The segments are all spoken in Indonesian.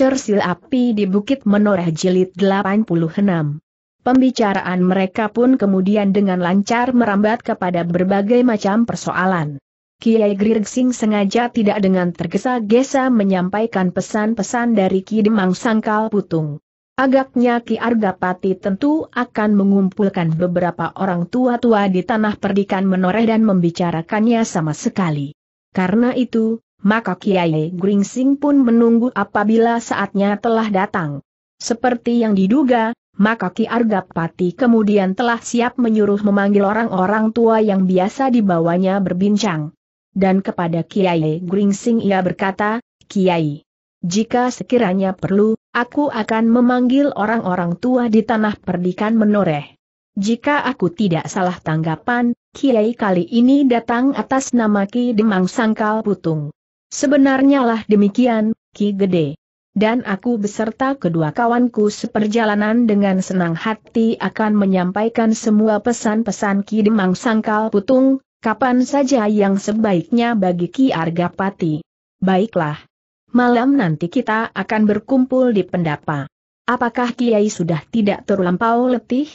Cersil Api di Bukit Menoreh Jilid 86. Pembicaraan mereka pun kemudian dengan lancar merambat kepada berbagai macam persoalan. Kiai Grigsing sengaja tidak dengan tergesa-gesa menyampaikan pesan-pesan dari Ki Demang Sangkal Putung. Agaknya Ki Argapati tentu akan mengumpulkan beberapa orang tua-tua di tanah perdikan menoreh dan membicarakannya sama sekali. Karena itu, maka Kiai Gringsing pun menunggu apabila saatnya telah datang. Seperti yang diduga, maka Ki Argapati kemudian telah siap menyuruh memanggil orang-orang tua yang biasa dibawanya berbincang. Dan kepada Kiai Gringsing ia berkata, Kiai, jika sekiranya perlu, aku akan memanggil orang-orang tua di tanah perdikan menoreh. Jika aku tidak salah tanggapan, Kiai kali ini datang atas nama Ki Demang Sangkal Putung. Sebenarnya lah demikian, Ki Gede. Dan aku beserta kedua kawanku seperjalanan dengan senang hati akan menyampaikan semua pesan-pesan Ki Demang Sangkal Putung, kapan saja yang sebaiknya bagi Ki Argapati. Baiklah. Malam nanti kita akan berkumpul di pendapa. Apakah Kiai sudah tidak terlampau letih?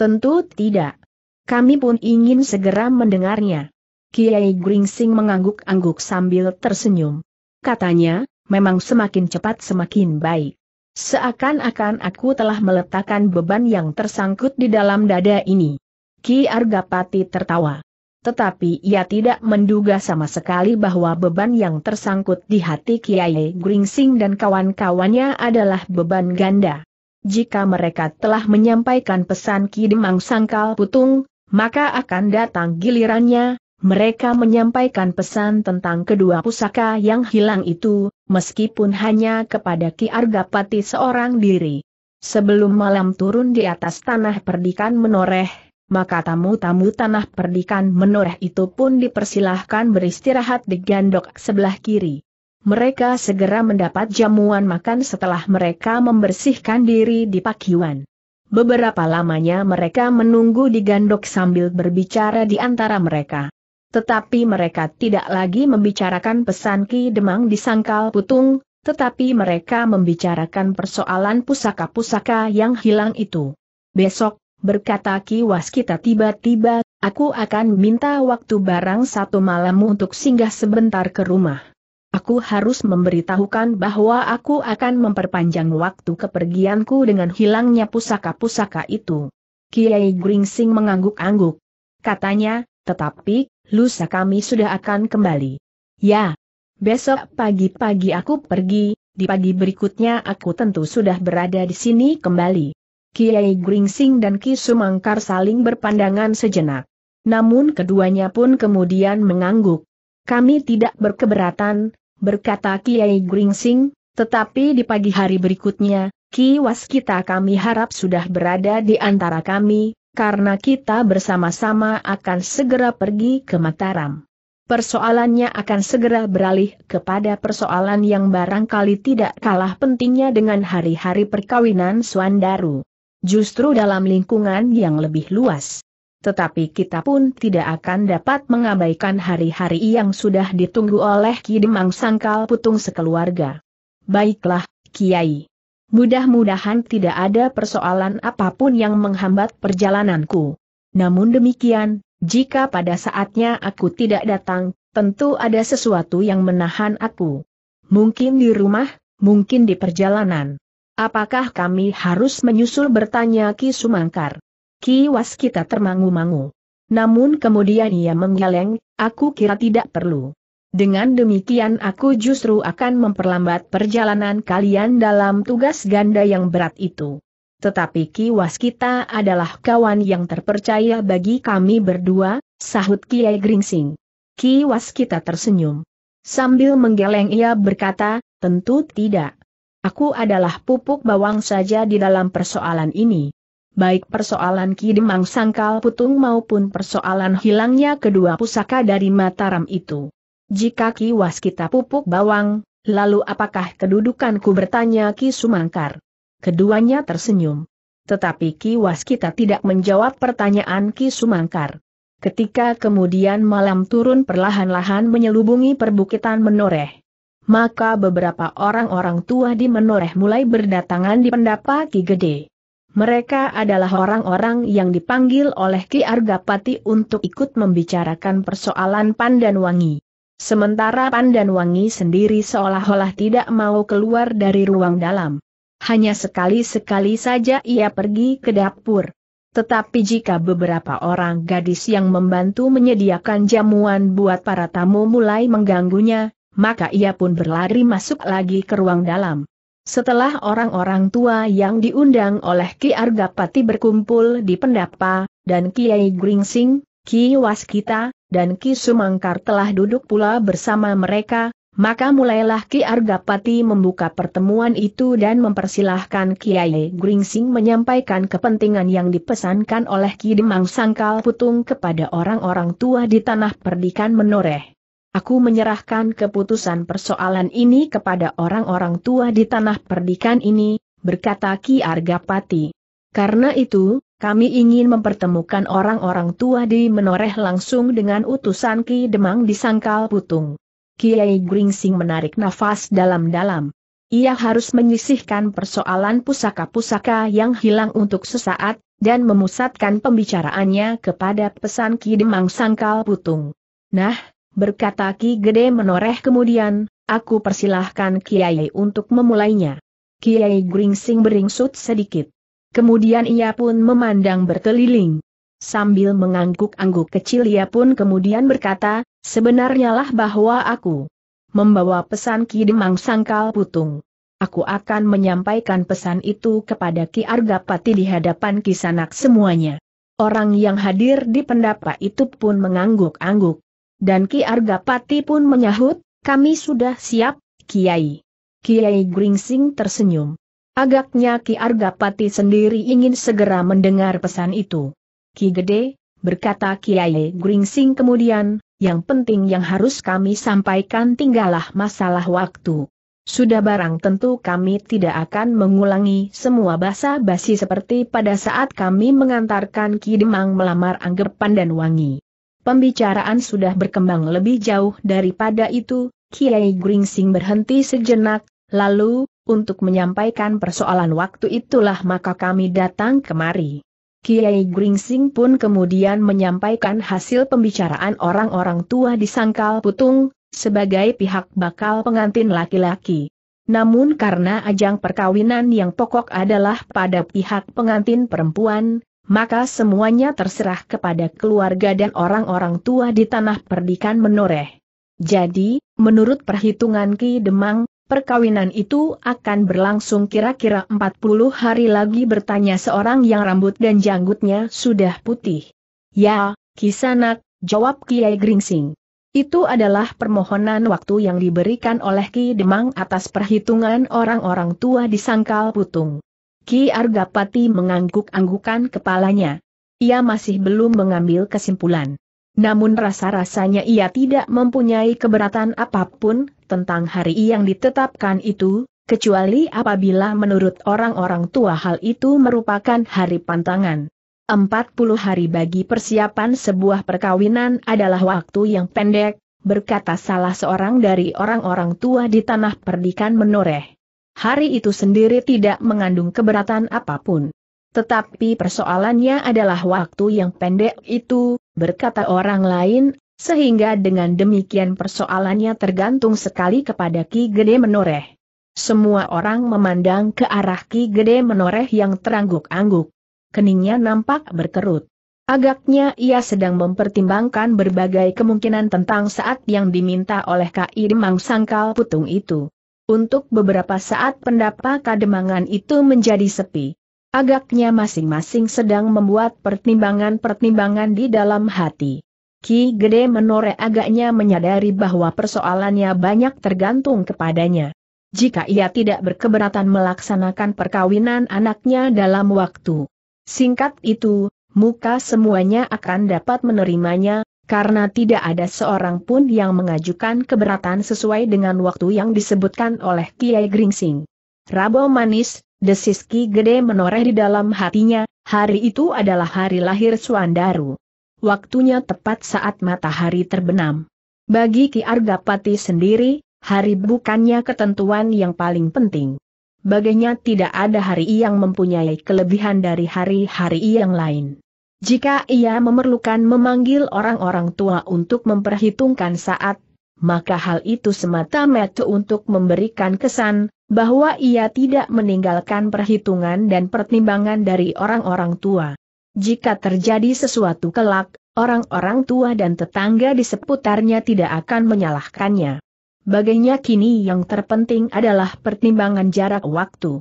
Tentu tidak. Kami pun ingin segera mendengarnya. Kiai Gringsing mengangguk-angguk sambil tersenyum. Katanya, memang semakin cepat semakin baik. Seakan-akan aku telah meletakkan beban yang tersangkut di dalam dada ini. Ki Argapati tertawa. Tetapi ia tidak menduga sama sekali bahwa beban yang tersangkut di hati Kiai Gringsing dan kawan-kawannya adalah beban ganda. Jika mereka telah menyampaikan pesan Ki Demang Sangkal Putung, maka akan datang gilirannya, mereka menyampaikan pesan tentang kedua pusaka yang hilang itu, meskipun hanya kepada Ki Argapati seorang diri. Sebelum malam turun di atas tanah perdikan menoreh, maka tamu-tamu tanah perdikan menoreh itu pun dipersilahkan beristirahat di gandok sebelah kiri. Mereka segera mendapat jamuan makan setelah mereka membersihkan diri di pakiwan. Beberapa lamanya mereka menunggu di gandok sambil berbicara di antara mereka. Tetapi mereka tidak lagi membicarakan pesan Ki Demang di Sangkal Putung, tetapi mereka membicarakan persoalan pusaka-pusaka yang hilang itu. Besok, berkata Ki Waskita tiba-tiba, aku akan minta waktu barang satu malammu untuk singgah sebentar ke rumah. Aku harus memberitahukan bahwa aku akan memperpanjang waktu kepergianku dengan hilangnya pusaka-pusaka itu. Kiai Gringsing mengangguk-angguk. Katanya, tetapi, lusa kami sudah akan kembali. Ya, besok pagi-pagi aku pergi, di pagi berikutnya aku tentu sudah berada di sini kembali. Kiai Gringsing dan Ki Sumangkar saling berpandangan sejenak. Namun keduanya pun kemudian mengangguk. Kami tidak berkeberatan, berkata Kiai Gringsing, tetapi di pagi hari berikutnya, Ki Waskita kami harap sudah berada di antara kami, karena kita bersama-sama akan segera pergi ke Mataram. Persoalannya akan segera beralih kepada persoalan yang barangkali tidak kalah pentingnya dengan hari-hari perkawinan Suandaru. Justru dalam lingkungan yang lebih luas. Tetapi kita pun tidak akan dapat mengabaikan hari-hari yang sudah ditunggu oleh Kidemang Sangkal Putung sekeluarga. Baiklah, Kiai. Mudah-mudahan tidak ada persoalan apapun yang menghambat perjalananku. Namun demikian, jika pada saatnya aku tidak datang, tentu ada sesuatu yang menahan aku. Mungkin di rumah, mungkin di perjalanan. Apakah kami harus menyusul bertanya Ki Sumangkar? Ki Waskita termangu-mangu. Namun kemudian ia menggeleng, aku kira tidak perlu. Dengan demikian aku justru akan memperlambat perjalanan kalian dalam tugas ganda yang berat itu. Tetapi Ki Waskita adalah kawan yang terpercaya bagi kami berdua, sahut Kiai Gringsing. Ki Waskita tersenyum. Sambil menggeleng ia berkata, tentu tidak. Aku adalah pupuk bawang saja di dalam persoalan ini. Baik persoalan Ki Demang Sangkal Putung maupun persoalan hilangnya kedua pusaka dari Mataram itu. Jika kiwas kita pupuk bawang, lalu apakah kedudukanku bertanya Ki Sumangkar? Keduanya tersenyum. Tetapi kiwas kita tidak menjawab pertanyaan Ki Sumangkar. Ketika kemudian malam turun perlahan-lahan menyelubungi perbukitan menoreh. Maka beberapa orang-orang tua di menoreh mulai berdatangan di pendapa Ki Gede. Mereka adalah orang-orang yang dipanggil oleh Ki Argapati untuk ikut membicarakan persoalan pandan wangi. Sementara Wangi sendiri seolah-olah tidak mau keluar dari ruang dalam. Hanya sekali-sekali saja ia pergi ke dapur. Tetapi jika beberapa orang gadis yang membantu menyediakan jamuan buat para tamu mulai mengganggunya, maka ia pun berlari masuk lagi ke ruang dalam. Setelah orang-orang tua yang diundang oleh Ki Argapati berkumpul di pendapa, dan Kiai Gringsing, Ki Waskita, dan Ki Sumangkar telah duduk pula bersama mereka, maka mulailah Ki Argapati membuka pertemuan itu dan mempersilahkan Kiai Gringsing menyampaikan kepentingan yang dipesankan oleh Ki Demang Sangkal Putung kepada orang-orang tua di tanah perdikan menoreh. Aku menyerahkan keputusan persoalan ini kepada orang-orang tua di tanah perdikan ini, berkata Ki Argapati. Karena itu, kami ingin mempertemukan orang-orang tua di menoreh langsung dengan utusan Ki Demang di Sangkal Putung. Kiai Gringsing menarik nafas dalam-dalam. Ia harus menyisihkan persoalan pusaka-pusaka yang hilang untuk sesaat, dan memusatkan pembicaraannya kepada pesan Ki Demang Sangkal Putung. Nah, berkata Ki Gede menoreh kemudian, aku persilahkan Kiai untuk memulainya. Kiai Gringsing beringsut sedikit. Kemudian ia pun memandang berkeliling. Sambil mengangguk-angguk kecil ia pun kemudian berkata, sebenarnya lah bahwa aku membawa pesan Ki Demang Sangkal Putung. Aku akan menyampaikan pesan itu kepada Ki Argapati di hadapan Ki Sanak semuanya. Orang yang hadir di pendapa itu pun mengangguk-angguk. Dan Ki Argapati pun menyahut, kami sudah siap, Kiai. Kiai Gringsing tersenyum. Agaknya Ki Argapati sendiri ingin segera mendengar pesan itu. Ki Gede, berkata Kiai Gringsing kemudian, yang penting yang harus kami sampaikan tinggallah masalah waktu. Sudah barang tentu kami tidak akan mengulangi semua basa-basi seperti pada saat kami mengantarkan Ki Demang melamar Anggepan dan Wangi. Pembicaraan sudah berkembang lebih jauh daripada itu, Kiai Gringsing berhenti sejenak, lalu, untuk menyampaikan persoalan waktu itulah maka kami datang kemari. Kiai Gringsing pun kemudian menyampaikan hasil pembicaraan orang-orang tua di Sangkal Putung, sebagai pihak bakal pengantin laki-laki. Namun karena ajang perkawinan yang pokok adalah pada pihak pengantin perempuan, maka semuanya terserah kepada keluarga dan orang-orang tua di tanah perdikan menoreh. Jadi, menurut perhitungan Ki Demang, Perkawinan itu akan berlangsung kira-kira 40 hari lagi bertanya seorang yang rambut dan janggutnya sudah putih. Ya, kisanak, jawab Kiai Gringsing. Itu adalah permohonan waktu yang diberikan oleh Ki Demang atas perhitungan orang-orang tua di Sangkal Putung. Ki Argapati mengangguk-anggukan kepalanya. Ia masih belum mengambil kesimpulan. Namun rasa-rasanya ia tidak mempunyai keberatan apapun tentang hari yang ditetapkan itu, kecuali apabila menurut orang-orang tua hal itu merupakan hari pantangan. 40 hari bagi persiapan sebuah perkawinan adalah waktu yang pendek, berkata salah seorang dari orang-orang tua di tanah perdikan menoreh. Hari itu sendiri tidak mengandung keberatan apapun. Tetapi persoalannya adalah waktu yang pendek itu, berkata orang lain, sehingga dengan demikian persoalannya tergantung sekali kepada Ki Gede Menoreh. Semua orang memandang ke arah Ki Gede Menoreh yang terangguk-angguk. Keningnya nampak berkerut. Agaknya ia sedang mempertimbangkan berbagai kemungkinan tentang saat yang diminta oleh Kak Demang Sangkal Putung itu. Untuk beberapa saat pendapat kademangan itu menjadi sepi. Agaknya masing-masing sedang membuat pertimbangan-pertimbangan di dalam hati. Ki Gede Menore agaknya menyadari bahwa persoalannya banyak tergantung kepadanya. Jika ia tidak berkeberatan melaksanakan perkawinan anaknya dalam waktu singkat itu, muka semuanya akan dapat menerimanya, karena tidak ada seorang pun yang mengajukan keberatan sesuai dengan waktu yang disebutkan oleh Kiai Gringsing. Rabo Manis, Desis Ki Gede menoreh di dalam hatinya, hari itu adalah hari lahir Suandaru. Waktunya tepat saat matahari terbenam. Bagi Ki Argapati sendiri, hari bukannya ketentuan yang paling penting. Baginya tidak ada hari yang mempunyai kelebihan dari hari-hari yang lain. Jika ia memerlukan memanggil orang-orang tua untuk memperhitungkan saat, maka hal itu semata-mata untuk memberikan kesan bahwa ia tidak meninggalkan perhitungan dan pertimbangan dari orang-orang tua. Jika terjadi sesuatu kelak, orang-orang tua dan tetangga di seputarnya tidak akan menyalahkannya. Baginya kini yang terpenting adalah pertimbangan jarak waktu.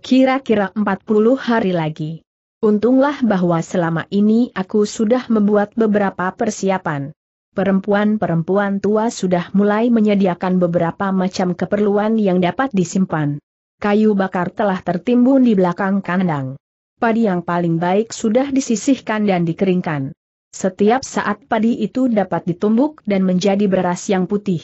Kira-kira 40 hari lagi. Untunglah bahwa selama ini aku sudah membuat beberapa persiapan perempuan-perempuan tua sudah mulai menyediakan beberapa macam keperluan yang dapat disimpan. Kayu bakar telah tertimbun di belakang kandang. Padi yang paling baik sudah disisihkan dan dikeringkan. Setiap saat padi itu dapat ditumbuk dan menjadi beras yang putih.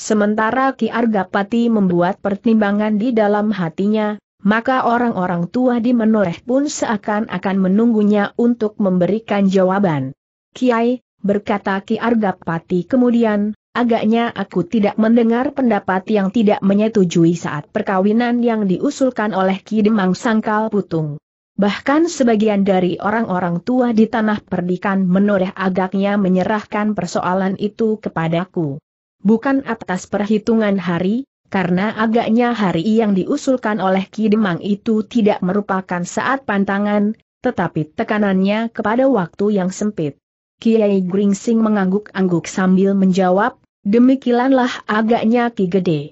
Sementara Ki Argapati membuat pertimbangan di dalam hatinya, maka orang-orang tua di menoreh pun seakan-akan menunggunya untuk memberikan jawaban. Kiai, berkata Ki Argapati kemudian, agaknya aku tidak mendengar pendapat yang tidak menyetujui saat perkawinan yang diusulkan oleh Ki Demang Sangkal Putung. Bahkan sebagian dari orang-orang tua di tanah perdikan menoreh agaknya menyerahkan persoalan itu kepadaku. Bukan atas perhitungan hari, karena agaknya hari yang diusulkan oleh Ki Demang itu tidak merupakan saat pantangan, tetapi tekanannya kepada waktu yang sempit. Kiai Gringsing mengangguk-angguk sambil menjawab, demikianlah agaknya Ki Gede.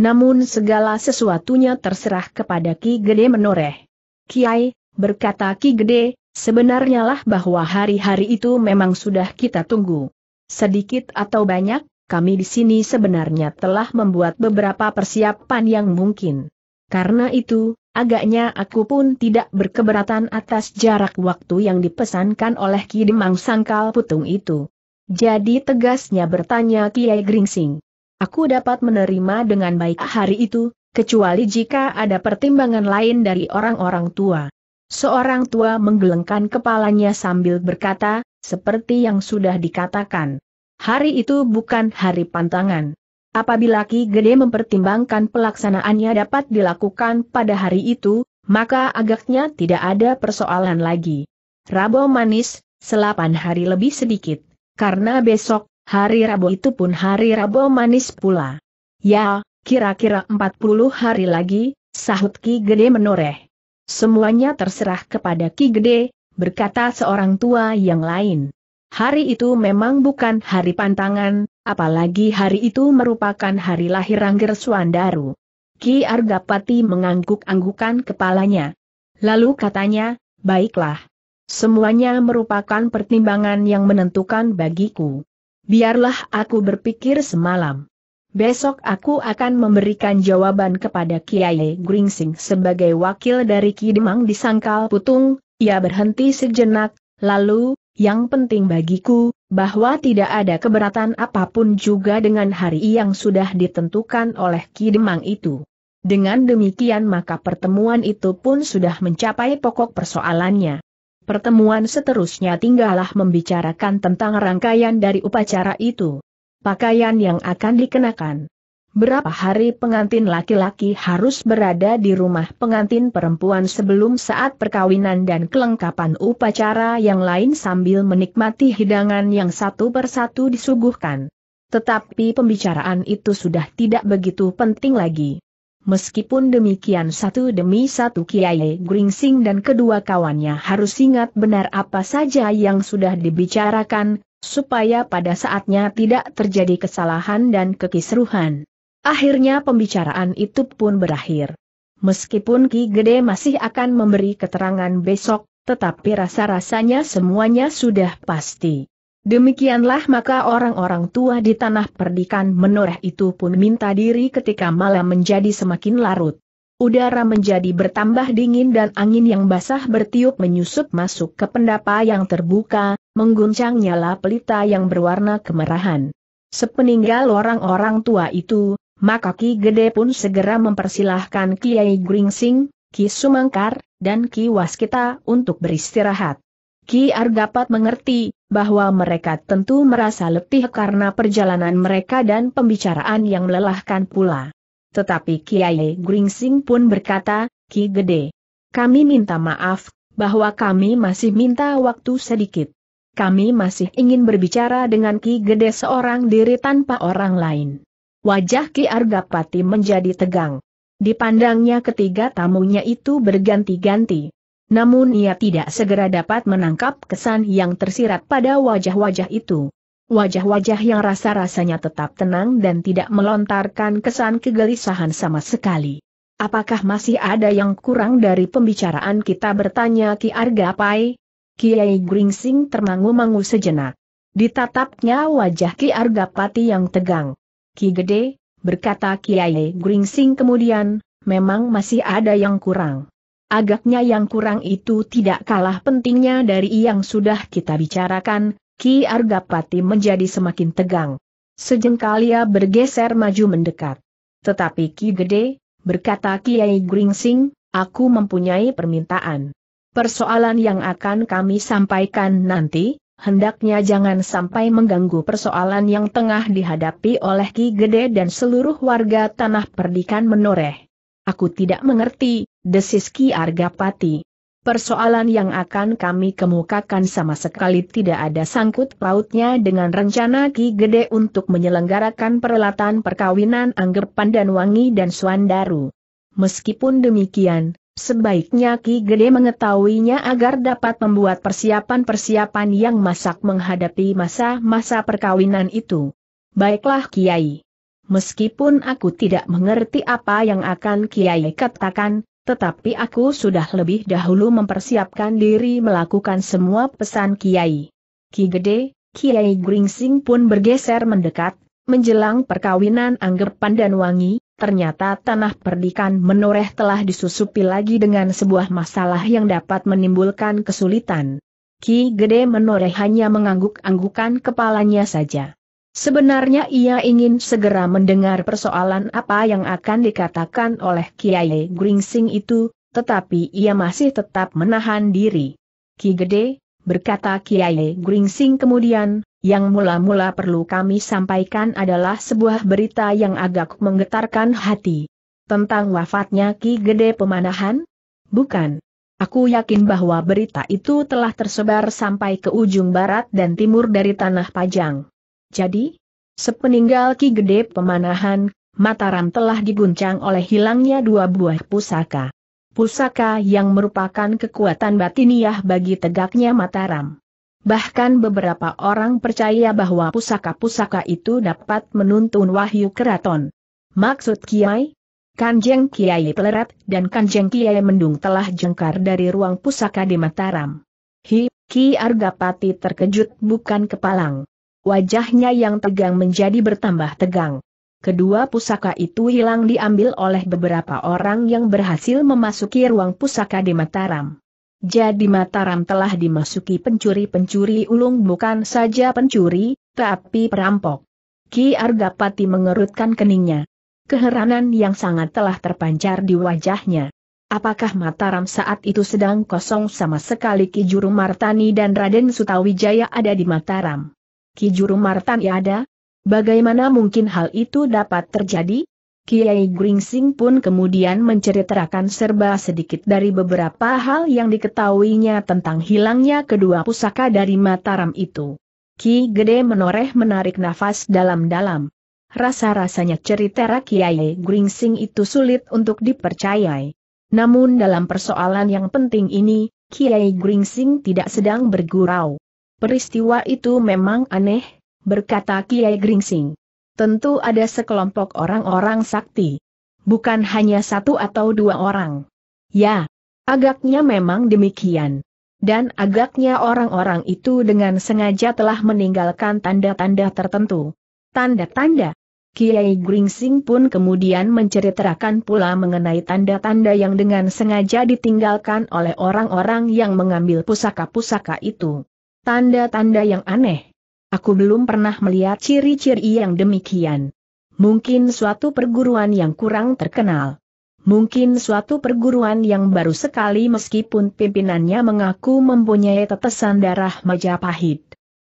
Namun segala sesuatunya terserah kepada Ki Gede menoreh. Kiai, berkata Ki Gede, sebenarnya lah bahwa hari-hari itu memang sudah kita tunggu. Sedikit atau banyak, kami di sini sebenarnya telah membuat beberapa persiapan yang mungkin. Karena itu, Agaknya aku pun tidak berkeberatan atas jarak waktu yang dipesankan oleh Ki Demang Sangkal Putung itu. Jadi tegasnya bertanya Kiai Gringsing. Aku dapat menerima dengan baik hari itu, kecuali jika ada pertimbangan lain dari orang-orang tua. Seorang tua menggelengkan kepalanya sambil berkata, seperti yang sudah dikatakan. Hari itu bukan hari pantangan. Apabila Ki Gede mempertimbangkan pelaksanaannya dapat dilakukan pada hari itu, maka agaknya tidak ada persoalan lagi. Rabu manis, selapan hari lebih sedikit, karena besok, hari Rabu itu pun hari Rabu manis pula. Ya, kira-kira 40 hari lagi, sahut Ki Gede menoreh. Semuanya terserah kepada Ki Gede, berkata seorang tua yang lain. Hari itu memang bukan hari pantangan, Apalagi hari itu merupakan hari lahir Rangger Suandaru. Ki Argapati mengangguk-anggukan kepalanya. Lalu katanya, baiklah. Semuanya merupakan pertimbangan yang menentukan bagiku. Biarlah aku berpikir semalam. Besok aku akan memberikan jawaban kepada Kiai Gringsing sebagai wakil dari Ki Demang di Sangkal Putung, ia berhenti sejenak, lalu, yang penting bagiku, bahwa tidak ada keberatan apapun juga dengan hari yang sudah ditentukan oleh Ki Demang itu. Dengan demikian maka pertemuan itu pun sudah mencapai pokok persoalannya. Pertemuan seterusnya tinggallah membicarakan tentang rangkaian dari upacara itu. Pakaian yang akan dikenakan Berapa hari pengantin laki-laki harus berada di rumah pengantin perempuan sebelum saat perkawinan dan kelengkapan upacara yang lain sambil menikmati hidangan yang satu persatu disuguhkan. Tetapi pembicaraan itu sudah tidak begitu penting lagi. Meskipun demikian satu demi satu Kiai Gringsing dan kedua kawannya harus ingat benar apa saja yang sudah dibicarakan, supaya pada saatnya tidak terjadi kesalahan dan kekisruhan. Akhirnya pembicaraan itu pun berakhir. Meskipun Ki Gede masih akan memberi keterangan besok, tetapi rasa-rasanya semuanya sudah pasti. Demikianlah maka orang-orang tua di tanah perdikan menoreh itu pun minta diri ketika malam menjadi semakin larut. Udara menjadi bertambah dingin dan angin yang basah bertiup menyusup masuk ke pendapa yang terbuka, mengguncang nyala pelita yang berwarna kemerahan. Sepeninggal orang-orang tua itu, maka Ki Gede pun segera mempersilahkan Kiai Gringsing, Ki Sumangkar, dan Ki Waskita untuk beristirahat. Ki Ar dapat mengerti bahwa mereka tentu merasa letih karena perjalanan mereka dan pembicaraan yang melelahkan pula. Tetapi Kiai Gringsing pun berkata, Ki Gede, kami minta maaf bahwa kami masih minta waktu sedikit. Kami masih ingin berbicara dengan Ki Gede seorang diri tanpa orang lain. Wajah Ki Argapati menjadi tegang. Dipandangnya ketiga tamunya itu berganti-ganti. Namun ia tidak segera dapat menangkap kesan yang tersirat pada wajah-wajah itu. Wajah-wajah yang rasa-rasanya tetap tenang dan tidak melontarkan kesan kegelisahan sama sekali. Apakah masih ada yang kurang dari pembicaraan kita bertanya Ki Argapai? Kiai Gringsing termangu-mangu sejenak. Ditatapnya wajah Ki Argapati yang tegang. Ki Gede, berkata Kiai Gringsing kemudian, memang masih ada yang kurang. Agaknya yang kurang itu tidak kalah pentingnya dari yang sudah kita bicarakan, Ki Argapati menjadi semakin tegang. Sejengkal ia bergeser maju mendekat. Tetapi Ki Gede, berkata Kiai Gringsing, aku mempunyai permintaan. Persoalan yang akan kami sampaikan nanti, hendaknya jangan sampai mengganggu persoalan yang tengah dihadapi oleh Ki Gede dan seluruh warga tanah perdikan menoreh. Aku tidak mengerti, desis Ki Argapati. Persoalan yang akan kami kemukakan sama sekali tidak ada sangkut pautnya dengan rencana Ki Gede untuk menyelenggarakan peralatan perkawinan Anggerpan dan Wangi dan Suandaru. Meskipun demikian, Sebaiknya Ki Gede mengetahuinya agar dapat membuat persiapan-persiapan yang masak menghadapi masa-masa perkawinan itu. Baiklah Kiai. Meskipun aku tidak mengerti apa yang akan Kiai katakan, tetapi aku sudah lebih dahulu mempersiapkan diri melakukan semua pesan Kiai. Ki Gede, Kiai Gringsing pun bergeser mendekat, menjelang perkawinan dan Wangi ternyata tanah perdikan menoreh telah disusupi lagi dengan sebuah masalah yang dapat menimbulkan kesulitan. Ki Gede menoreh hanya mengangguk-anggukan kepalanya saja. Sebenarnya ia ingin segera mendengar persoalan apa yang akan dikatakan oleh Kiai Gringsing itu, tetapi ia masih tetap menahan diri. Ki Gede, berkata Kiai Gringsing kemudian, yang mula-mula perlu kami sampaikan adalah sebuah berita yang agak menggetarkan hati. Tentang wafatnya Ki Gede Pemanahan? Bukan. Aku yakin bahwa berita itu telah tersebar sampai ke ujung barat dan timur dari Tanah Pajang. Jadi, sepeninggal Ki Gede Pemanahan, Mataram telah diguncang oleh hilangnya dua buah pusaka. Pusaka yang merupakan kekuatan batiniah bagi tegaknya Mataram. Bahkan beberapa orang percaya bahwa pusaka-pusaka itu dapat menuntun wahyu keraton. Maksud Kiai? Kanjeng Kiai Pelerat dan Kanjeng Kiai Mendung telah jengkar dari ruang pusaka di Mataram. Hi, Ki Argapati terkejut bukan kepalang. Wajahnya yang tegang menjadi bertambah tegang. Kedua pusaka itu hilang diambil oleh beberapa orang yang berhasil memasuki ruang pusaka di Mataram. Jadi Mataram telah dimasuki pencuri-pencuri ulung bukan saja pencuri, tapi perampok. Ki Argapati mengerutkan keningnya. Keheranan yang sangat telah terpancar di wajahnya. Apakah Mataram saat itu sedang kosong sama sekali Ki Juru Martani dan Raden Sutawijaya ada di Mataram? Ki Juru Martani ada? Bagaimana mungkin hal itu dapat terjadi? Kiai Gringsing pun kemudian menceritakan serba sedikit dari beberapa hal yang diketahuinya tentang hilangnya kedua pusaka dari Mataram itu. Ki Gede menoreh menarik nafas dalam-dalam. Rasa-rasanya cerita Kiai Gringsing itu sulit untuk dipercayai. Namun dalam persoalan yang penting ini, Kiai Gringsing tidak sedang bergurau. Peristiwa itu memang aneh, berkata Kiai Gringsing tentu ada sekelompok orang-orang sakti. Bukan hanya satu atau dua orang. Ya, agaknya memang demikian. Dan agaknya orang-orang itu dengan sengaja telah meninggalkan tanda-tanda tertentu. Tanda-tanda. Kiai Gringsing pun kemudian menceritakan pula mengenai tanda-tanda yang dengan sengaja ditinggalkan oleh orang-orang yang mengambil pusaka-pusaka itu. Tanda-tanda yang aneh Aku belum pernah melihat ciri-ciri yang demikian. Mungkin suatu perguruan yang kurang terkenal. Mungkin suatu perguruan yang baru sekali meskipun pimpinannya mengaku mempunyai tetesan darah Majapahit.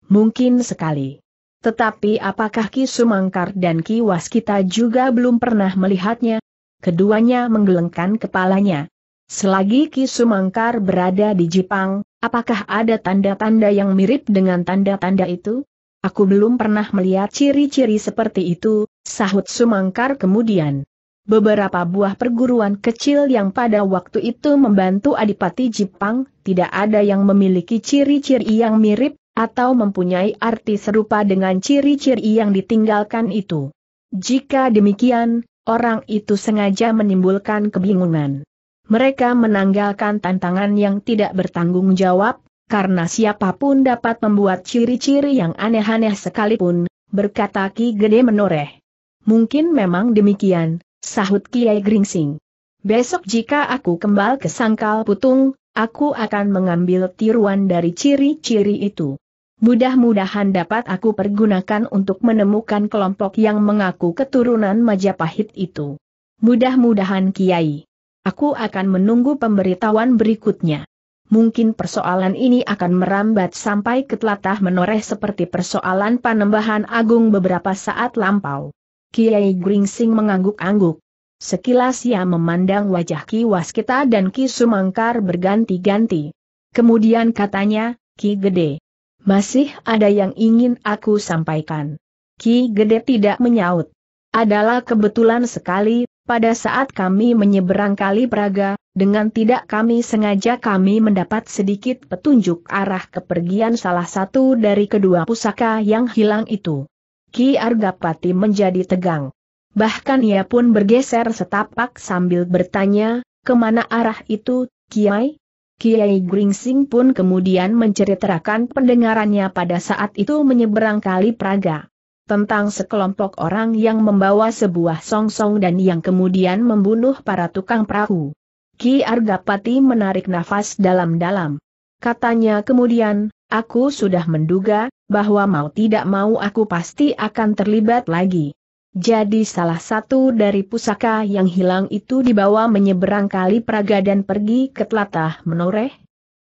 Mungkin sekali. Tetapi apakah Ki Sumangkar dan Ki Waskita juga belum pernah melihatnya? Keduanya menggelengkan kepalanya. Selagi Ki Sumangkar berada di Jepang, apakah ada tanda-tanda yang mirip dengan tanda-tanda itu? Aku belum pernah melihat ciri-ciri seperti itu, sahut Sumangkar kemudian. Beberapa buah perguruan kecil yang pada waktu itu membantu Adipati Jepang, tidak ada yang memiliki ciri-ciri yang mirip, atau mempunyai arti serupa dengan ciri-ciri yang ditinggalkan itu. Jika demikian, orang itu sengaja menimbulkan kebingungan mereka menanggalkan tantangan yang tidak bertanggung jawab, karena siapapun dapat membuat ciri-ciri yang aneh-aneh sekalipun, berkata Ki Gede menoreh. Mungkin memang demikian, sahut Kiai Gringsing. Besok jika aku kembali ke Sangkal Putung, aku akan mengambil tiruan dari ciri-ciri itu. Mudah-mudahan dapat aku pergunakan untuk menemukan kelompok yang mengaku keturunan Majapahit itu. Mudah-mudahan Kiai. Aku akan menunggu pemberitahuan berikutnya. Mungkin persoalan ini akan merambat sampai ke telatah menoreh seperti persoalan panembahan agung beberapa saat lampau. Kiai Gringsing mengangguk-angguk. Sekilas ia memandang wajah Ki Waskita dan Ki Sumangkar berganti-ganti. Kemudian katanya, Ki Gede. Masih ada yang ingin aku sampaikan. Ki Gede tidak menyaut. Adalah kebetulan sekali, pada saat kami menyeberang Kali Praga, dengan tidak kami sengaja kami mendapat sedikit petunjuk arah kepergian salah satu dari kedua pusaka yang hilang itu. Ki Argapati menjadi tegang. Bahkan ia pun bergeser setapak sambil bertanya, kemana arah itu, Kiai? Kiai Gringsing pun kemudian menceritakan pendengarannya pada saat itu menyeberang Kali Praga tentang sekelompok orang yang membawa sebuah songsong dan yang kemudian membunuh para tukang perahu. Ki Argapati menarik nafas dalam-dalam. Katanya kemudian, aku sudah menduga, bahwa mau tidak mau aku pasti akan terlibat lagi. Jadi salah satu dari pusaka yang hilang itu dibawa menyeberang kali Praga dan pergi ke telatah menoreh?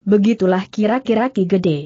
Begitulah kira-kira Ki Gede.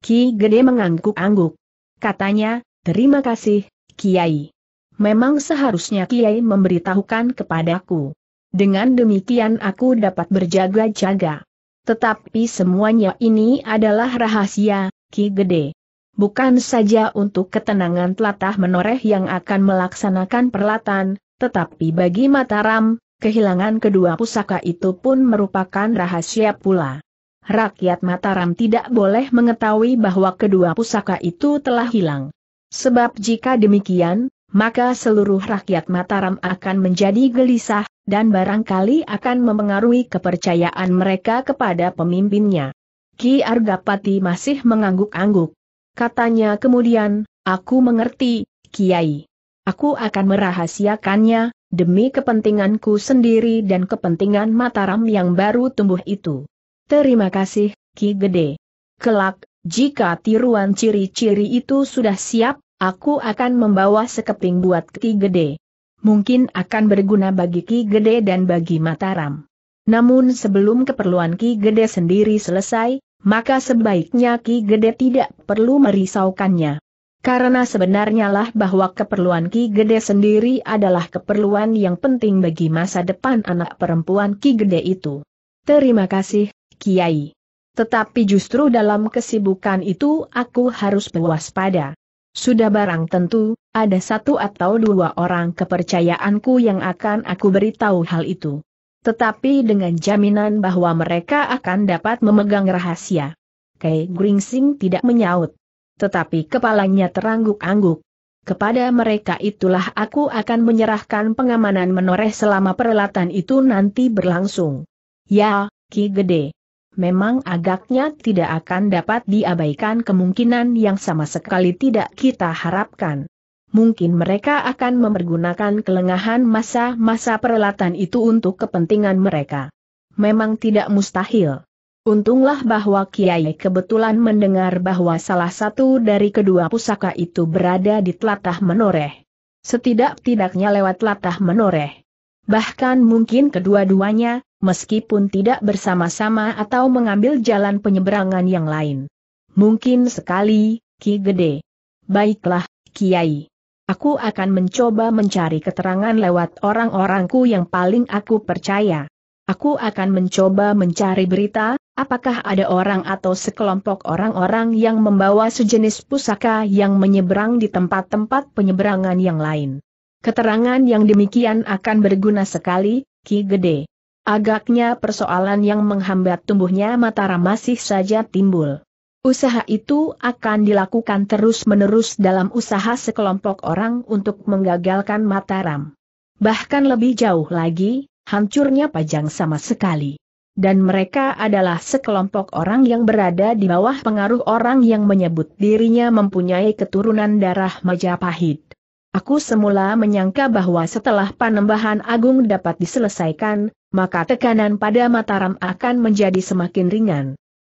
Ki Gede mengangguk-angguk. Katanya, Terima kasih, Kiai. Memang seharusnya Kiai memberitahukan kepadaku. Dengan demikian aku dapat berjaga-jaga. Tetapi semuanya ini adalah rahasia, Ki Gede. Bukan saja untuk ketenangan telatah menoreh yang akan melaksanakan perlatan, tetapi bagi Mataram, kehilangan kedua pusaka itu pun merupakan rahasia pula. Rakyat Mataram tidak boleh mengetahui bahwa kedua pusaka itu telah hilang. Sebab jika demikian, maka seluruh rakyat Mataram akan menjadi gelisah, dan barangkali akan memengaruhi kepercayaan mereka kepada pemimpinnya. Ki Argapati masih mengangguk-angguk. Katanya kemudian, aku mengerti, Kiai. Aku akan merahasiakannya, demi kepentinganku sendiri dan kepentingan Mataram yang baru tumbuh itu. Terima kasih, Ki Gede. Kelak, jika tiruan ciri-ciri itu sudah siap, aku akan membawa sekeping buat Ki Gede. Mungkin akan berguna bagi Ki Gede dan bagi Mataram. Namun sebelum keperluan Ki Gede sendiri selesai, maka sebaiknya Ki Gede tidak perlu merisaukannya. Karena sebenarnya lah bahwa keperluan Ki Gede sendiri adalah keperluan yang penting bagi masa depan anak perempuan Ki Gede itu. Terima kasih, Kiai. Tetapi justru dalam kesibukan itu aku harus berwaspada. Sudah barang tentu, ada satu atau dua orang kepercayaanku yang akan aku beritahu hal itu. Tetapi dengan jaminan bahwa mereka akan dapat memegang rahasia. Kei Gringsing tidak menyaut. Tetapi kepalanya terangguk-angguk. Kepada mereka itulah aku akan menyerahkan pengamanan menoreh selama perhelatan itu nanti berlangsung. Ya, Ki Gede memang agaknya tidak akan dapat diabaikan kemungkinan yang sama sekali tidak kita harapkan. Mungkin mereka akan mempergunakan kelengahan masa-masa peralatan itu untuk kepentingan mereka. Memang tidak mustahil. Untunglah bahwa Kiai kebetulan mendengar bahwa salah satu dari kedua pusaka itu berada di telatah menoreh. Setidak-tidaknya lewat telatah menoreh. Bahkan mungkin kedua-duanya, meskipun tidak bersama-sama atau mengambil jalan penyeberangan yang lain. Mungkin sekali, Ki Gede. Baiklah, Kiai. Aku akan mencoba mencari keterangan lewat orang-orangku yang paling aku percaya. Aku akan mencoba mencari berita, apakah ada orang atau sekelompok orang-orang yang membawa sejenis pusaka yang menyeberang di tempat-tempat penyeberangan yang lain. Keterangan yang demikian akan berguna sekali, Ki Gede. Agaknya persoalan yang menghambat tumbuhnya Mataram masih saja timbul. Usaha itu akan dilakukan terus-menerus dalam usaha sekelompok orang untuk menggagalkan Mataram. Bahkan lebih jauh lagi, hancurnya Pajang sama sekali. Dan mereka adalah sekelompok orang yang berada di bawah pengaruh orang yang menyebut dirinya mempunyai keturunan darah Majapahit. Aku semula menyangka bahwa setelah panembahan agung dapat diselesaikan, maka tekanan pada Mataram akan menjadi semakin ringan.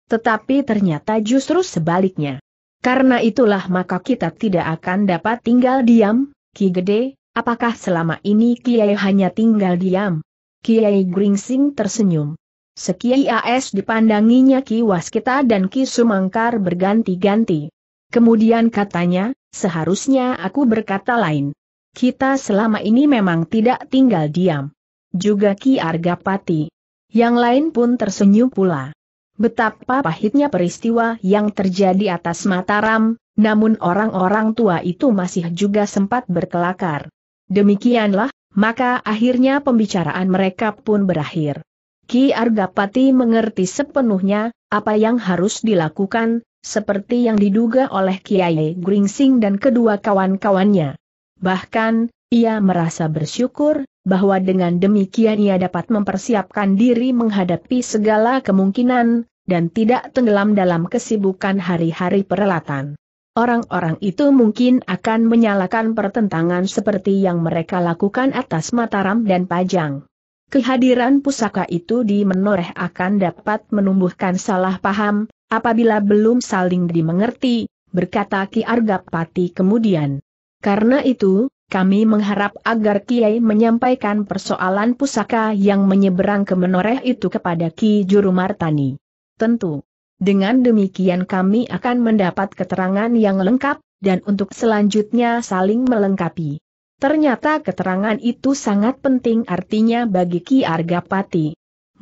Tetapi ternyata justru sebaliknya. Karena itulah maka kita tidak akan dapat tinggal diam, Ki Gede, apakah selama ini Kiai hanya tinggal diam? Kiai Gringsing tersenyum. Sekiai AS dipandanginya Ki Waskita dan Ki Sumangkar berganti-ganti. Kemudian katanya, seharusnya aku berkata lain. Kita selama ini memang tidak tinggal diam. Juga Ki Argapati. Yang lain pun tersenyum pula. Betapa pahitnya peristiwa yang terjadi atas Mataram, namun orang-orang tua itu masih juga sempat berkelakar. Demikianlah, maka akhirnya pembicaraan mereka pun berakhir. Ki Argapati mengerti sepenuhnya apa yang harus dilakukan, seperti yang diduga oleh Kiai Gringsing dan kedua kawan-kawannya. Bahkan, ia merasa bersyukur bahwa dengan demikian ia dapat mempersiapkan diri menghadapi segala kemungkinan, dan tidak tenggelam dalam kesibukan hari-hari perelatan. Orang-orang itu mungkin akan menyalakan pertentangan seperti yang mereka lakukan atas Mataram dan Pajang. Kehadiran pusaka itu di menoreh akan dapat menumbuhkan salah paham, apabila belum saling dimengerti, berkata Ki Argapati kemudian. Karena itu, kami mengharap agar Kiai menyampaikan persoalan pusaka yang menyeberang ke menoreh itu kepada Ki Juru Martani. Tentu. Dengan demikian kami akan mendapat keterangan yang lengkap, dan untuk selanjutnya saling melengkapi. Ternyata keterangan itu sangat penting artinya bagi Ki Arga Pati.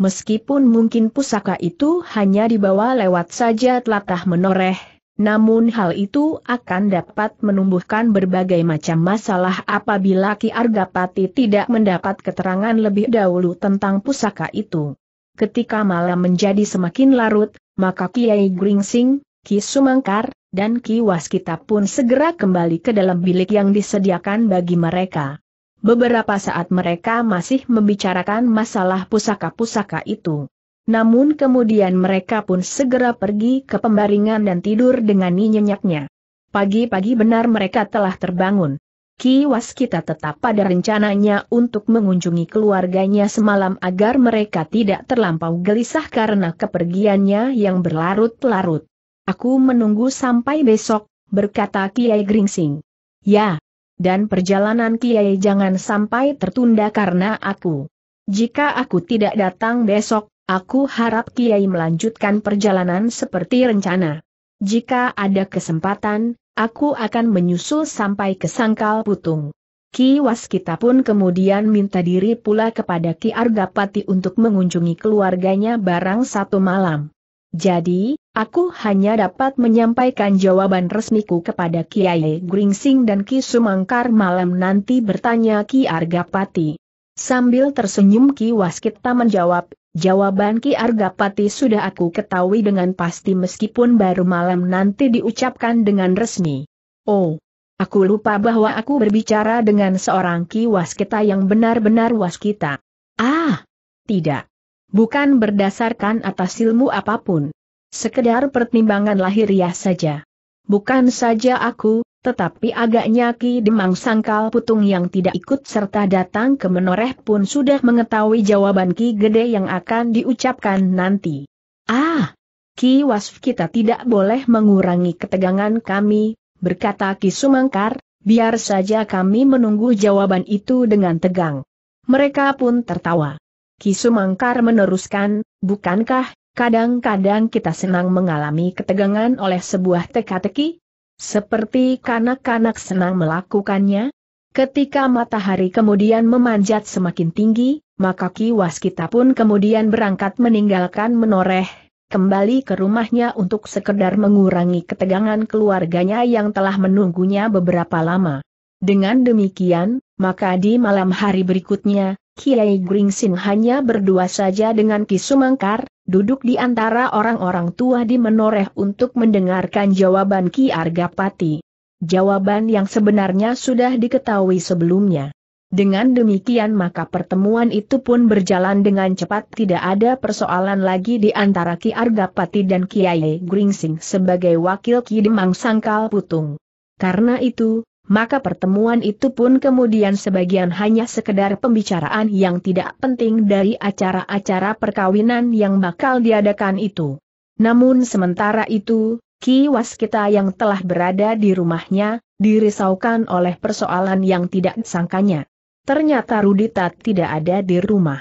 Meskipun mungkin pusaka itu hanya dibawa lewat saja telatah menoreh, namun hal itu akan dapat menumbuhkan berbagai macam masalah apabila Ki Arga Pati tidak mendapat keterangan lebih dahulu tentang pusaka itu. Ketika malam menjadi semakin larut, maka Kiai Gringsing, Ki Sumangkar, dan Kiwas kita pun segera kembali ke dalam bilik yang disediakan bagi mereka. Beberapa saat mereka masih membicarakan masalah pusaka-pusaka itu. Namun kemudian mereka pun segera pergi ke pembaringan dan tidur dengan nyenyaknya. Pagi-pagi benar mereka telah terbangun. Ki Waskita tetap pada rencananya untuk mengunjungi keluarganya semalam agar mereka tidak terlampau gelisah karena kepergiannya yang berlarut-larut. Aku menunggu sampai besok, berkata Kiai Gringsing. Ya. Dan perjalanan Kiai jangan sampai tertunda karena aku. Jika aku tidak datang besok, aku harap Kiai melanjutkan perjalanan seperti rencana. Jika ada kesempatan, aku akan menyusul sampai ke Sangkal Putung. Ki Waskita pun kemudian minta diri pula kepada Ki Argapati untuk mengunjungi keluarganya barang satu malam. Jadi, Aku hanya dapat menyampaikan jawaban resmiku kepada Kiai Gringsing dan Ki Sumangkar malam nanti bertanya Ki Argapati. Sambil tersenyum Ki Waskita menjawab, jawaban Ki Argapati sudah aku ketahui dengan pasti meskipun baru malam nanti diucapkan dengan resmi. Oh, aku lupa bahwa aku berbicara dengan seorang Ki Waskita yang benar-benar Waskita. Ah, tidak. Bukan berdasarkan atas ilmu apapun. Sekedar pertimbangan lahiriah ya saja. Bukan saja aku, tetapi agaknya Ki Demang Sangkal Putung yang tidak ikut serta datang ke menoreh pun sudah mengetahui jawaban Ki Gede yang akan diucapkan nanti. Ah! Ki Wasf kita tidak boleh mengurangi ketegangan kami, berkata Ki Sumangkar, biar saja kami menunggu jawaban itu dengan tegang. Mereka pun tertawa. Ki Sumangkar meneruskan, bukankah Kadang-kadang kita senang mengalami ketegangan oleh sebuah teka-teki, seperti kanak-kanak senang melakukannya. Ketika matahari kemudian memanjat semakin tinggi, maka kiwas kita pun kemudian berangkat meninggalkan menoreh, kembali ke rumahnya untuk sekedar mengurangi ketegangan keluarganya yang telah menunggunya beberapa lama. Dengan demikian, maka di malam hari berikutnya, Kiai Gringsing hanya berdua saja dengan Ki Sumangkar, duduk di antara orang-orang tua di menoreh untuk mendengarkan jawaban Ki Argapati. Jawaban yang sebenarnya sudah diketahui sebelumnya. Dengan demikian maka pertemuan itu pun berjalan dengan cepat tidak ada persoalan lagi di antara Ki Argapati dan Kiai Gringsing sebagai wakil Ki Demang Sangkal Putung. Karena itu, maka pertemuan itu pun kemudian sebagian hanya sekedar pembicaraan yang tidak penting dari acara-acara perkawinan yang bakal diadakan itu. Namun sementara itu, Ki Waskita yang telah berada di rumahnya, dirisaukan oleh persoalan yang tidak disangkanya. Ternyata Rudita tidak ada di rumah.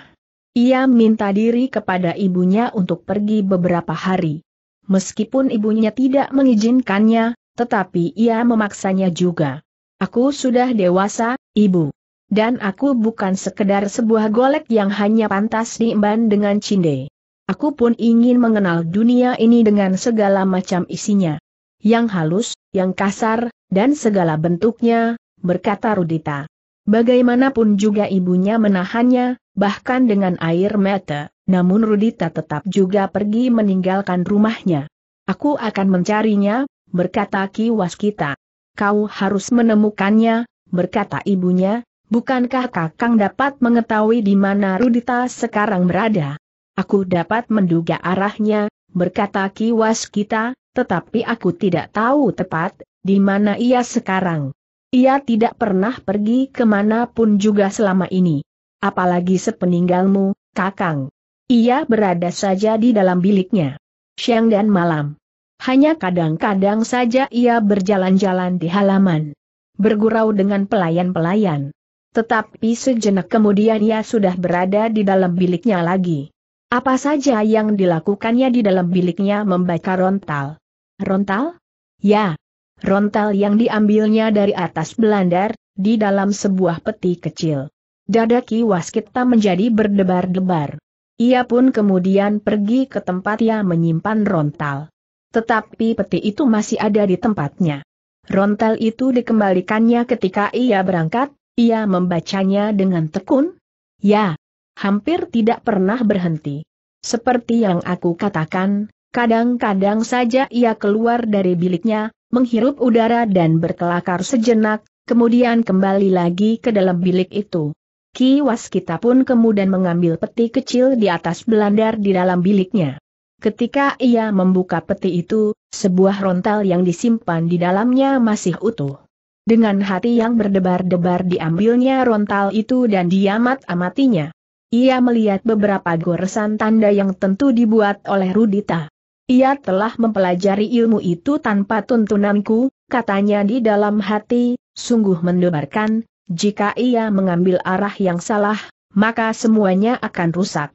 Ia minta diri kepada ibunya untuk pergi beberapa hari. Meskipun ibunya tidak mengizinkannya, tetapi ia memaksanya juga. Aku sudah dewasa, ibu. Dan aku bukan sekedar sebuah golek yang hanya pantas diemban dengan cinde. Aku pun ingin mengenal dunia ini dengan segala macam isinya. Yang halus, yang kasar, dan segala bentuknya, berkata Rudita. Bagaimanapun juga ibunya menahannya, bahkan dengan air mata, namun Rudita tetap juga pergi meninggalkan rumahnya. Aku akan mencarinya, berkata Ki Waskita kau harus menemukannya, berkata ibunya, bukankah kakang dapat mengetahui di mana Rudita sekarang berada? Aku dapat menduga arahnya, berkata kiwas kita, tetapi aku tidak tahu tepat, di mana ia sekarang. Ia tidak pernah pergi kemanapun juga selama ini. Apalagi sepeninggalmu, kakang. Ia berada saja di dalam biliknya. Siang dan malam. Hanya kadang-kadang saja ia berjalan-jalan di halaman. Bergurau dengan pelayan-pelayan. Tetapi sejenak kemudian ia sudah berada di dalam biliknya lagi. Apa saja yang dilakukannya di dalam biliknya membaca rontal. Rontal? Ya. Rontal yang diambilnya dari atas belandar, di dalam sebuah peti kecil. Dada Ki Waskita menjadi berdebar-debar. Ia pun kemudian pergi ke tempat ia menyimpan rontal. Tetapi peti itu masih ada di tempatnya. Rontel itu dikembalikannya ketika ia berangkat, ia membacanya dengan tekun. Ya, hampir tidak pernah berhenti. Seperti yang aku katakan, kadang-kadang saja ia keluar dari biliknya, menghirup udara dan berkelakar sejenak, kemudian kembali lagi ke dalam bilik itu. Kiwas kita pun kemudian mengambil peti kecil di atas belandar di dalam biliknya. Ketika ia membuka peti itu, sebuah rontal yang disimpan di dalamnya masih utuh. Dengan hati yang berdebar-debar diambilnya rontal itu dan diamat-amatinya. Ia melihat beberapa goresan tanda yang tentu dibuat oleh Rudita. Ia telah mempelajari ilmu itu tanpa tuntunanku, katanya di dalam hati, sungguh mendebarkan, jika ia mengambil arah yang salah, maka semuanya akan rusak.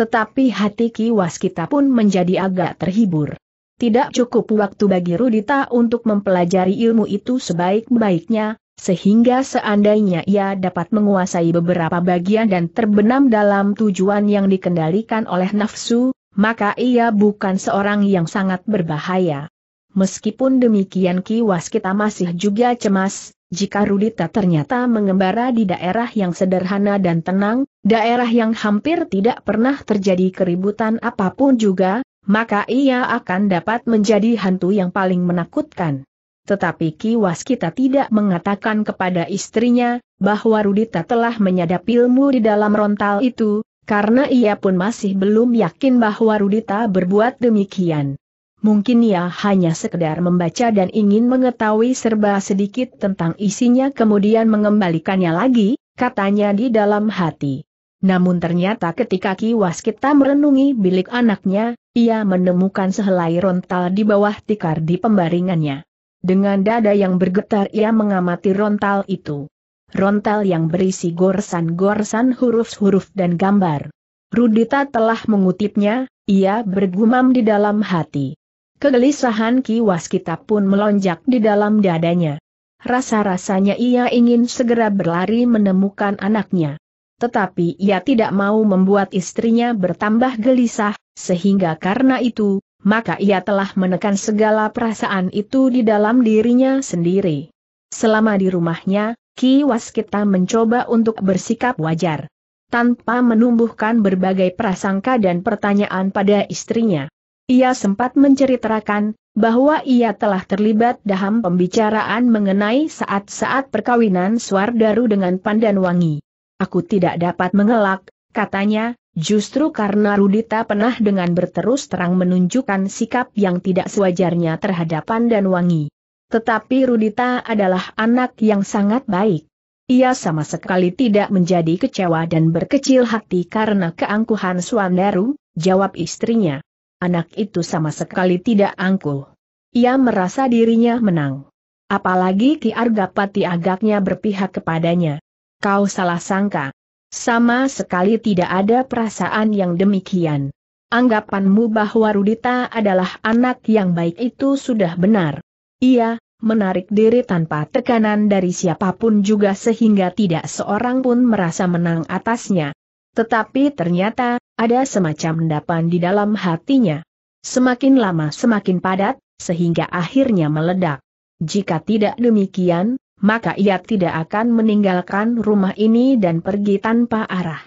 Tetapi hati Ki Waskita pun menjadi agak terhibur. Tidak cukup waktu bagi Rudita untuk mempelajari ilmu itu sebaik-baiknya, sehingga seandainya ia dapat menguasai beberapa bagian dan terbenam dalam tujuan yang dikendalikan oleh nafsu, maka ia bukan seorang yang sangat berbahaya. Meskipun demikian Ki Waskita masih juga cemas, jika Rudita ternyata mengembara di daerah yang sederhana dan tenang, daerah yang hampir tidak pernah terjadi keributan apapun juga, maka ia akan dapat menjadi hantu yang paling menakutkan. Tetapi Kiwas kita tidak mengatakan kepada istrinya, bahwa Rudita telah menyadap ilmu di dalam rontal itu, karena ia pun masih belum yakin bahwa Rudita berbuat demikian. Mungkin ia hanya sekedar membaca dan ingin mengetahui serba sedikit tentang isinya kemudian mengembalikannya lagi, katanya di dalam hati. Namun ternyata ketika Ki Waskita merenungi bilik anaknya, ia menemukan sehelai rontal di bawah tikar di pembaringannya. Dengan dada yang bergetar ia mengamati rontal itu. Rontal yang berisi goresan-goresan huruf-huruf dan gambar. Rudita telah mengutipnya, ia bergumam di dalam hati. Kegelisahan Ki Waskita pun melonjak di dalam dadanya. Rasa-rasanya ia ingin segera berlari menemukan anaknya tetapi ia tidak mau membuat istrinya bertambah gelisah, sehingga karena itu, maka ia telah menekan segala perasaan itu di dalam dirinya sendiri. Selama di rumahnya, Ki Waskita mencoba untuk bersikap wajar. Tanpa menumbuhkan berbagai prasangka dan pertanyaan pada istrinya. Ia sempat menceritakan, bahwa ia telah terlibat dalam pembicaraan mengenai saat-saat perkawinan Swardaru dengan Pandanwangi. Aku tidak dapat mengelak, katanya, justru karena Rudita pernah dengan berterus terang menunjukkan sikap yang tidak sewajarnya terhadap Pandan Wangi. Tetapi Rudita adalah anak yang sangat baik. Ia sama sekali tidak menjadi kecewa dan berkecil hati karena keangkuhan Swandaru, jawab istrinya. Anak itu sama sekali tidak angkuh. Ia merasa dirinya menang. Apalagi Ki Argapati agaknya berpihak kepadanya kau salah sangka. Sama sekali tidak ada perasaan yang demikian. Anggapanmu bahwa Rudita adalah anak yang baik itu sudah benar. Ia, menarik diri tanpa tekanan dari siapapun juga sehingga tidak seorang pun merasa menang atasnya. Tetapi ternyata, ada semacam endapan di dalam hatinya. Semakin lama semakin padat, sehingga akhirnya meledak. Jika tidak demikian, maka ia tidak akan meninggalkan rumah ini dan pergi tanpa arah.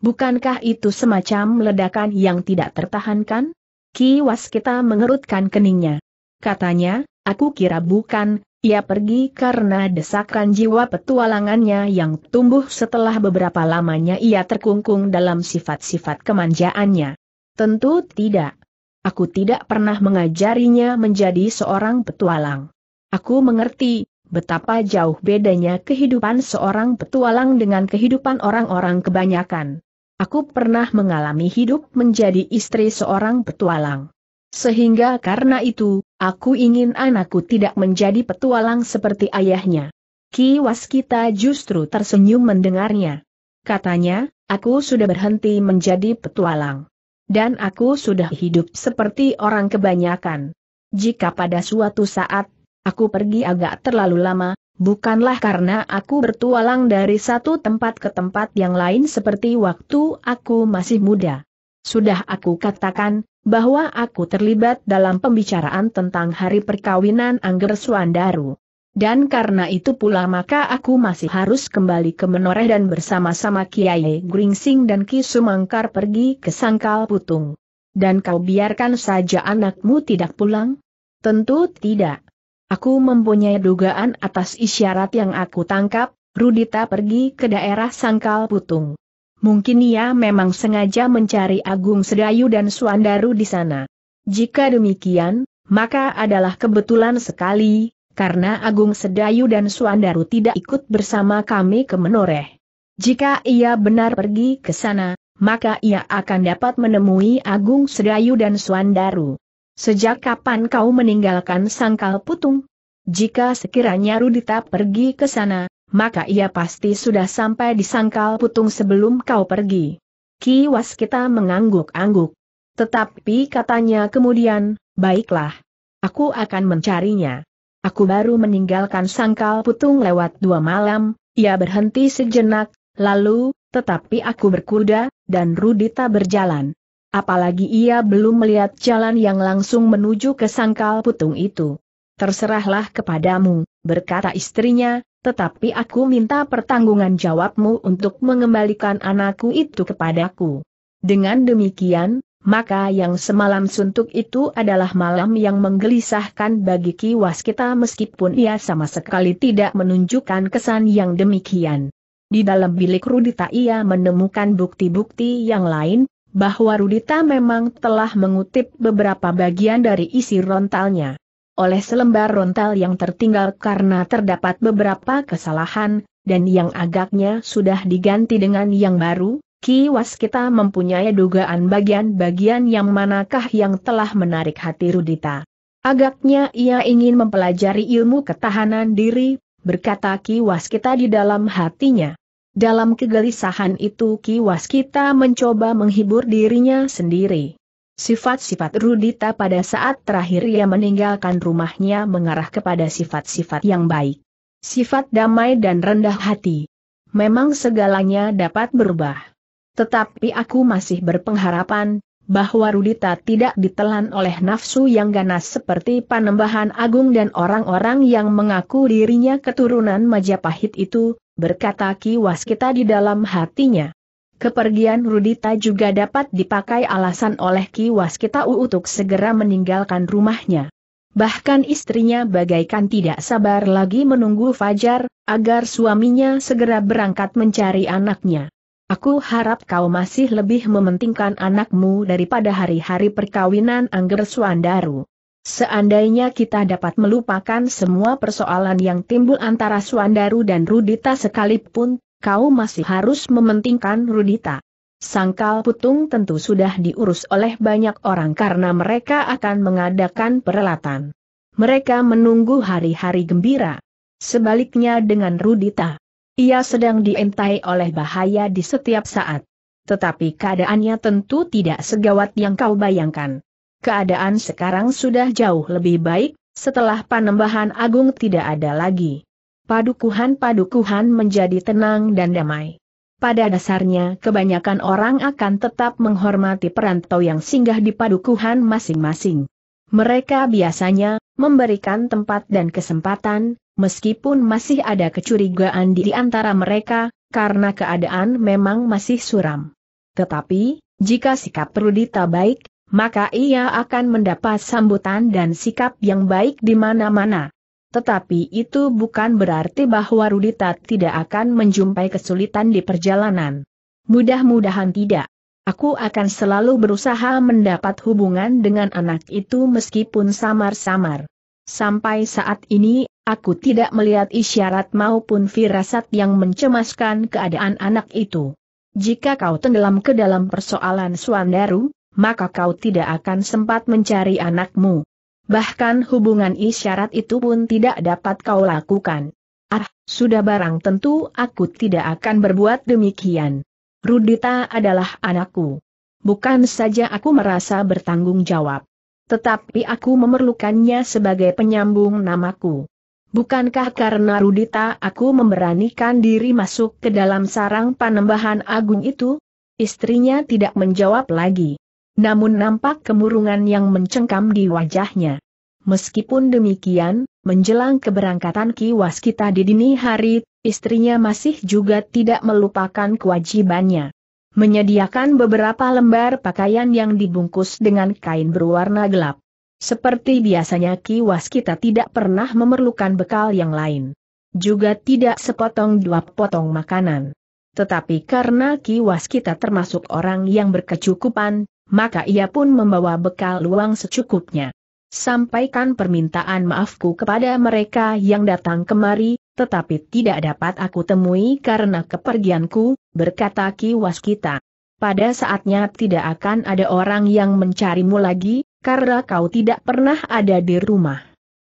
Bukankah itu semacam ledakan yang tidak tertahankan? Ki Waskita mengerutkan keningnya. Katanya, aku kira bukan, ia pergi karena desakan jiwa petualangannya yang tumbuh setelah beberapa lamanya ia terkungkung dalam sifat-sifat kemanjaannya. Tentu tidak. Aku tidak pernah mengajarinya menjadi seorang petualang. Aku mengerti, betapa jauh bedanya kehidupan seorang petualang dengan kehidupan orang-orang kebanyakan. Aku pernah mengalami hidup menjadi istri seorang petualang. Sehingga karena itu, aku ingin anakku tidak menjadi petualang seperti ayahnya. Ki Waskita justru tersenyum mendengarnya. Katanya, aku sudah berhenti menjadi petualang. Dan aku sudah hidup seperti orang kebanyakan. Jika pada suatu saat Aku pergi agak terlalu lama, bukanlah karena aku bertualang dari satu tempat ke tempat yang lain seperti waktu aku masih muda. Sudah aku katakan, bahwa aku terlibat dalam pembicaraan tentang hari perkawinan Angger Suandaru. Dan karena itu pula maka aku masih harus kembali ke Menoreh dan bersama-sama Kiai Gringsing dan Ki Sumangkar pergi ke Sangkal Putung. Dan kau biarkan saja anakmu tidak pulang? Tentu tidak. Aku mempunyai dugaan atas isyarat yang aku tangkap, Rudita pergi ke daerah Sangkal Putung. Mungkin ia memang sengaja mencari Agung Sedayu dan Suandaru di sana. Jika demikian, maka adalah kebetulan sekali, karena Agung Sedayu dan Suandaru tidak ikut bersama kami ke Menoreh. Jika ia benar pergi ke sana, maka ia akan dapat menemui Agung Sedayu dan Suandaru. Sejak kapan kau meninggalkan sangkal putung? Jika sekiranya Rudita pergi ke sana, maka ia pasti sudah sampai di sangkal putung sebelum kau pergi. Was kita mengangguk-angguk. Tetapi katanya kemudian, baiklah. Aku akan mencarinya. Aku baru meninggalkan sangkal putung lewat dua malam, ia berhenti sejenak, lalu, tetapi aku berkuda, dan Rudita berjalan. Apalagi ia belum melihat jalan yang langsung menuju ke sangkal putung itu. Terserahlah kepadamu, berkata istrinya, tetapi aku minta pertanggungan jawabmu untuk mengembalikan anakku itu kepadaku. Dengan demikian, maka yang semalam suntuk itu adalah malam yang menggelisahkan bagi kiwas kita meskipun ia sama sekali tidak menunjukkan kesan yang demikian. Di dalam bilik Rudita ia menemukan bukti-bukti yang lain, bahwa Rudita memang telah mengutip beberapa bagian dari isi rontalnya. Oleh selembar rontal yang tertinggal karena terdapat beberapa kesalahan, dan yang agaknya sudah diganti dengan yang baru, Ki Waskita mempunyai dugaan bagian-bagian yang manakah yang telah menarik hati Rudita. Agaknya ia ingin mempelajari ilmu ketahanan diri, berkata Ki Waskita di dalam hatinya. Dalam kegelisahan itu kiwas kita mencoba menghibur dirinya sendiri. Sifat-sifat Rudita pada saat terakhir ia meninggalkan rumahnya mengarah kepada sifat-sifat yang baik. Sifat damai dan rendah hati. Memang segalanya dapat berubah. Tetapi aku masih berpengharapan, bahwa Rudita tidak ditelan oleh nafsu yang ganas seperti Panembahan Agung dan orang-orang yang mengaku dirinya keturunan Majapahit itu, berkata Ki Waskita di dalam hatinya. Kepergian Rudita juga dapat dipakai alasan oleh Ki Waskita untuk segera meninggalkan rumahnya. Bahkan istrinya bagaikan tidak sabar lagi menunggu Fajar, agar suaminya segera berangkat mencari anaknya. Aku harap kau masih lebih mementingkan anakmu daripada hari-hari perkawinan Angger Suandaru. Seandainya kita dapat melupakan semua persoalan yang timbul antara Suandaru dan Rudita sekalipun, kau masih harus mementingkan Rudita. Sangkal putung tentu sudah diurus oleh banyak orang karena mereka akan mengadakan perelatan. Mereka menunggu hari-hari gembira. Sebaliknya dengan Rudita. Ia sedang diintai oleh bahaya di setiap saat. Tetapi keadaannya tentu tidak segawat yang kau bayangkan. Keadaan sekarang sudah jauh lebih baik, setelah panembahan agung tidak ada lagi. Padukuhan-padukuhan menjadi tenang dan damai. Pada dasarnya kebanyakan orang akan tetap menghormati perantau yang singgah di padukuhan masing-masing. Mereka biasanya memberikan tempat dan kesempatan meskipun masih ada kecurigaan di antara mereka, karena keadaan memang masih suram. Tetapi, jika sikap Rudita baik, maka ia akan mendapat sambutan dan sikap yang baik di mana-mana. Tetapi itu bukan berarti bahwa Rudita tidak akan menjumpai kesulitan di perjalanan. Mudah-mudahan tidak. Aku akan selalu berusaha mendapat hubungan dengan anak itu meskipun samar-samar. Sampai saat ini, aku tidak melihat isyarat maupun firasat yang mencemaskan keadaan anak itu. Jika kau tenggelam ke dalam persoalan Suandaru, maka kau tidak akan sempat mencari anakmu. Bahkan hubungan isyarat itu pun tidak dapat kau lakukan. Ah, sudah barang tentu aku tidak akan berbuat demikian. Rudita adalah anakku. Bukan saja aku merasa bertanggung jawab. Tetapi aku memerlukannya sebagai penyambung namaku. Bukankah karena Rudita aku memberanikan diri masuk ke dalam sarang panembahan agung itu? Istrinya tidak menjawab lagi. Namun nampak kemurungan yang mencengkam di wajahnya. Meskipun demikian, menjelang keberangkatan kiwas kita di dini hari, istrinya masih juga tidak melupakan kewajibannya menyediakan beberapa lembar pakaian yang dibungkus dengan kain berwarna gelap. Seperti biasanya kiwas kita tidak pernah memerlukan bekal yang lain. Juga tidak sepotong dua potong makanan. Tetapi karena kiwas kita termasuk orang yang berkecukupan, maka ia pun membawa bekal luang secukupnya. Sampaikan permintaan maafku kepada mereka yang datang kemari, tetapi tidak dapat aku temui karena kepergianku, berkata Ki Waskita. Pada saatnya tidak akan ada orang yang mencarimu lagi, karena kau tidak pernah ada di rumah.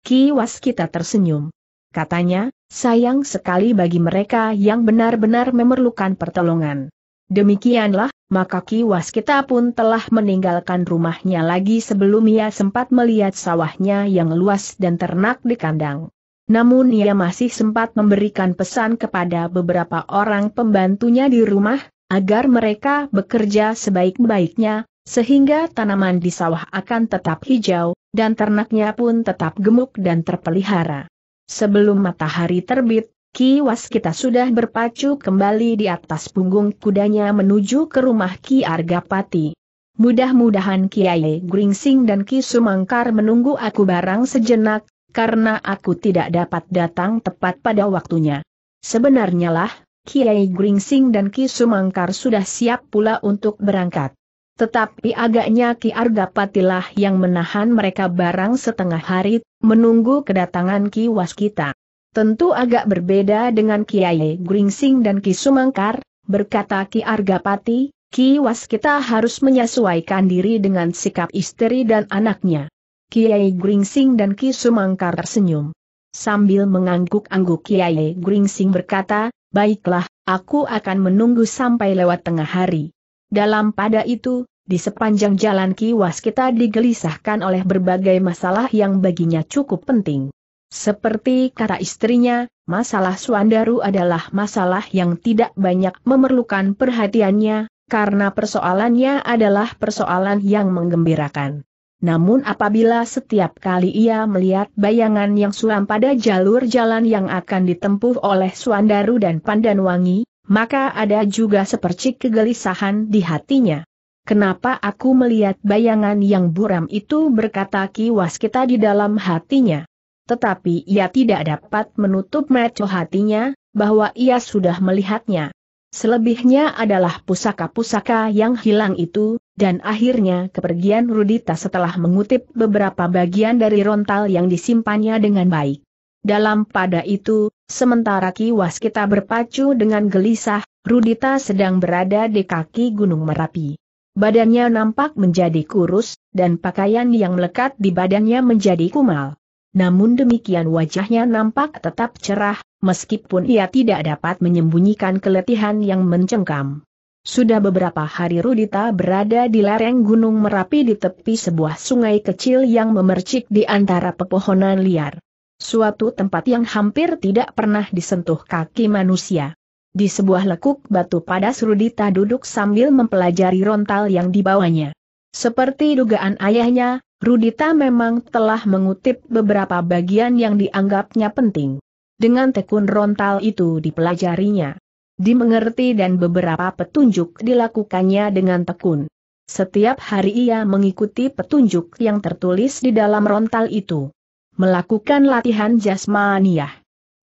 Ki Waskita tersenyum. Katanya, sayang sekali bagi mereka yang benar-benar memerlukan pertolongan. Demikianlah, maka Ki Waskita pun telah meninggalkan rumahnya lagi sebelum ia sempat melihat sawahnya yang luas dan ternak di kandang. Namun ia masih sempat memberikan pesan kepada beberapa orang pembantunya di rumah, agar mereka bekerja sebaik-baiknya, sehingga tanaman di sawah akan tetap hijau, dan ternaknya pun tetap gemuk dan terpelihara. Sebelum matahari terbit, Ki kita sudah berpacu kembali di atas punggung kudanya menuju ke rumah Ki Argapati. Mudah-mudahan Kiai Gringsing dan Ki Sumangkar menunggu aku barang sejenak, karena aku tidak dapat datang tepat pada waktunya. Sebenarnya lah, Kiai Gringsing dan Ki Sumangkar sudah siap pula untuk berangkat. Tetapi agaknya Ki Argapatilah yang menahan mereka barang setengah hari, menunggu kedatangan Ki Waskita. Tentu agak berbeda dengan Kiai Gringsing dan Ki Sumangkar, berkata Ki Argapati, Ki Waskita harus menyesuaikan diri dengan sikap istri dan anaknya. Kiai Gringsing dan Ki Sumangkar tersenyum. Sambil mengangguk-angguk Kiai Gringsing berkata, Baiklah, aku akan menunggu sampai lewat tengah hari. Dalam pada itu, di sepanjang jalan kiwas kita digelisahkan oleh berbagai masalah yang baginya cukup penting. Seperti kata istrinya, masalah Suandaru adalah masalah yang tidak banyak memerlukan perhatiannya, karena persoalannya adalah persoalan yang menggembirakan namun apabila setiap kali ia melihat bayangan yang suram pada jalur jalan yang akan ditempuh oleh Suandaru dan Pandanwangi, maka ada juga sepercik kegelisahan di hatinya. Kenapa aku melihat bayangan yang buram itu berkata kiwas kita di dalam hatinya. Tetapi ia tidak dapat menutup mata hatinya, bahwa ia sudah melihatnya. Selebihnya adalah pusaka-pusaka yang hilang itu, dan akhirnya kepergian Rudita setelah mengutip beberapa bagian dari rontal yang disimpannya dengan baik. Dalam pada itu, sementara kiwas kita berpacu dengan gelisah, Rudita sedang berada di kaki Gunung Merapi. Badannya nampak menjadi kurus, dan pakaian yang melekat di badannya menjadi kumal. Namun demikian wajahnya nampak tetap cerah, meskipun ia tidak dapat menyembunyikan keletihan yang mencengkam. Sudah beberapa hari Rudita berada di lereng Gunung Merapi di tepi sebuah sungai kecil yang memercik di antara pepohonan liar. Suatu tempat yang hampir tidak pernah disentuh kaki manusia. Di sebuah lekuk batu padas Rudita duduk sambil mempelajari rontal yang dibawanya. Seperti dugaan ayahnya, Rudita memang telah mengutip beberapa bagian yang dianggapnya penting. Dengan tekun rontal itu dipelajarinya dimengerti dan beberapa petunjuk dilakukannya dengan tekun. Setiap hari ia mengikuti petunjuk yang tertulis di dalam rontal itu. Melakukan latihan jasmaniah.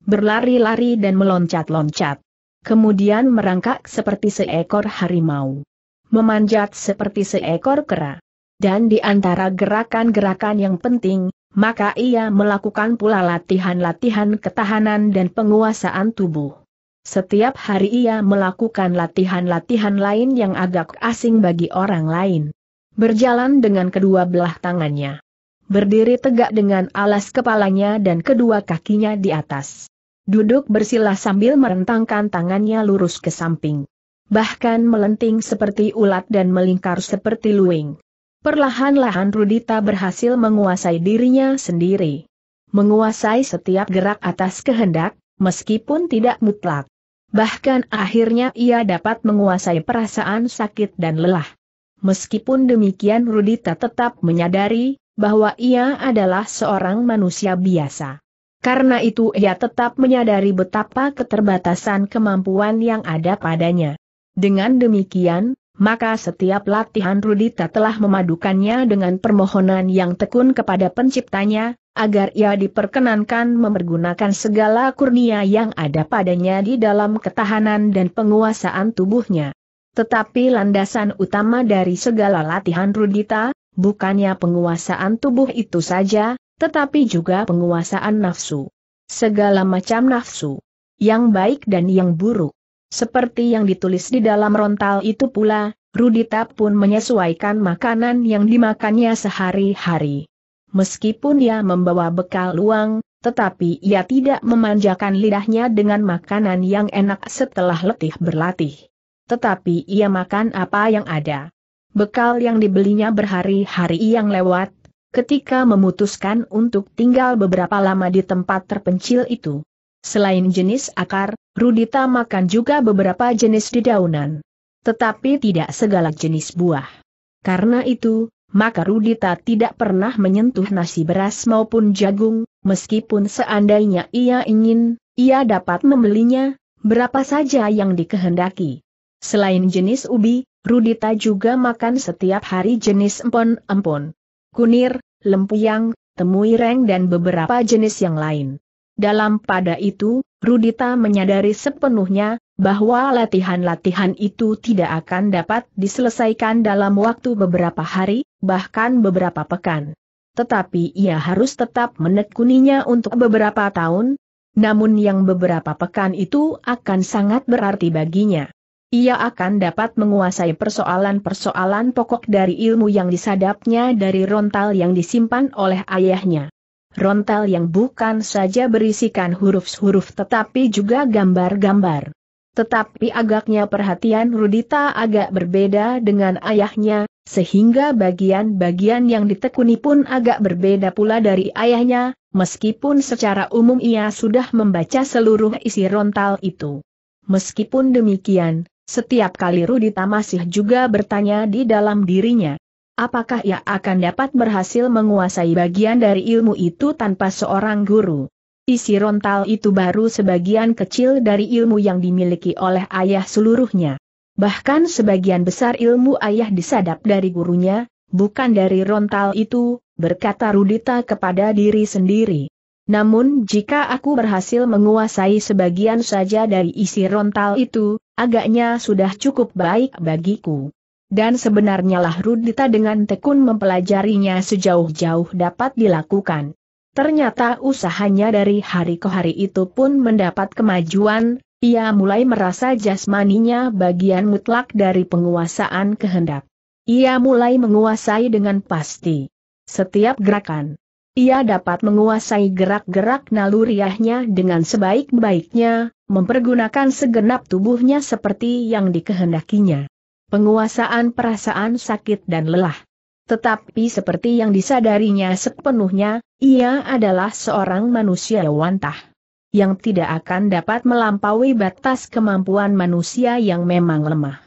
Berlari-lari dan meloncat-loncat. Kemudian merangkak seperti seekor harimau. Memanjat seperti seekor kera. Dan di antara gerakan-gerakan yang penting, maka ia melakukan pula latihan-latihan ketahanan dan penguasaan tubuh. Setiap hari ia melakukan latihan-latihan lain yang agak asing bagi orang lain. Berjalan dengan kedua belah tangannya. Berdiri tegak dengan alas kepalanya dan kedua kakinya di atas. Duduk bersila sambil merentangkan tangannya lurus ke samping. Bahkan melenting seperti ulat dan melingkar seperti luing. Perlahan-lahan Rudita berhasil menguasai dirinya sendiri. Menguasai setiap gerak atas kehendak, meskipun tidak mutlak. Bahkan akhirnya ia dapat menguasai perasaan sakit dan lelah. Meskipun demikian Rudita tetap menyadari bahwa ia adalah seorang manusia biasa. Karena itu ia tetap menyadari betapa keterbatasan kemampuan yang ada padanya. Dengan demikian, maka setiap latihan Rudita telah memadukannya dengan permohonan yang tekun kepada penciptanya, agar ia diperkenankan memergunakan segala kurnia yang ada padanya di dalam ketahanan dan penguasaan tubuhnya. Tetapi landasan utama dari segala latihan Rudita, bukannya penguasaan tubuh itu saja, tetapi juga penguasaan nafsu. Segala macam nafsu, yang baik dan yang buruk. Seperti yang ditulis di dalam rontal itu pula, Rudita pun menyesuaikan makanan yang dimakannya sehari-hari meskipun ia membawa bekal luang, tetapi ia tidak memanjakan lidahnya dengan makanan yang enak setelah letih berlatih. Tetapi ia makan apa yang ada. Bekal yang dibelinya berhari-hari yang lewat, ketika memutuskan untuk tinggal beberapa lama di tempat terpencil itu. Selain jenis akar, Rudita makan juga beberapa jenis dedaunan. Tetapi tidak segala jenis buah. Karena itu, maka Rudita tidak pernah menyentuh nasi beras maupun jagung, meskipun seandainya ia ingin, ia dapat membelinya, berapa saja yang dikehendaki. Selain jenis ubi, Rudita juga makan setiap hari jenis empon-empon, kunir, lempuyang, temuireng dan beberapa jenis yang lain. Dalam pada itu, Rudita menyadari sepenuhnya bahwa latihan-latihan itu tidak akan dapat diselesaikan dalam waktu beberapa hari, bahkan beberapa pekan. Tetapi ia harus tetap menekuninya untuk beberapa tahun, namun yang beberapa pekan itu akan sangat berarti baginya. Ia akan dapat menguasai persoalan-persoalan pokok dari ilmu yang disadapnya dari rontal yang disimpan oleh ayahnya. Rontal yang bukan saja berisikan huruf-huruf tetapi juga gambar-gambar. Tetapi agaknya perhatian Rudita agak berbeda dengan ayahnya, sehingga bagian-bagian yang ditekuni pun agak berbeda pula dari ayahnya, meskipun secara umum ia sudah membaca seluruh isi rontal itu. Meskipun demikian, setiap kali Rudita masih juga bertanya di dalam dirinya. Apakah ia akan dapat berhasil menguasai bagian dari ilmu itu tanpa seorang guru? Isi rontal itu baru sebagian kecil dari ilmu yang dimiliki oleh ayah seluruhnya. Bahkan sebagian besar ilmu ayah disadap dari gurunya, bukan dari rontal itu, berkata Rudita kepada diri sendiri. Namun jika aku berhasil menguasai sebagian saja dari isi rontal itu, agaknya sudah cukup baik bagiku. Dan sebenarnya lah Rudita dengan tekun mempelajarinya sejauh-jauh dapat dilakukan. Ternyata usahanya dari hari ke hari itu pun mendapat kemajuan, ia mulai merasa jasmaninya bagian mutlak dari penguasaan kehendak. Ia mulai menguasai dengan pasti setiap gerakan. Ia dapat menguasai gerak-gerak naluriahnya dengan sebaik-baiknya, mempergunakan segenap tubuhnya seperti yang dikehendakinya. Penguasaan perasaan sakit dan lelah tetapi seperti yang disadarinya sepenuhnya, ia adalah seorang manusia wantah yang tidak akan dapat melampaui batas kemampuan manusia yang memang lemah.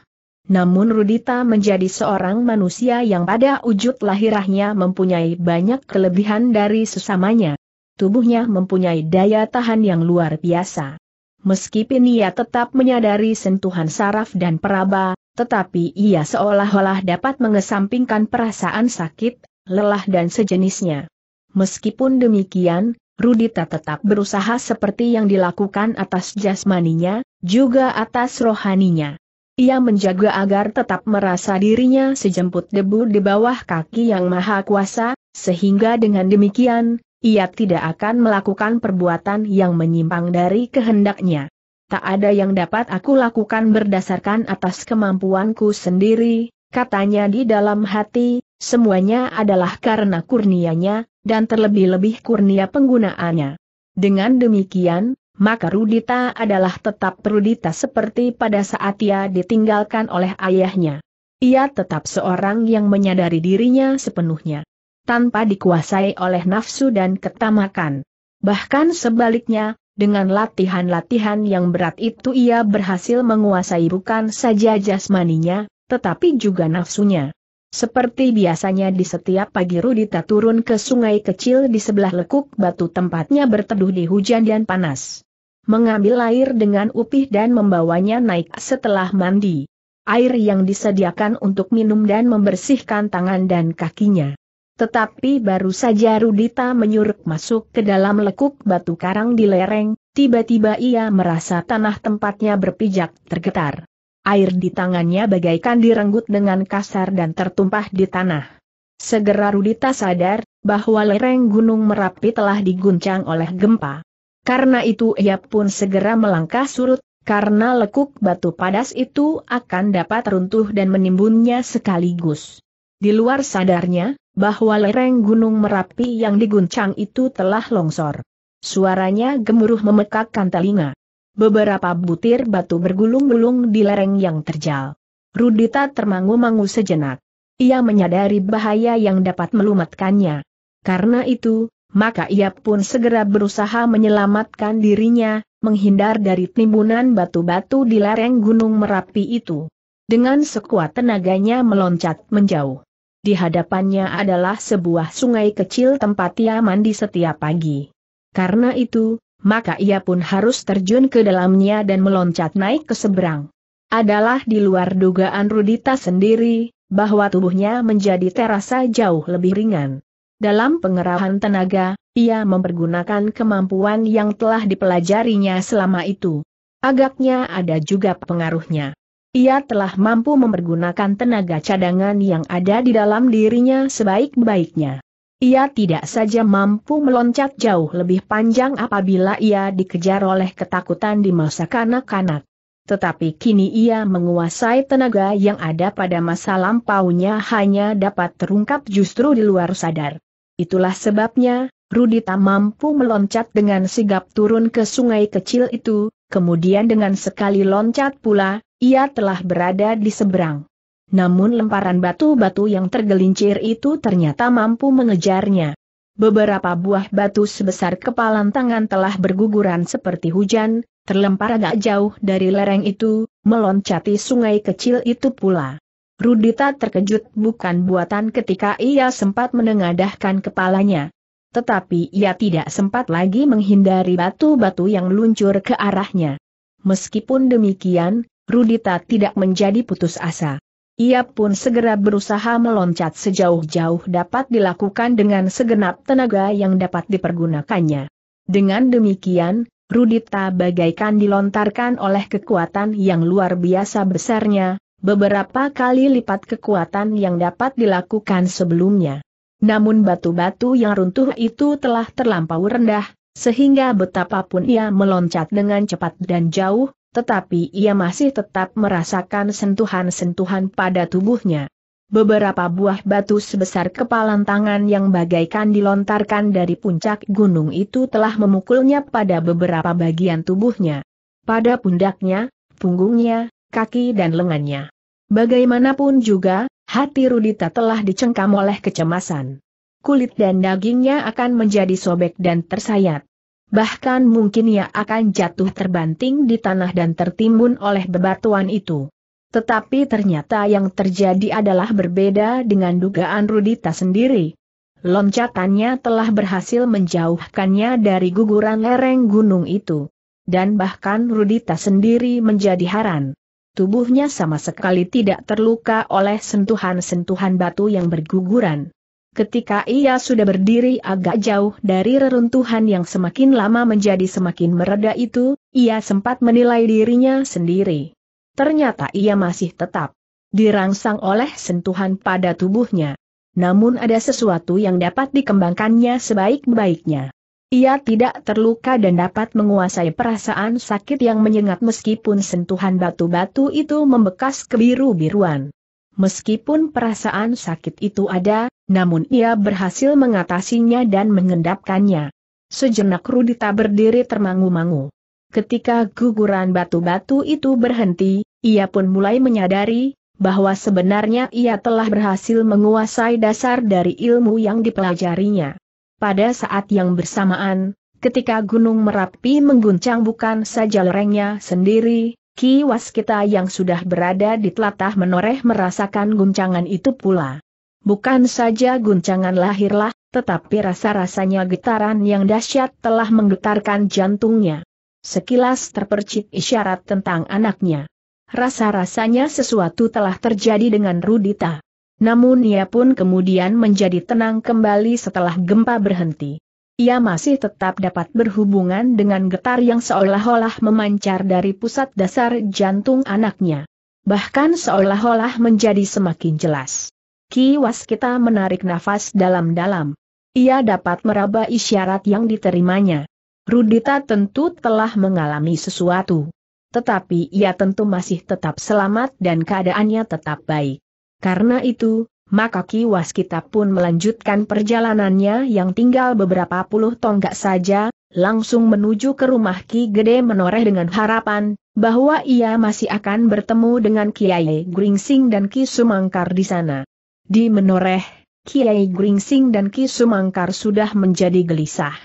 Namun Rudita menjadi seorang manusia yang pada wujud lahirahnya mempunyai banyak kelebihan dari sesamanya. Tubuhnya mempunyai daya tahan yang luar biasa. Meskipun ia tetap menyadari sentuhan saraf dan peraba, tetapi ia seolah-olah dapat mengesampingkan perasaan sakit, lelah dan sejenisnya. Meskipun demikian, Rudita tetap berusaha seperti yang dilakukan atas jasmaninya, juga atas rohaninya. Ia menjaga agar tetap merasa dirinya sejemput debu di bawah kaki yang maha kuasa, sehingga dengan demikian, ia tidak akan melakukan perbuatan yang menyimpang dari kehendaknya. Tak ada yang dapat aku lakukan berdasarkan atas kemampuanku sendiri, katanya di dalam hati, semuanya adalah karena kurnianya, dan terlebih-lebih kurnia penggunaannya. Dengan demikian, maka Rudita adalah tetap Rudita seperti pada saat ia ditinggalkan oleh ayahnya. Ia tetap seorang yang menyadari dirinya sepenuhnya. Tanpa dikuasai oleh nafsu dan ketamakan. Bahkan sebaliknya, dengan latihan-latihan yang berat itu ia berhasil menguasai bukan saja jasmaninya, tetapi juga nafsunya. Seperti biasanya di setiap pagi Rudita turun ke sungai kecil di sebelah lekuk batu tempatnya berteduh di hujan dan panas. Mengambil air dengan upih dan membawanya naik setelah mandi. Air yang disediakan untuk minum dan membersihkan tangan dan kakinya. Tetapi baru saja Rudita menyuruh masuk ke dalam lekuk batu karang di lereng, tiba-tiba ia merasa tanah tempatnya berpijak tergetar. Air di tangannya bagaikan direnggut dengan kasar dan tertumpah di tanah. Segera Rudita sadar bahwa lereng Gunung Merapi telah diguncang oleh gempa. Karena itu ia pun segera melangkah surut, karena lekuk batu padas itu akan dapat runtuh dan menimbunnya sekaligus. Di luar sadarnya, bahwa lereng Gunung Merapi yang diguncang itu telah longsor. Suaranya gemuruh memekakkan telinga. Beberapa butir batu bergulung-gulung di lereng yang terjal. Rudita termangu-mangu sejenak. Ia menyadari bahaya yang dapat melumatkannya. Karena itu, maka ia pun segera berusaha menyelamatkan dirinya, menghindar dari timbunan batu-batu di lereng Gunung Merapi itu. Dengan sekuat tenaganya meloncat menjauh. Di hadapannya adalah sebuah sungai kecil tempat ia mandi setiap pagi. Karena itu, maka ia pun harus terjun ke dalamnya dan meloncat naik ke seberang. Adalah di luar dugaan Rudita sendiri, bahwa tubuhnya menjadi terasa jauh lebih ringan. Dalam pengerahan tenaga, ia mempergunakan kemampuan yang telah dipelajarinya selama itu. Agaknya ada juga pengaruhnya. Ia telah mampu mempergunakan tenaga cadangan yang ada di dalam dirinya sebaik-baiknya. Ia tidak saja mampu meloncat jauh lebih panjang apabila ia dikejar oleh ketakutan di masa kanak-kanak. Tetapi kini ia menguasai tenaga yang ada pada masa lampaunya hanya dapat terungkap justru di luar sadar. Itulah sebabnya, Rudita mampu meloncat dengan sigap turun ke sungai kecil itu, kemudian dengan sekali loncat pula, ia telah berada di seberang. Namun lemparan batu-batu yang tergelincir itu ternyata mampu mengejarnya. Beberapa buah batu sebesar kepalan tangan telah berguguran seperti hujan, terlempar agak jauh dari lereng itu, meloncati sungai kecil itu pula. Rudita terkejut bukan buatan ketika ia sempat menengadahkan kepalanya tetapi ia tidak sempat lagi menghindari batu-batu yang meluncur ke arahnya. Meskipun demikian, Rudita tidak menjadi putus asa. Ia pun segera berusaha meloncat sejauh-jauh dapat dilakukan dengan segenap tenaga yang dapat dipergunakannya. Dengan demikian, Rudita bagaikan dilontarkan oleh kekuatan yang luar biasa besarnya, beberapa kali lipat kekuatan yang dapat dilakukan sebelumnya. Namun batu-batu yang runtuh itu telah terlampau rendah, sehingga betapapun ia meloncat dengan cepat dan jauh, tetapi ia masih tetap merasakan sentuhan-sentuhan pada tubuhnya. Beberapa buah batu sebesar kepalan tangan yang bagaikan dilontarkan dari puncak gunung itu telah memukulnya pada beberapa bagian tubuhnya. Pada pundaknya, punggungnya, kaki dan lengannya. Bagaimanapun juga, Hati Rudita telah dicengkam oleh kecemasan. Kulit dan dagingnya akan menjadi sobek dan tersayat. Bahkan mungkin ia akan jatuh terbanting di tanah dan tertimbun oleh bebatuan itu. Tetapi ternyata yang terjadi adalah berbeda dengan dugaan Rudita sendiri. Loncatannya telah berhasil menjauhkannya dari guguran lereng gunung itu. Dan bahkan Rudita sendiri menjadi haran. Tubuhnya sama sekali tidak terluka oleh sentuhan-sentuhan batu yang berguguran. Ketika ia sudah berdiri agak jauh dari reruntuhan yang semakin lama menjadi semakin mereda itu, ia sempat menilai dirinya sendiri. Ternyata ia masih tetap dirangsang oleh sentuhan pada tubuhnya. Namun ada sesuatu yang dapat dikembangkannya sebaik-baiknya. Ia tidak terluka dan dapat menguasai perasaan sakit yang menyengat meskipun sentuhan batu-batu itu membekas kebiru-biruan. Meskipun perasaan sakit itu ada, namun ia berhasil mengatasinya dan mengendapkannya. Sejenak Rudita berdiri termangu-mangu. Ketika guguran batu-batu itu berhenti, ia pun mulai menyadari, bahwa sebenarnya ia telah berhasil menguasai dasar dari ilmu yang dipelajarinya. Pada saat yang bersamaan, ketika Gunung Merapi mengguncang bukan saja lerengnya sendiri, Ki Waskita yang sudah berada di telatah menoreh merasakan guncangan itu pula. Bukan saja guncangan lahirlah, tetapi rasa-rasanya getaran yang dahsyat telah menggetarkan jantungnya. Sekilas terpercik isyarat tentang anaknya. Rasa-rasanya sesuatu telah terjadi dengan Rudita. Namun ia pun kemudian menjadi tenang kembali setelah gempa berhenti. Ia masih tetap dapat berhubungan dengan getar yang seolah-olah memancar dari pusat dasar jantung anaknya. Bahkan seolah-olah menjadi semakin jelas. Ki Waskita menarik nafas dalam-dalam. Ia dapat meraba isyarat yang diterimanya. Rudita tentu telah mengalami sesuatu. Tetapi ia tentu masih tetap selamat dan keadaannya tetap baik. Karena itu, maka kiwas kita pun melanjutkan perjalanannya yang tinggal beberapa puluh tonggak saja, langsung menuju ke rumah Ki Gede menoreh dengan harapan, bahwa ia masih akan bertemu dengan Kiai Gringsing dan Ki Sumangkar di sana. Di menoreh, Kiai Gringsing dan Ki Sumangkar sudah menjadi gelisah.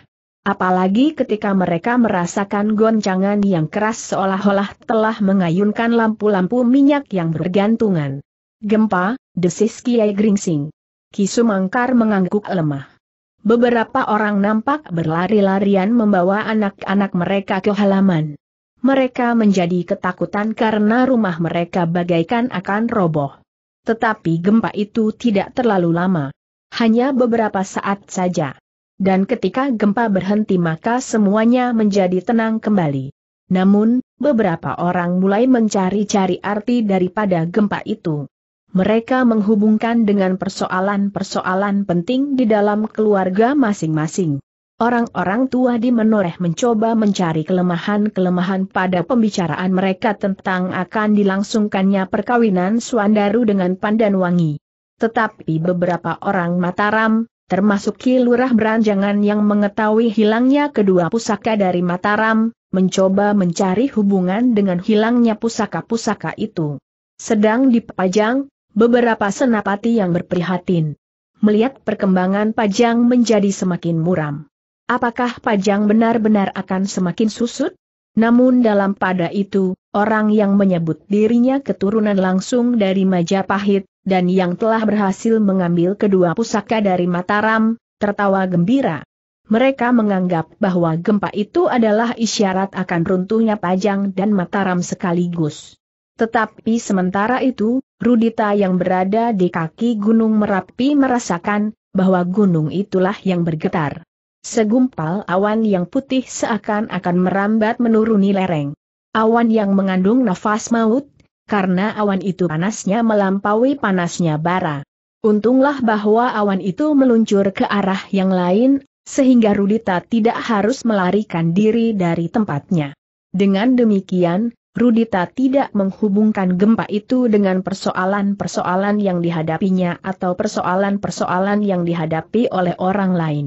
Apalagi ketika mereka merasakan goncangan yang keras seolah-olah telah mengayunkan lampu-lampu minyak yang bergantungan. Gempa, desis Kiai Gringsing. Kisumangkar mengangguk lemah. Beberapa orang nampak berlari-larian membawa anak-anak mereka ke halaman. Mereka menjadi ketakutan karena rumah mereka bagaikan akan roboh. Tetapi gempa itu tidak terlalu lama. Hanya beberapa saat saja. Dan ketika gempa berhenti maka semuanya menjadi tenang kembali. Namun, beberapa orang mulai mencari-cari arti daripada gempa itu mereka menghubungkan dengan persoalan-persoalan penting di dalam keluarga masing-masing. Orang-orang tua di menoreh mencoba mencari kelemahan-kelemahan pada pembicaraan mereka tentang akan dilangsungkannya perkawinan Suandaru dengan Pandan Wangi. Tetapi beberapa orang Mataram, termasuk Ki Lurah Beranjangan yang mengetahui hilangnya kedua pusaka dari Mataram, mencoba mencari hubungan dengan hilangnya pusaka-pusaka itu. Sedang dipajang, beberapa senapati yang berprihatin. Melihat perkembangan Pajang menjadi semakin muram. Apakah Pajang benar-benar akan semakin susut? Namun dalam pada itu, orang yang menyebut dirinya keturunan langsung dari Majapahit, dan yang telah berhasil mengambil kedua pusaka dari Mataram, tertawa gembira. Mereka menganggap bahwa gempa itu adalah isyarat akan runtuhnya Pajang dan Mataram sekaligus. Tetapi sementara itu, Rudita yang berada di kaki Gunung Merapi merasakan bahwa gunung itulah yang bergetar. Segumpal awan yang putih seakan-akan merambat menuruni lereng. Awan yang mengandung nafas maut, karena awan itu panasnya melampaui panasnya bara. Untunglah bahwa awan itu meluncur ke arah yang lain, sehingga Rudita tidak harus melarikan diri dari tempatnya. Dengan demikian, Rudita tidak menghubungkan gempa itu dengan persoalan-persoalan yang dihadapinya atau persoalan-persoalan yang dihadapi oleh orang lain.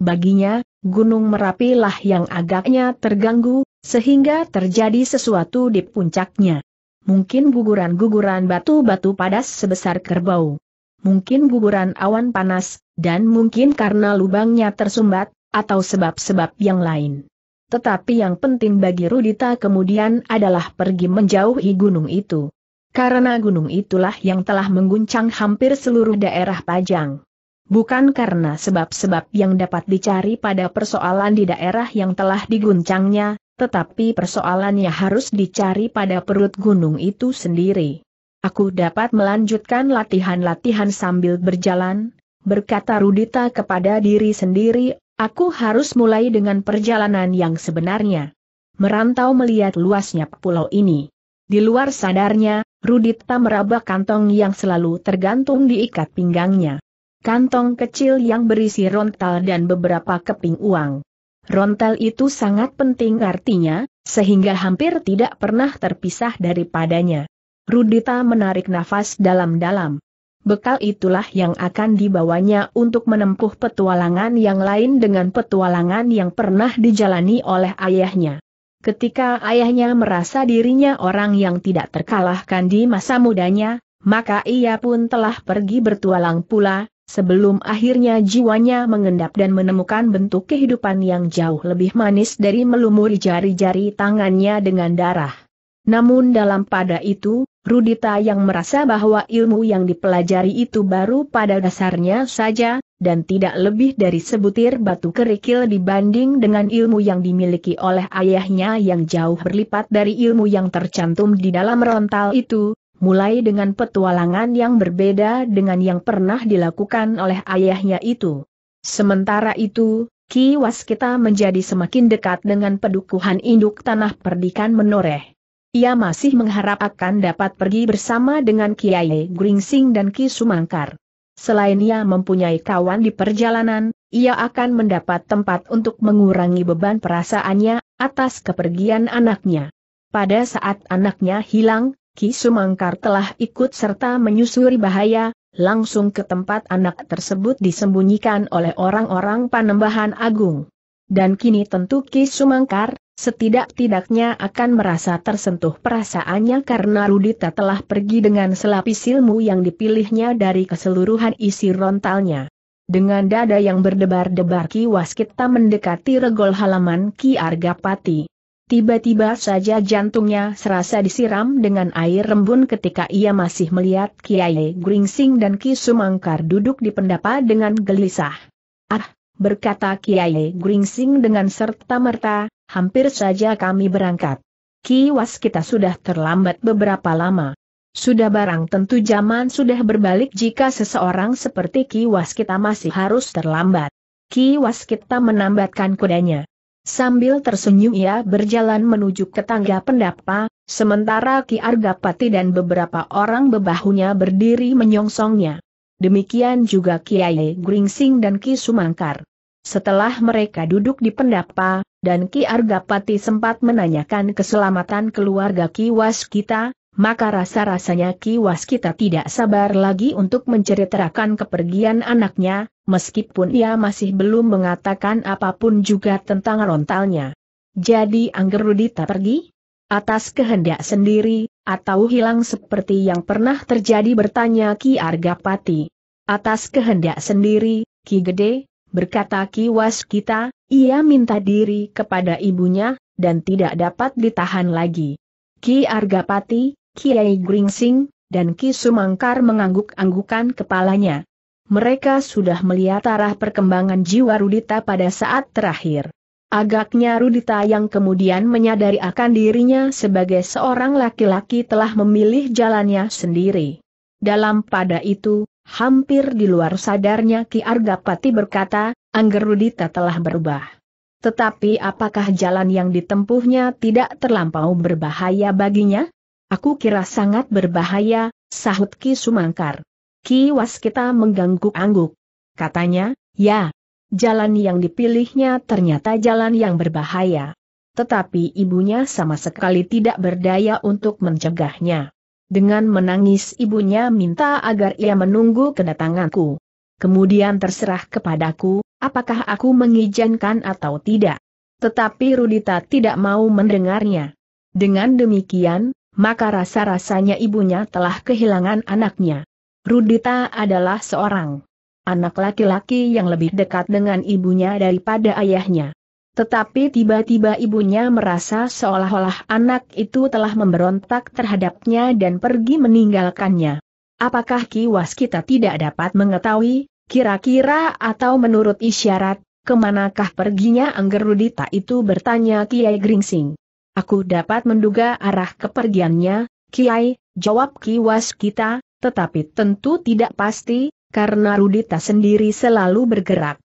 Baginya, Gunung Merapi lah yang agaknya terganggu, sehingga terjadi sesuatu di puncaknya. Mungkin guguran-guguran batu-batu padas sebesar kerbau. Mungkin guguran awan panas, dan mungkin karena lubangnya tersumbat, atau sebab-sebab yang lain. Tetapi yang penting bagi Rudita kemudian adalah pergi menjauhi gunung itu. Karena gunung itulah yang telah mengguncang hampir seluruh daerah Pajang. Bukan karena sebab-sebab yang dapat dicari pada persoalan di daerah yang telah diguncangnya, tetapi persoalannya harus dicari pada perut gunung itu sendiri. Aku dapat melanjutkan latihan-latihan sambil berjalan, berkata Rudita kepada diri sendiri Aku harus mulai dengan perjalanan yang sebenarnya. Merantau melihat luasnya pulau ini. Di luar sadarnya, Rudita meraba kantong yang selalu tergantung diikat pinggangnya. Kantong kecil yang berisi rontal dan beberapa keping uang. Rontal itu sangat penting artinya, sehingga hampir tidak pernah terpisah daripadanya. Rudita menarik nafas dalam-dalam bekal itulah yang akan dibawanya untuk menempuh petualangan yang lain dengan petualangan yang pernah dijalani oleh ayahnya. Ketika ayahnya merasa dirinya orang yang tidak terkalahkan di masa mudanya, maka ia pun telah pergi bertualang pula, sebelum akhirnya jiwanya mengendap dan menemukan bentuk kehidupan yang jauh lebih manis dari melumuri jari-jari tangannya dengan darah. Namun dalam pada itu, Rudita yang merasa bahwa ilmu yang dipelajari itu baru pada dasarnya saja, dan tidak lebih dari sebutir batu kerikil dibanding dengan ilmu yang dimiliki oleh ayahnya yang jauh berlipat dari ilmu yang tercantum di dalam rontal itu, mulai dengan petualangan yang berbeda dengan yang pernah dilakukan oleh ayahnya itu. Sementara itu, Ki Waskita menjadi semakin dekat dengan pedukuhan induk tanah perdikan menoreh. Ia masih mengharap akan dapat pergi bersama dengan Kiai Gringsing dan Ki Sumangkar. Selain ia mempunyai kawan di perjalanan, ia akan mendapat tempat untuk mengurangi beban perasaannya atas kepergian anaknya. Pada saat anaknya hilang, Ki Sumangkar telah ikut serta menyusuri bahaya, langsung ke tempat anak tersebut disembunyikan oleh orang-orang Panembahan Agung. Dan kini tentu Ki Sumangkar, Setidak-tidaknya akan merasa tersentuh perasaannya karena Rudita telah pergi dengan selapis ilmu yang dipilihnya dari keseluruhan isi rontalnya. Dengan dada yang berdebar-debar Ki Waskita mendekati regol halaman Ki Argapati. Tiba-tiba saja jantungnya serasa disiram dengan air rembun ketika ia masih melihat Kiai Gringsing dan Ki Sumangkar duduk di pendapa dengan gelisah. Ah, berkata Kiai Gringsing dengan serta-merta, hampir saja kami berangkat. Kiwas kita sudah terlambat beberapa lama. Sudah barang tentu zaman sudah berbalik jika seseorang seperti Kiwas kita masih harus terlambat. Kiwas kita menambatkan kudanya. Sambil tersenyum ia berjalan menuju ke tangga pendapa, sementara Ki Argapati dan beberapa orang bebahunya berdiri menyongsongnya. Demikian juga Kiai Gringsing dan Ki Sumangkar. Setelah mereka duduk di pendapa, dan Ki Argapati sempat menanyakan keselamatan keluarga Ki Waskita, maka rasa-rasanya Ki Waskita tidak sabar lagi untuk menceritakan kepergian anaknya, meskipun ia masih belum mengatakan apapun juga tentang rontalnya. Jadi Angger Rudita pergi? Atas kehendak sendiri, atau hilang seperti yang pernah terjadi bertanya Ki Argapati. Atas kehendak sendiri, Ki Gede, berkata kiwas kita, ia minta diri kepada ibunya, dan tidak dapat ditahan lagi. Ki Argapati, Kiai Gringsing, dan Ki Sumangkar mengangguk-anggukan kepalanya. Mereka sudah melihat arah perkembangan jiwa Rudita pada saat terakhir. Agaknya Rudita yang kemudian menyadari akan dirinya sebagai seorang laki-laki telah memilih jalannya sendiri. Dalam pada itu, Hampir di luar sadarnya Ki Argapati berkata, Anggerudita telah berubah. Tetapi apakah jalan yang ditempuhnya tidak terlampau berbahaya baginya? Aku kira sangat berbahaya, sahut Ki Sumangkar. Ki Waskita mengganggu-angguk. Katanya, ya, jalan yang dipilihnya ternyata jalan yang berbahaya. Tetapi ibunya sama sekali tidak berdaya untuk mencegahnya. Dengan menangis ibunya minta agar ia menunggu kedatanganku. Kemudian terserah kepadaku, apakah aku mengizinkan atau tidak. Tetapi Rudita tidak mau mendengarnya. Dengan demikian, maka rasa-rasanya ibunya telah kehilangan anaknya. Rudita adalah seorang anak laki-laki yang lebih dekat dengan ibunya daripada ayahnya. Tetapi tiba-tiba ibunya merasa seolah-olah anak itu telah memberontak terhadapnya dan pergi meninggalkannya. Apakah kiwas kita tidak dapat mengetahui, kira-kira atau menurut isyarat, kemanakah perginya Anggerudita itu bertanya Kiai Gringsing. Aku dapat menduga arah kepergiannya, Kiai, jawab kiwas kita, tetapi tentu tidak pasti, karena Rudita sendiri selalu bergerak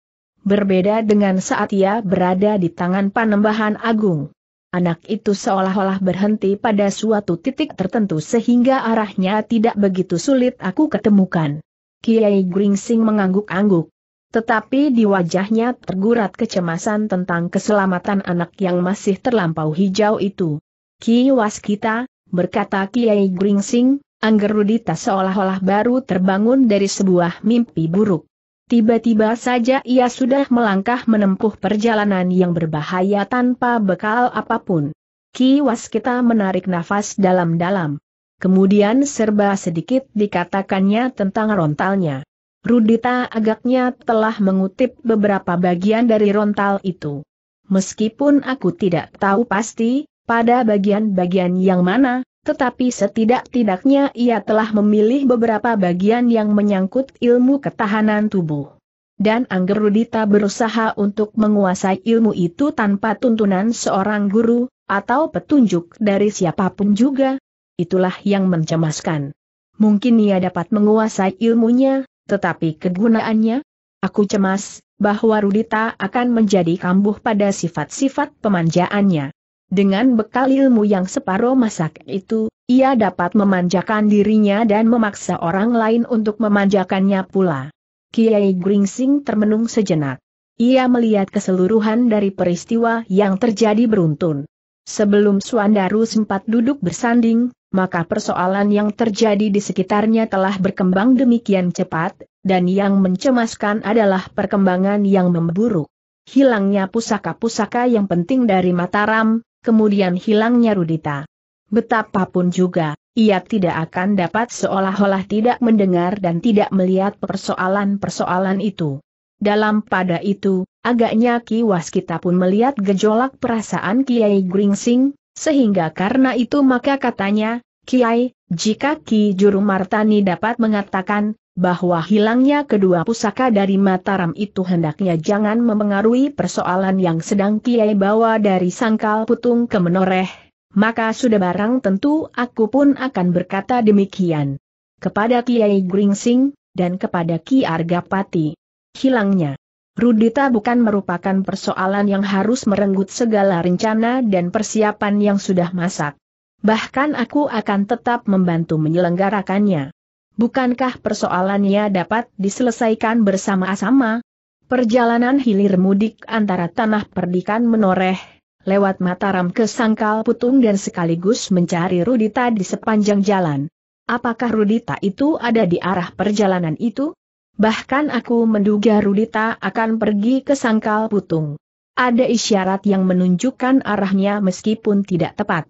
berbeda dengan saat ia berada di tangan panembahan agung. Anak itu seolah-olah berhenti pada suatu titik tertentu sehingga arahnya tidak begitu sulit aku ketemukan. Kiai Gringsing mengangguk-angguk. Tetapi di wajahnya tergurat kecemasan tentang keselamatan anak yang masih terlampau hijau itu. Ki Waskita, berkata Kiai Gringsing, Anggerudita seolah-olah baru terbangun dari sebuah mimpi buruk. Tiba-tiba saja ia sudah melangkah menempuh perjalanan yang berbahaya tanpa bekal apapun. Ki Waskita menarik nafas dalam-dalam. Kemudian serba sedikit dikatakannya tentang rontalnya. Rudita agaknya telah mengutip beberapa bagian dari rontal itu. Meskipun aku tidak tahu pasti, pada bagian-bagian yang mana, tetapi setidak-tidaknya ia telah memilih beberapa bagian yang menyangkut ilmu ketahanan tubuh. Dan Angger Rudita berusaha untuk menguasai ilmu itu tanpa tuntunan seorang guru, atau petunjuk dari siapapun juga. Itulah yang mencemaskan. Mungkin ia dapat menguasai ilmunya, tetapi kegunaannya? Aku cemas, bahwa Rudita akan menjadi kambuh pada sifat-sifat pemanjaannya. Dengan bekal ilmu yang separuh masak itu, ia dapat memanjakan dirinya dan memaksa orang lain untuk memanjakannya pula. Kiai Gringsing termenung sejenak. Ia melihat keseluruhan dari peristiwa yang terjadi beruntun. Sebelum Suandaru sempat duduk bersanding, maka persoalan yang terjadi di sekitarnya telah berkembang demikian cepat, dan yang mencemaskan adalah perkembangan yang memburuk. Hilangnya pusaka-pusaka yang penting dari Mataram, kemudian hilangnya Rudita. Betapapun juga, ia tidak akan dapat seolah-olah tidak mendengar dan tidak melihat persoalan-persoalan itu. Dalam pada itu, agaknya Ki Waskita pun melihat gejolak perasaan Kiai Gringsing, sehingga karena itu maka katanya, Kiai, jika Ki Juru Martani dapat mengatakan, bahwa hilangnya kedua pusaka dari Mataram itu hendaknya jangan memengaruhi persoalan yang sedang Kiai bawa dari Sangkal Putung ke Menoreh, maka sudah barang tentu aku pun akan berkata demikian. Kepada Kiai Gringsing, dan kepada Ki Argapati. Hilangnya. Rudita bukan merupakan persoalan yang harus merenggut segala rencana dan persiapan yang sudah masak. Bahkan aku akan tetap membantu menyelenggarakannya. Bukankah persoalannya dapat diselesaikan bersama-sama? Perjalanan hilir mudik antara tanah perdikan menoreh, lewat Mataram ke Sangkal Putung dan sekaligus mencari Rudita di sepanjang jalan. Apakah Rudita itu ada di arah perjalanan itu? Bahkan aku menduga Rudita akan pergi ke Sangkal Putung. Ada isyarat yang menunjukkan arahnya meskipun tidak tepat.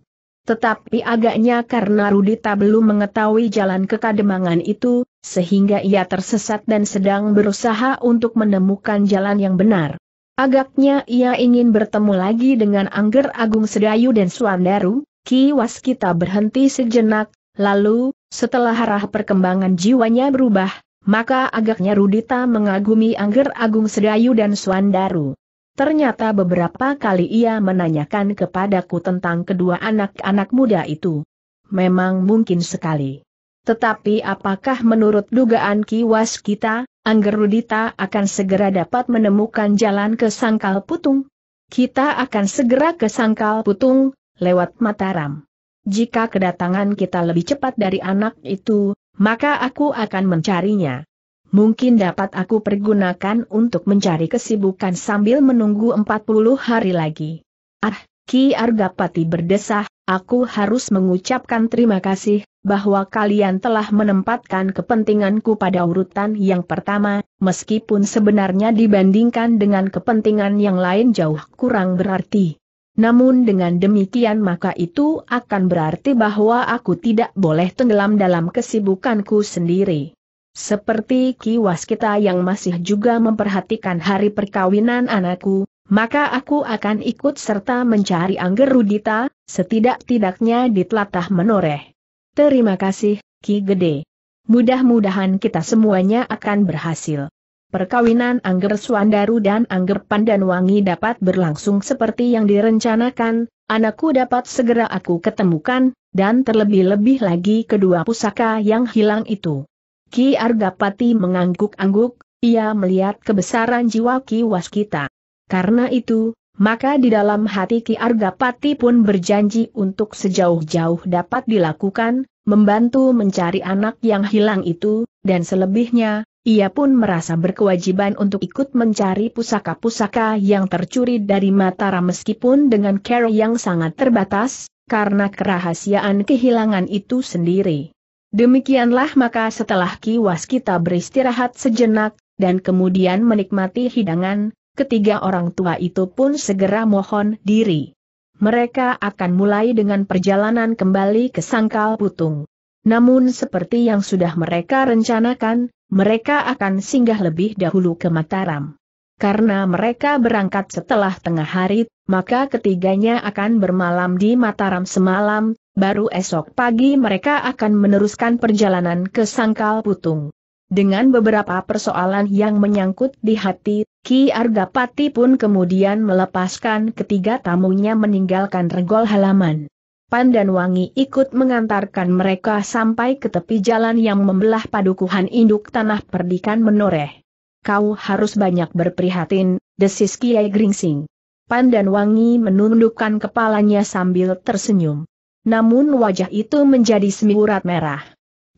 Tetapi agaknya karena Rudita belum mengetahui jalan ke Kademangan itu, sehingga ia tersesat dan sedang berusaha untuk menemukan jalan yang benar. Agaknya ia ingin bertemu lagi dengan Angger Agung Sedayu dan Suandaru, Ki Waskita berhenti sejenak, lalu, setelah arah perkembangan jiwanya berubah, maka agaknya Rudita mengagumi Angger Agung Sedayu dan Suandaru. Ternyata beberapa kali ia menanyakan kepadaku tentang kedua anak-anak muda itu. Memang mungkin sekali. Tetapi apakah menurut dugaan kiwas kita, Anggerudita akan segera dapat menemukan jalan ke Sangkal Putung? Kita akan segera ke Sangkal Putung, lewat Mataram. Jika kedatangan kita lebih cepat dari anak itu, maka aku akan mencarinya mungkin dapat aku pergunakan untuk mencari kesibukan sambil menunggu 40 hari lagi. Ah, Ki Argapati berdesah, aku harus mengucapkan terima kasih, bahwa kalian telah menempatkan kepentinganku pada urutan yang pertama, meskipun sebenarnya dibandingkan dengan kepentingan yang lain jauh kurang berarti. Namun dengan demikian maka itu akan berarti bahwa aku tidak boleh tenggelam dalam kesibukanku sendiri. Seperti kiwas kita yang masih juga memperhatikan hari perkawinan anakku, maka aku akan ikut serta mencari Angger Rudita, setidak-tidaknya di telatah menoreh. Terima kasih, Ki Gede. Mudah-mudahan kita semuanya akan berhasil. Perkawinan Angger Suandaru dan Angger Pandanwangi dapat berlangsung seperti yang direncanakan, anakku dapat segera aku ketemukan, dan terlebih-lebih lagi kedua pusaka yang hilang itu. Ki Argapati mengangguk-angguk, ia melihat kebesaran jiwa Ki Waskita. Karena itu, maka di dalam hati Ki Argapati pun berjanji untuk sejauh-jauh dapat dilakukan, membantu mencari anak yang hilang itu, dan selebihnya, ia pun merasa berkewajiban untuk ikut mencari pusaka-pusaka yang tercuri dari Mataram meskipun dengan care yang sangat terbatas, karena kerahasiaan kehilangan itu sendiri. Demikianlah maka setelah kiwas kita beristirahat sejenak, dan kemudian menikmati hidangan, ketiga orang tua itu pun segera mohon diri. Mereka akan mulai dengan perjalanan kembali ke Sangkal Putung. Namun seperti yang sudah mereka rencanakan, mereka akan singgah lebih dahulu ke Mataram. Karena mereka berangkat setelah tengah hari, maka ketiganya akan bermalam di Mataram semalam, baru esok pagi mereka akan meneruskan perjalanan ke Sangkal Putung. Dengan beberapa persoalan yang menyangkut di hati, Ki Argapati pun kemudian melepaskan ketiga tamunya meninggalkan regol halaman. Wangi ikut mengantarkan mereka sampai ke tepi jalan yang membelah padukuhan induk tanah perdikan menoreh. Kau harus banyak berprihatin, desis Kiai Gringsing. Wangi menundukkan kepalanya sambil tersenyum namun wajah itu menjadi semburat merah.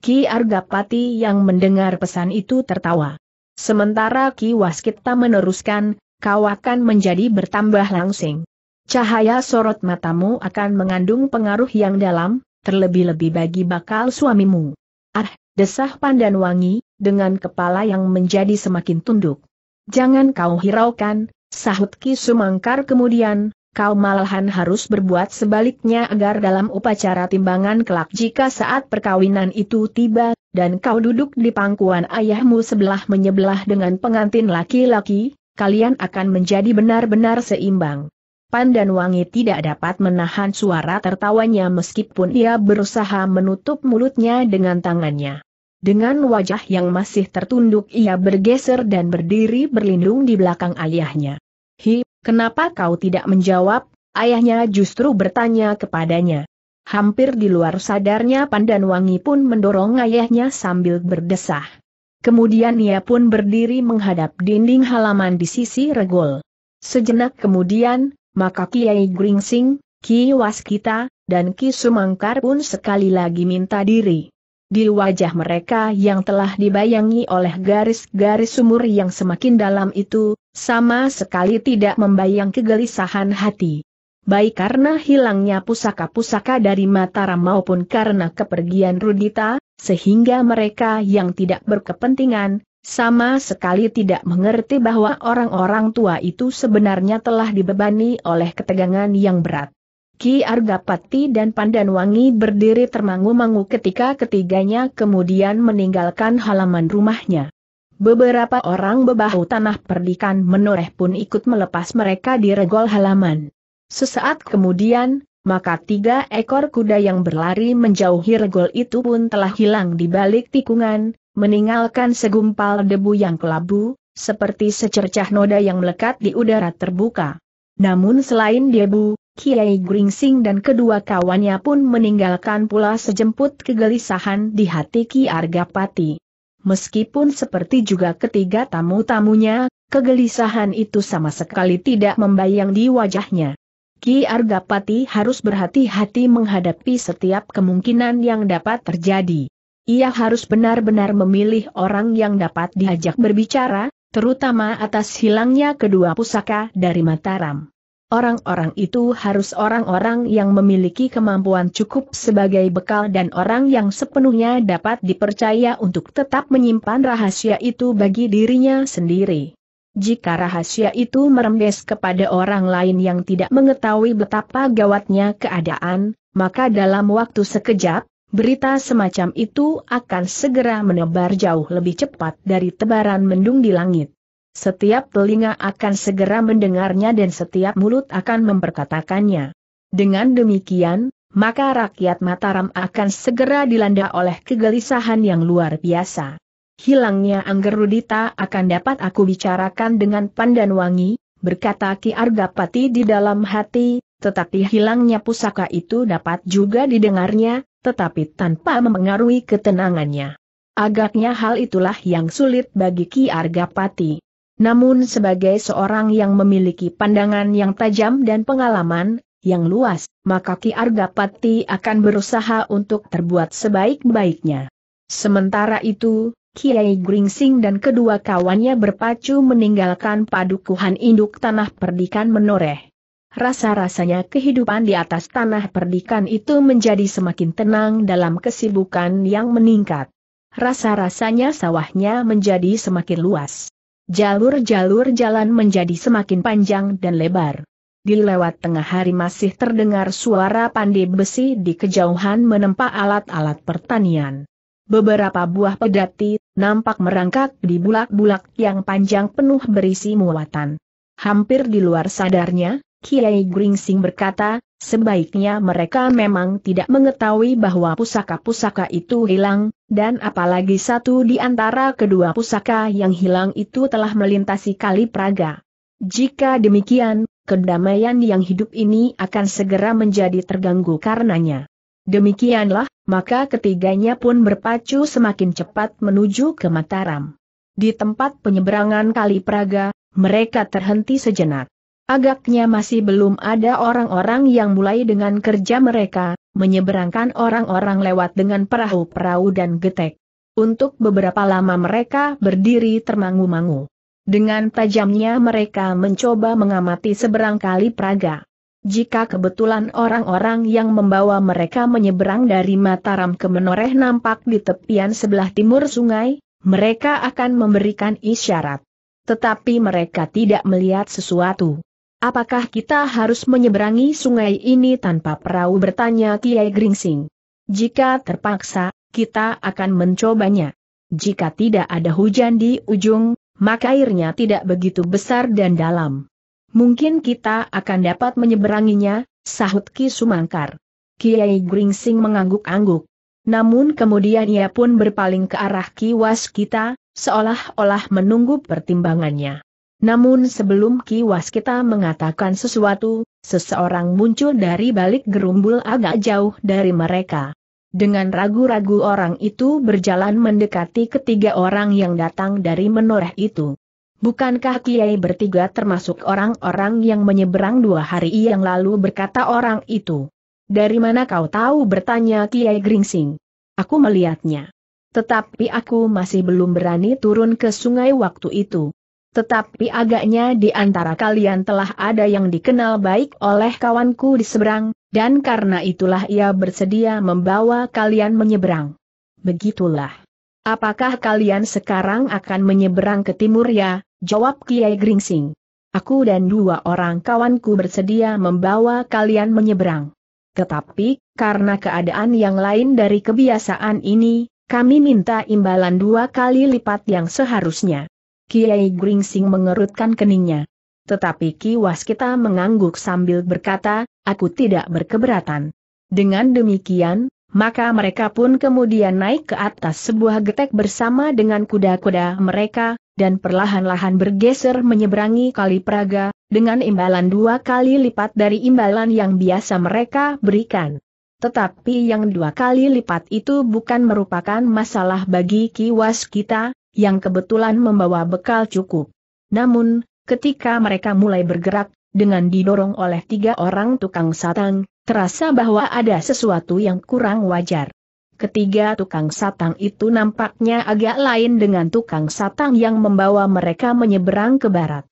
Ki Argapati yang mendengar pesan itu tertawa. Sementara Ki Waskita meneruskan, kau akan menjadi bertambah langsing. Cahaya sorot matamu akan mengandung pengaruh yang dalam, terlebih-lebih bagi bakal suamimu. Ah, desah pandan wangi, dengan kepala yang menjadi semakin tunduk. Jangan kau hiraukan, sahut Ki Sumangkar kemudian, kau malahan harus berbuat sebaliknya agar dalam upacara timbangan kelak jika saat perkawinan itu tiba, dan kau duduk di pangkuan ayahmu sebelah menyebelah dengan pengantin laki-laki, kalian akan menjadi benar-benar seimbang. Wangi tidak dapat menahan suara tertawanya meskipun ia berusaha menutup mulutnya dengan tangannya. Dengan wajah yang masih tertunduk ia bergeser dan berdiri berlindung di belakang ayahnya. Hi, Kenapa kau tidak menjawab? Ayahnya justru bertanya kepadanya. Hampir di luar sadarnya Pandan Wangi pun mendorong ayahnya sambil berdesah. Kemudian ia pun berdiri menghadap dinding halaman di sisi regol. Sejenak kemudian, maka Kiai Gringsing, Ki Waskita, dan Ki Sumangkar pun sekali lagi minta diri. Di wajah mereka yang telah dibayangi oleh garis-garis sumur yang semakin dalam itu, sama sekali tidak membayang kegelisahan hati. Baik karena hilangnya pusaka-pusaka dari Mataram maupun karena kepergian Rudita, sehingga mereka yang tidak berkepentingan, sama sekali tidak mengerti bahwa orang-orang tua itu sebenarnya telah dibebani oleh ketegangan yang berat. Ki Argapati dan Pandanwangi berdiri termangu-mangu ketika ketiganya kemudian meninggalkan halaman rumahnya. Beberapa orang bebahu tanah perdikan menoreh pun ikut melepas mereka di regol halaman. Sesaat kemudian, maka tiga ekor kuda yang berlari menjauhi regol itu pun telah hilang di balik tikungan, meninggalkan segumpal debu yang kelabu, seperti secercah noda yang melekat di udara terbuka. Namun selain debu, Kiai Gringsing dan kedua kawannya pun meninggalkan pula sejemput kegelisahan di hati Ki Argapati. Meskipun seperti juga ketiga tamu-tamunya, kegelisahan itu sama sekali tidak membayang di wajahnya. Ki Argapati harus berhati-hati menghadapi setiap kemungkinan yang dapat terjadi. Ia harus benar-benar memilih orang yang dapat diajak berbicara, terutama atas hilangnya kedua pusaka dari Mataram. Orang-orang itu harus orang-orang yang memiliki kemampuan cukup sebagai bekal dan orang yang sepenuhnya dapat dipercaya untuk tetap menyimpan rahasia itu bagi dirinya sendiri. Jika rahasia itu merembes kepada orang lain yang tidak mengetahui betapa gawatnya keadaan, maka dalam waktu sekejap, berita semacam itu akan segera menebar jauh lebih cepat dari tebaran mendung di langit setiap telinga akan segera mendengarnya dan setiap mulut akan memperkatakannya. Dengan demikian, maka rakyat Mataram akan segera dilanda oleh kegelisahan yang luar biasa. Hilangnya Rudita akan dapat aku bicarakan dengan pandan wangi, berkata Ki Argapati di dalam hati, tetapi hilangnya pusaka itu dapat juga didengarnya, tetapi tanpa memengaruhi ketenangannya. Agaknya hal itulah yang sulit bagi Ki Argapati. Namun sebagai seorang yang memiliki pandangan yang tajam dan pengalaman, yang luas, maka Ki Argapati akan berusaha untuk terbuat sebaik-baiknya. Sementara itu, Kiai Gringsing dan kedua kawannya berpacu meninggalkan padukuhan induk tanah perdikan menoreh. Rasa-rasanya kehidupan di atas tanah perdikan itu menjadi semakin tenang dalam kesibukan yang meningkat. Rasa-rasanya sawahnya menjadi semakin luas. Jalur-jalur jalan menjadi semakin panjang dan lebar. Di lewat tengah hari masih terdengar suara pandai besi di kejauhan menempa alat-alat pertanian. Beberapa buah pedati, nampak merangkak di bulak-bulak yang panjang penuh berisi muatan. Hampir di luar sadarnya, Kiai Gringsing berkata, sebaiknya mereka memang tidak mengetahui bahwa pusaka-pusaka itu hilang, dan apalagi satu di antara kedua pusaka yang hilang itu telah melintasi kali Praga. Jika demikian, kedamaian yang hidup ini akan segera menjadi terganggu karenanya. Demikianlah, maka ketiganya pun berpacu semakin cepat menuju ke Mataram. Di tempat penyeberangan kali Praga, mereka terhenti sejenak. Agaknya masih belum ada orang-orang yang mulai dengan kerja mereka, menyeberangkan orang-orang lewat dengan perahu-perahu dan getek. Untuk beberapa lama mereka berdiri termangu-mangu. Dengan tajamnya mereka mencoba mengamati seberang kali Praga. Jika kebetulan orang-orang yang membawa mereka menyeberang dari Mataram ke Menoreh nampak di tepian sebelah timur sungai, mereka akan memberikan isyarat. Tetapi mereka tidak melihat sesuatu. Apakah kita harus menyeberangi sungai ini tanpa perahu bertanya Kiai Gringsing? Jika terpaksa, kita akan mencobanya. Jika tidak ada hujan di ujung, maka airnya tidak begitu besar dan dalam. Mungkin kita akan dapat menyeberanginya, sahut Ki Sumangkar. Kiai Gringsing mengangguk-angguk. Namun kemudian ia pun berpaling ke arah kiwas kita, seolah-olah menunggu pertimbangannya. Namun sebelum Ki Waskita mengatakan sesuatu, seseorang muncul dari balik gerumbul agak jauh dari mereka. Dengan ragu-ragu orang itu berjalan mendekati ketiga orang yang datang dari menoreh itu. Bukankah Kiai bertiga termasuk orang-orang yang menyeberang dua hari yang lalu berkata orang itu? Dari mana kau tahu bertanya Kiai Gringsing? Aku melihatnya. Tetapi aku masih belum berani turun ke sungai waktu itu. Tetapi agaknya di antara kalian telah ada yang dikenal baik oleh kawanku di seberang, dan karena itulah ia bersedia membawa kalian menyeberang. Begitulah. Apakah kalian sekarang akan menyeberang ke timur ya? Jawab Kiai Gringsing. Aku dan dua orang kawanku bersedia membawa kalian menyeberang. Tetapi, karena keadaan yang lain dari kebiasaan ini, kami minta imbalan dua kali lipat yang seharusnya. Kiai Gringsing mengerutkan keningnya. Tetapi Ki Waskita mengangguk sambil berkata, aku tidak berkeberatan. Dengan demikian, maka mereka pun kemudian naik ke atas sebuah getek bersama dengan kuda-kuda mereka, dan perlahan-lahan bergeser menyeberangi Kali Praga, dengan imbalan dua kali lipat dari imbalan yang biasa mereka berikan. Tetapi yang dua kali lipat itu bukan merupakan masalah bagi Ki Waskita, yang kebetulan membawa bekal cukup. Namun, ketika mereka mulai bergerak, dengan didorong oleh tiga orang tukang satang, terasa bahwa ada sesuatu yang kurang wajar. Ketiga tukang satang itu nampaknya agak lain dengan tukang satang yang membawa mereka menyeberang ke barat.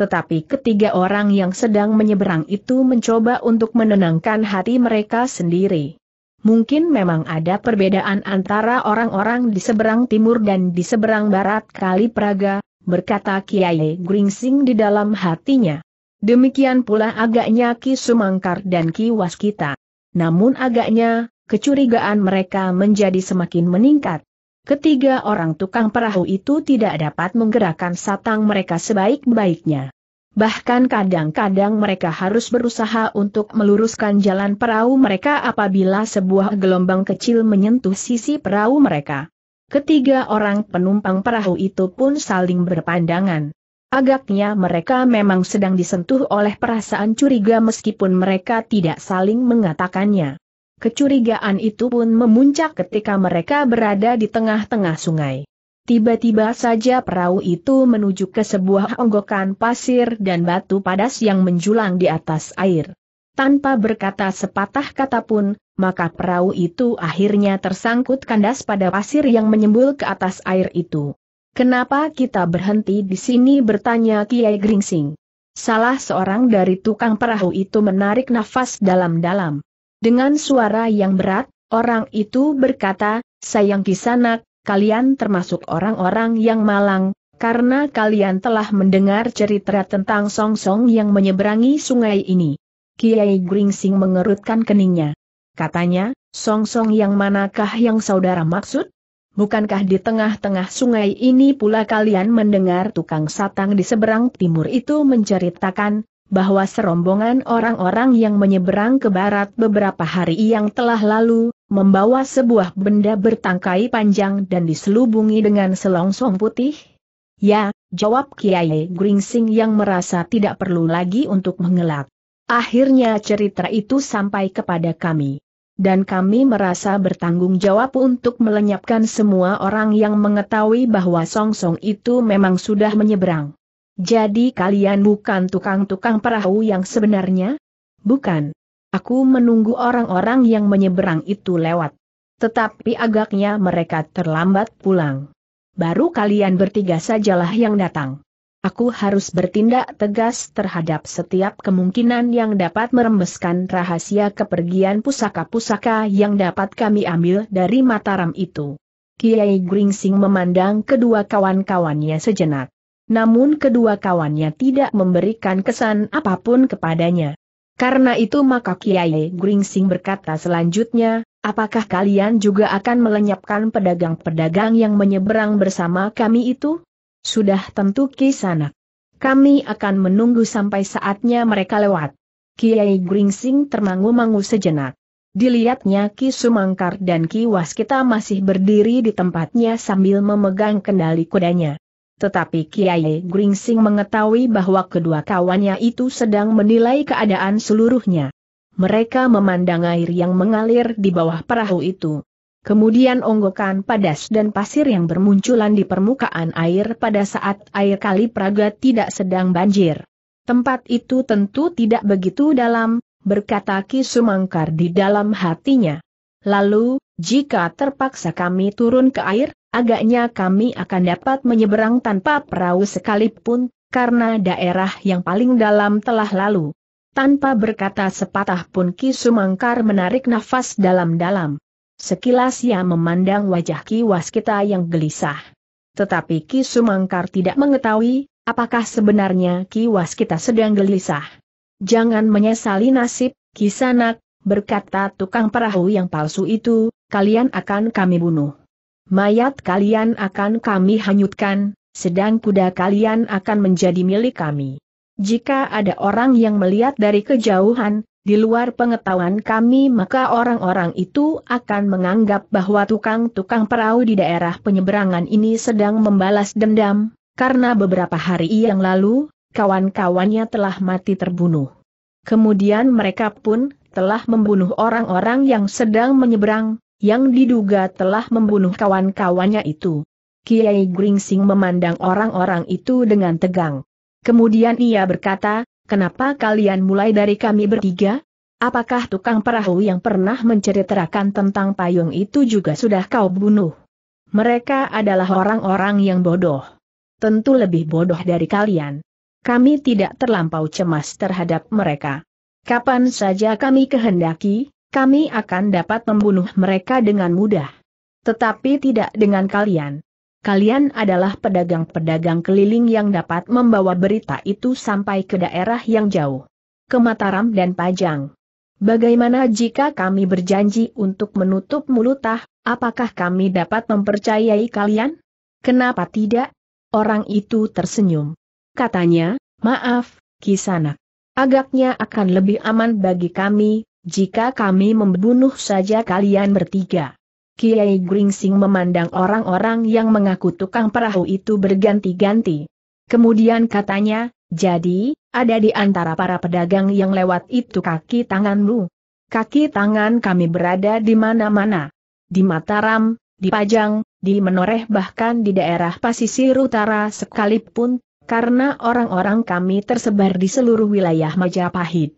Tetapi ketiga orang yang sedang menyeberang itu mencoba untuk menenangkan hati mereka sendiri. Mungkin memang ada perbedaan antara orang-orang di seberang timur dan di seberang barat kali Praga, berkata Kiai Gringsing di dalam hatinya. Demikian pula agaknya Ki Sumangkar dan Ki Waskita. Namun agaknya, kecurigaan mereka menjadi semakin meningkat. Ketiga orang tukang perahu itu tidak dapat menggerakkan satang mereka sebaik-baiknya. Bahkan kadang-kadang mereka harus berusaha untuk meluruskan jalan perahu mereka apabila sebuah gelombang kecil menyentuh sisi perahu mereka. Ketiga orang penumpang perahu itu pun saling berpandangan. Agaknya mereka memang sedang disentuh oleh perasaan curiga meskipun mereka tidak saling mengatakannya. Kecurigaan itu pun memuncak ketika mereka berada di tengah-tengah sungai. Tiba-tiba saja perahu itu menuju ke sebuah onggokan pasir dan batu padas yang menjulang di atas air. Tanpa berkata sepatah kata pun, maka perahu itu akhirnya tersangkut kandas pada pasir yang menyembul ke atas air itu. Kenapa kita berhenti di sini bertanya Kiai Gringsing. Salah seorang dari tukang perahu itu menarik nafas dalam-dalam. Dengan suara yang berat, orang itu berkata, Sayang Kisanak, kalian termasuk orang-orang yang malang, karena kalian telah mendengar cerita tentang Song-Song yang menyeberangi sungai ini. Kiai Gringsing mengerutkan keningnya. Katanya, Song-Song yang manakah yang saudara maksud? Bukankah di tengah-tengah sungai ini pula kalian mendengar tukang satang di seberang timur itu menceritakan, bahwa serombongan orang-orang yang menyeberang ke barat beberapa hari yang telah lalu, membawa sebuah benda bertangkai panjang dan diselubungi dengan selongsong putih? Ya, jawab Kiai Gringsing yang merasa tidak perlu lagi untuk mengelak. Akhirnya cerita itu sampai kepada kami. Dan kami merasa bertanggung jawab untuk melenyapkan semua orang yang mengetahui bahwa song -song itu memang sudah menyeberang. Jadi kalian bukan tukang-tukang perahu yang sebenarnya? Bukan. Aku menunggu orang-orang yang menyeberang itu lewat. Tetapi agaknya mereka terlambat pulang. Baru kalian bertiga sajalah yang datang. Aku harus bertindak tegas terhadap setiap kemungkinan yang dapat merembeskan rahasia kepergian pusaka-pusaka yang dapat kami ambil dari Mataram itu. Kiai Gringsing memandang kedua kawan-kawannya sejenak. Namun kedua kawannya tidak memberikan kesan apapun kepadanya. Karena itu maka Kiai Gringsing berkata selanjutnya, apakah kalian juga akan melenyapkan pedagang-pedagang yang menyeberang bersama kami itu? Sudah tentu kisanak. Kami akan menunggu sampai saatnya mereka lewat. Kiai Gringsing termangu-mangu sejenak. Dilihatnya Ki Sumangkar dan Ki Waskita masih berdiri di tempatnya sambil memegang kendali kudanya. Tetapi Kiai Gringsing mengetahui bahwa kedua kawannya itu sedang menilai keadaan seluruhnya. Mereka memandang air yang mengalir di bawah perahu itu. Kemudian onggokan padas dan pasir yang bermunculan di permukaan air pada saat air kali Praga tidak sedang banjir. Tempat itu tentu tidak begitu dalam, berkata Ki Sumangkar di dalam hatinya. Lalu, jika terpaksa kami turun ke air, agaknya kami akan dapat menyeberang tanpa perahu sekalipun, karena daerah yang paling dalam telah lalu. Tanpa berkata sepatah pun Ki Sumangkar menarik nafas dalam-dalam. Sekilas ia memandang wajah Ki Waskita yang gelisah. Tetapi Ki Sumangkar tidak mengetahui, apakah sebenarnya Ki Waskita sedang gelisah. Jangan menyesali nasib, Ki Sanak, berkata tukang perahu yang palsu itu, kalian akan kami bunuh. Mayat kalian akan kami hanyutkan, sedang kuda kalian akan menjadi milik kami. Jika ada orang yang melihat dari kejauhan, di luar pengetahuan kami maka orang-orang itu akan menganggap bahwa tukang-tukang perahu di daerah penyeberangan ini sedang membalas dendam, karena beberapa hari yang lalu, kawan-kawannya telah mati terbunuh. Kemudian mereka pun telah membunuh orang-orang yang sedang menyeberang, yang diduga telah membunuh kawan-kawannya itu. Kiai Gringsing memandang orang-orang itu dengan tegang. Kemudian ia berkata, kenapa kalian mulai dari kami bertiga? Apakah tukang perahu yang pernah menceritakan tentang payung itu juga sudah kau bunuh? Mereka adalah orang-orang yang bodoh. Tentu lebih bodoh dari kalian. Kami tidak terlampau cemas terhadap mereka. Kapan saja kami kehendaki, kami akan dapat membunuh mereka dengan mudah. Tetapi tidak dengan kalian. Kalian adalah pedagang-pedagang keliling yang dapat membawa berita itu sampai ke daerah yang jauh. Ke Mataram dan Pajang. Bagaimana jika kami berjanji untuk menutup mulutah, apakah kami dapat mempercayai kalian? Kenapa tidak? Orang itu tersenyum. Katanya, maaf, Kisana. Agaknya akan lebih aman bagi kami, jika kami membunuh saja kalian bertiga. Kiai Gringsing memandang orang-orang yang mengaku tukang perahu itu berganti-ganti. Kemudian katanya, jadi, ada di antara para pedagang yang lewat itu kaki tanganmu. Kaki tangan kami berada di mana-mana. Di Mataram, di Pajang, di Menoreh bahkan di daerah pasisir utara sekalipun, karena orang-orang kami tersebar di seluruh wilayah Majapahit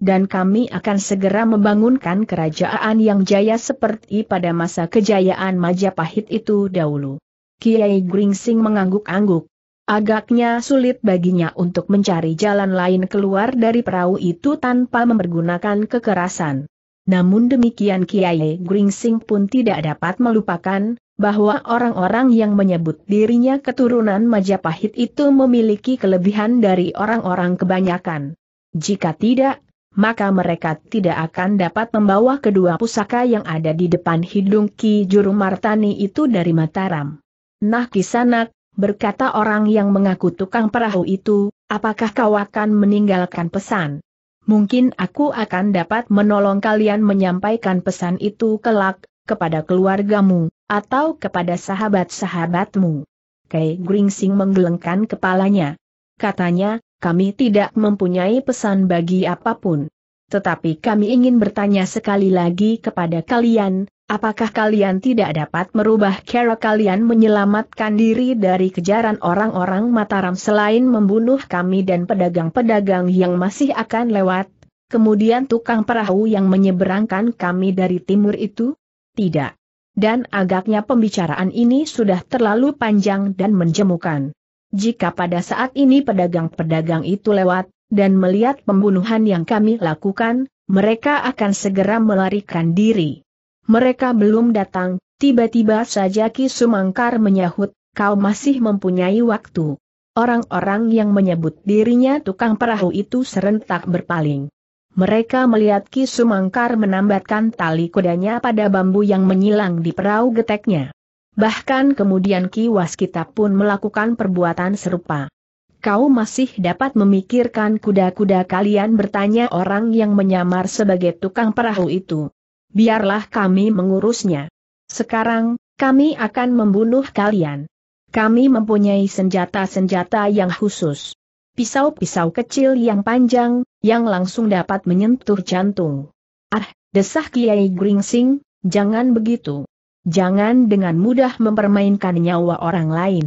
dan kami akan segera membangunkan kerajaan yang jaya seperti pada masa kejayaan Majapahit itu dahulu. Kiai Gringsing mengangguk-angguk. Agaknya sulit baginya untuk mencari jalan lain keluar dari perahu itu tanpa mempergunakan kekerasan. Namun demikian Kiai Gringsing pun tidak dapat melupakan, bahwa orang-orang yang menyebut dirinya keturunan Majapahit itu memiliki kelebihan dari orang-orang kebanyakan. Jika tidak, maka mereka tidak akan dapat membawa kedua pusaka yang ada di depan hidung Ki Juru Martani itu dari Mataram. Nah kisanak, berkata orang yang mengaku tukang perahu itu, apakah kau akan meninggalkan pesan? Mungkin aku akan dapat menolong kalian menyampaikan pesan itu kelak, kepada keluargamu, atau kepada sahabat-sahabatmu. Kei Gringsing menggelengkan kepalanya. Katanya, kami tidak mempunyai pesan bagi apapun. Tetapi kami ingin bertanya sekali lagi kepada kalian, apakah kalian tidak dapat merubah cara kalian menyelamatkan diri dari kejaran orang-orang Mataram selain membunuh kami dan pedagang-pedagang yang masih akan lewat, kemudian tukang perahu yang menyeberangkan kami dari timur itu? Tidak. Dan agaknya pembicaraan ini sudah terlalu panjang dan menjemukan. Jika pada saat ini pedagang-pedagang itu lewat, dan melihat pembunuhan yang kami lakukan, mereka akan segera melarikan diri. Mereka belum datang, tiba-tiba saja Ki Sumangkar menyahut, kau masih mempunyai waktu. Orang-orang yang menyebut dirinya tukang perahu itu serentak berpaling. Mereka melihat Ki Sumangkar menambatkan tali kudanya pada bambu yang menyilang di perahu geteknya. Bahkan kemudian Ki Waskita pun melakukan perbuatan serupa. Kau masih dapat memikirkan kuda-kuda kalian bertanya orang yang menyamar sebagai tukang perahu itu. Biarlah kami mengurusnya. Sekarang, kami akan membunuh kalian. Kami mempunyai senjata-senjata yang khusus. Pisau-pisau kecil yang panjang, yang langsung dapat menyentuh jantung. Ah, desah Kiai Gringsing, jangan begitu. Jangan dengan mudah mempermainkan nyawa orang lain.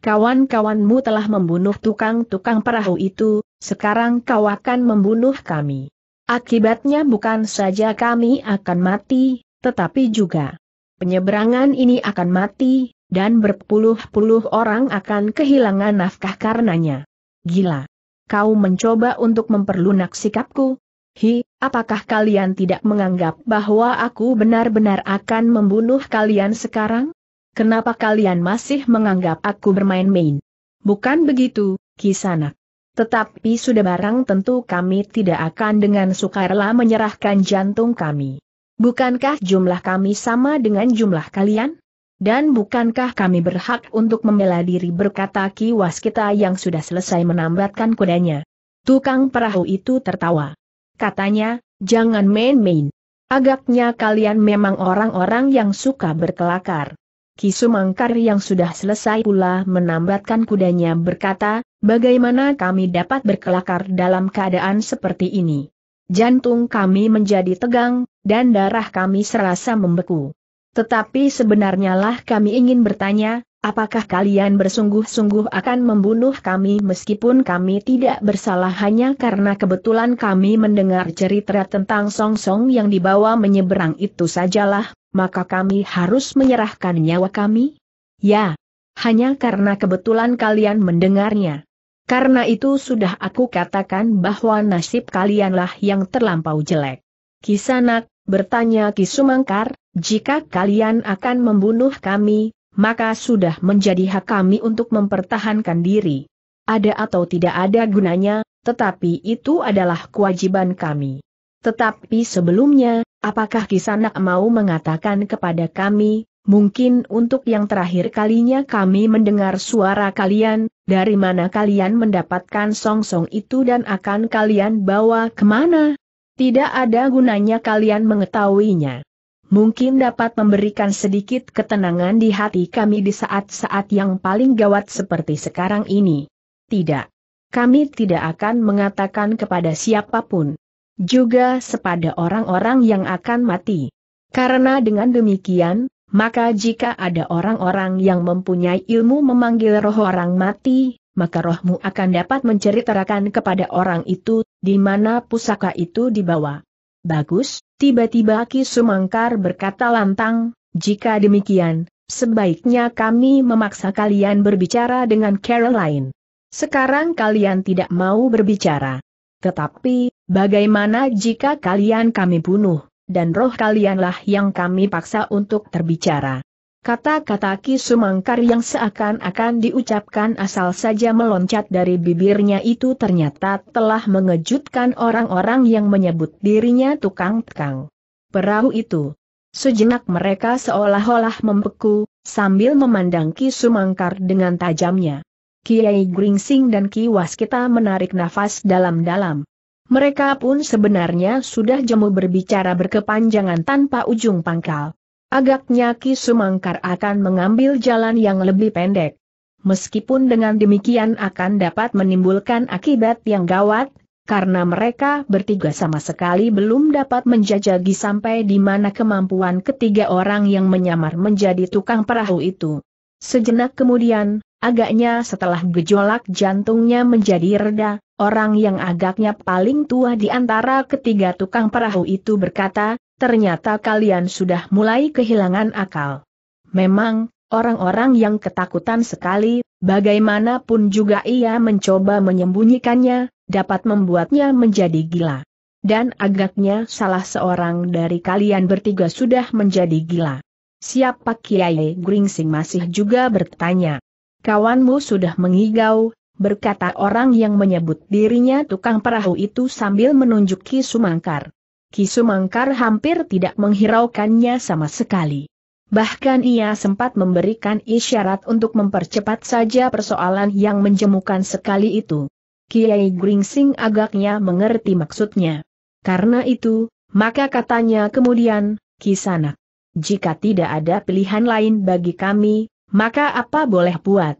Kawan-kawanmu telah membunuh tukang-tukang perahu itu, sekarang kau akan membunuh kami. Akibatnya bukan saja kami akan mati, tetapi juga penyeberangan ini akan mati, dan berpuluh-puluh orang akan kehilangan nafkah karenanya. Gila! Kau mencoba untuk memperlunak sikapku, Hi, apakah kalian tidak menganggap bahwa aku benar-benar akan membunuh kalian sekarang? Kenapa kalian masih menganggap aku bermain-main? Bukan begitu, Kisanak. Tetapi sudah barang tentu kami tidak akan dengan sukarela menyerahkan jantung kami. Bukankah jumlah kami sama dengan jumlah kalian? Dan bukankah kami berhak untuk membela diri berkata Ki Waskita yang sudah selesai menambatkan kudanya? Tukang perahu itu tertawa katanya, jangan main-main. Agaknya kalian memang orang-orang yang suka berkelakar. Kisumangkar yang sudah selesai pula menambatkan kudanya berkata, bagaimana kami dapat berkelakar dalam keadaan seperti ini. Jantung kami menjadi tegang, dan darah kami serasa membeku. Tetapi sebenarnya lah kami ingin bertanya, Apakah kalian bersungguh-sungguh akan membunuh kami meskipun kami tidak bersalah hanya karena kebetulan kami mendengar cerita tentang Song-Song yang dibawa menyeberang itu sajalah, maka kami harus menyerahkan nyawa kami? Ya, hanya karena kebetulan kalian mendengarnya. Karena itu sudah aku katakan bahwa nasib kalianlah yang terlampau jelek. Kisanak, bertanya Kisumangkar, jika kalian akan membunuh kami, maka sudah menjadi hak kami untuk mempertahankan diri. Ada atau tidak ada gunanya, tetapi itu adalah kewajiban kami. Tetapi sebelumnya, apakah Kisanak mau mengatakan kepada kami, mungkin untuk yang terakhir kalinya kami mendengar suara kalian, dari mana kalian mendapatkan song-song itu dan akan kalian bawa kemana? Tidak ada gunanya kalian mengetahuinya mungkin dapat memberikan sedikit ketenangan di hati kami di saat-saat yang paling gawat seperti sekarang ini. Tidak. Kami tidak akan mengatakan kepada siapapun. Juga sepada orang-orang yang akan mati. Karena dengan demikian, maka jika ada orang-orang yang mempunyai ilmu memanggil roh orang mati, maka rohmu akan dapat menceritakan kepada orang itu, di mana pusaka itu dibawa. Bagus, tiba-tiba Ki Sumangkar berkata lantang, jika demikian, sebaiknya kami memaksa kalian berbicara dengan Caroline. Sekarang kalian tidak mau berbicara. Tetapi, bagaimana jika kalian kami bunuh, dan roh kalianlah yang kami paksa untuk terbicara. Kata-kata Ki Sumangkar yang seakan-akan diucapkan asal saja meloncat dari bibirnya itu ternyata telah mengejutkan orang-orang yang menyebut dirinya tukang-tukang perahu itu. Sejenak mereka seolah-olah membeku, sambil memandang Ki Sumangkar dengan tajamnya. Kiai Gringsing dan Ki Waskita menarik nafas dalam-dalam. Mereka pun sebenarnya sudah jemu berbicara berkepanjangan tanpa ujung pangkal. Agaknya Ki Sumangkar akan mengambil jalan yang lebih pendek. Meskipun dengan demikian akan dapat menimbulkan akibat yang gawat, karena mereka bertiga sama sekali belum dapat menjajagi sampai di mana kemampuan ketiga orang yang menyamar menjadi tukang perahu itu. Sejenak kemudian, agaknya setelah gejolak jantungnya menjadi reda, orang yang agaknya paling tua di antara ketiga tukang perahu itu berkata, ternyata kalian sudah mulai kehilangan akal. Memang, orang-orang yang ketakutan sekali, bagaimanapun juga ia mencoba menyembunyikannya, dapat membuatnya menjadi gila. Dan agaknya salah seorang dari kalian bertiga sudah menjadi gila. Siapa Kiai Gringsing masih juga bertanya. Kawanmu sudah mengigau, berkata orang yang menyebut dirinya tukang perahu itu sambil menunjuki Sumangkar. Kisumangkar hampir tidak menghiraukannya sama sekali. Bahkan ia sempat memberikan isyarat untuk mempercepat saja persoalan yang menjemukan sekali itu. Kiai Gringsing agaknya mengerti maksudnya. Karena itu, maka katanya kemudian, Kisanak, jika tidak ada pilihan lain bagi kami, maka apa boleh buat?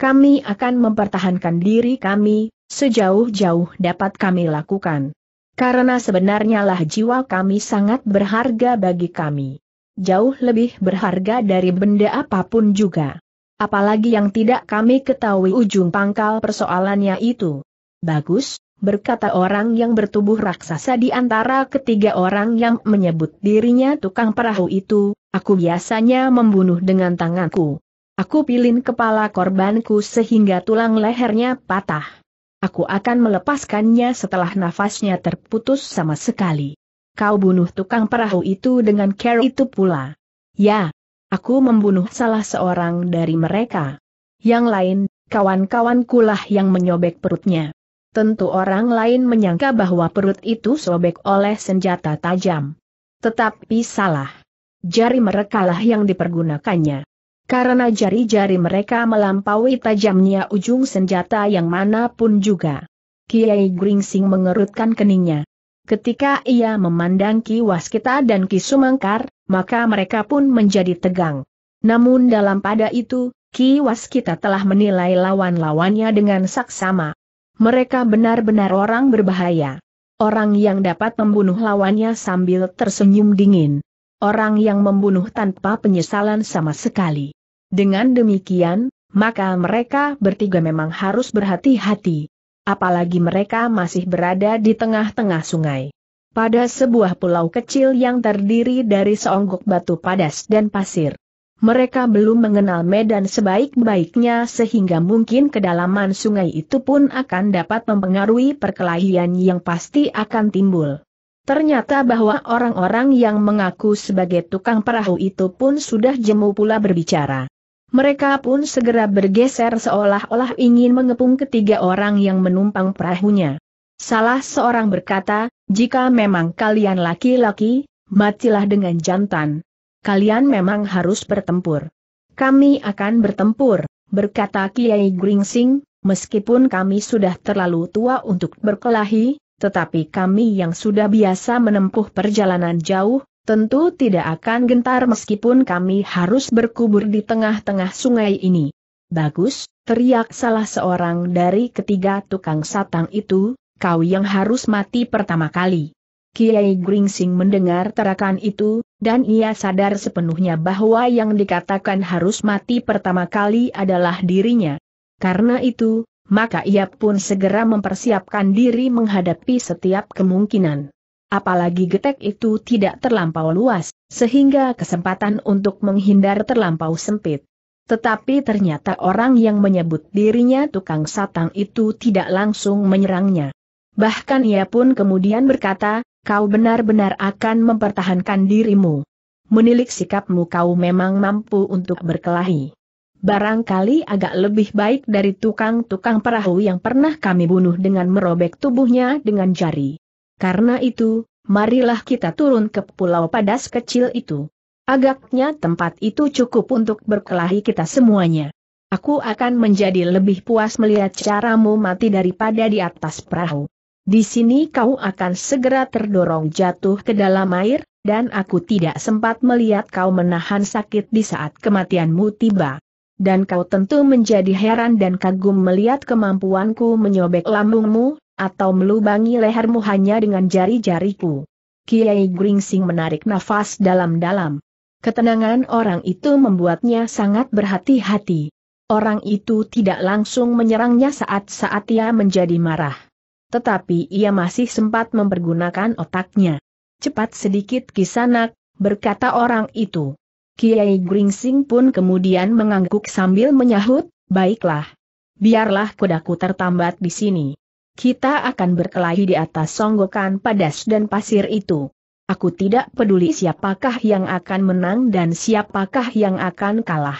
Kami akan mempertahankan diri kami, sejauh-jauh dapat kami lakukan. Karena sebenarnya lah jiwa kami sangat berharga bagi kami. Jauh lebih berharga dari benda apapun juga. Apalagi yang tidak kami ketahui ujung pangkal persoalannya itu. Bagus, berkata orang yang bertubuh raksasa di antara ketiga orang yang menyebut dirinya tukang perahu itu, aku biasanya membunuh dengan tanganku. Aku pilin kepala korbanku sehingga tulang lehernya patah. Aku akan melepaskannya setelah nafasnya terputus sama sekali. Kau bunuh tukang perahu itu dengan care itu pula. Ya, aku membunuh salah seorang dari mereka. Yang lain, kawan kawan kulah yang menyobek perutnya. Tentu orang lain menyangka bahwa perut itu sobek oleh senjata tajam. Tetapi salah. Jari merekalah yang dipergunakannya. Karena jari-jari mereka melampaui tajamnya ujung senjata yang manapun juga. Kiai Gringsing mengerutkan keningnya. Ketika ia memandang Ki Waskita dan Ki Sumangkar, maka mereka pun menjadi tegang. Namun dalam pada itu, Ki Waskita telah menilai lawan-lawannya dengan saksama. Mereka benar-benar orang berbahaya. Orang yang dapat membunuh lawannya sambil tersenyum dingin orang yang membunuh tanpa penyesalan sama sekali. Dengan demikian, maka mereka bertiga memang harus berhati-hati. Apalagi mereka masih berada di tengah-tengah sungai. Pada sebuah pulau kecil yang terdiri dari seonggok batu padas dan pasir. Mereka belum mengenal medan sebaik-baiknya sehingga mungkin kedalaman sungai itu pun akan dapat mempengaruhi perkelahian yang pasti akan timbul. Ternyata bahwa orang-orang yang mengaku sebagai tukang perahu itu pun sudah jemu pula berbicara. Mereka pun segera bergeser seolah-olah ingin mengepung ketiga orang yang menumpang perahunya. Salah seorang berkata, jika memang kalian laki-laki, matilah dengan jantan. Kalian memang harus bertempur. Kami akan bertempur, berkata Kiai Gringsing, meskipun kami sudah terlalu tua untuk berkelahi, tetapi kami yang sudah biasa menempuh perjalanan jauh, tentu tidak akan gentar meskipun kami harus berkubur di tengah-tengah sungai ini. Bagus, teriak salah seorang dari ketiga tukang satang itu, kau yang harus mati pertama kali. Kiai Gringsing mendengar terakan itu, dan ia sadar sepenuhnya bahwa yang dikatakan harus mati pertama kali adalah dirinya. Karena itu, maka ia pun segera mempersiapkan diri menghadapi setiap kemungkinan. Apalagi getek itu tidak terlampau luas, sehingga kesempatan untuk menghindar terlampau sempit. Tetapi ternyata orang yang menyebut dirinya tukang satang itu tidak langsung menyerangnya. Bahkan ia pun kemudian berkata, kau benar-benar akan mempertahankan dirimu. Menilik sikapmu kau memang mampu untuk berkelahi barangkali agak lebih baik dari tukang-tukang perahu yang pernah kami bunuh dengan merobek tubuhnya dengan jari. Karena itu, marilah kita turun ke pulau padas kecil itu. Agaknya tempat itu cukup untuk berkelahi kita semuanya. Aku akan menjadi lebih puas melihat caramu mati daripada di atas perahu. Di sini kau akan segera terdorong jatuh ke dalam air, dan aku tidak sempat melihat kau menahan sakit di saat kematianmu tiba dan kau tentu menjadi heran dan kagum melihat kemampuanku menyobek lambungmu, atau melubangi lehermu hanya dengan jari-jariku. Kiai Gringsing menarik nafas dalam-dalam. Ketenangan orang itu membuatnya sangat berhati-hati. Orang itu tidak langsung menyerangnya saat-saat ia menjadi marah. Tetapi ia masih sempat mempergunakan otaknya. Cepat sedikit kisanak, berkata orang itu. Kiai Gringsing pun kemudian mengangguk sambil menyahut, baiklah. Biarlah kudaku tertambat di sini. Kita akan berkelahi di atas songgokan padas dan pasir itu. Aku tidak peduli siapakah yang akan menang dan siapakah yang akan kalah.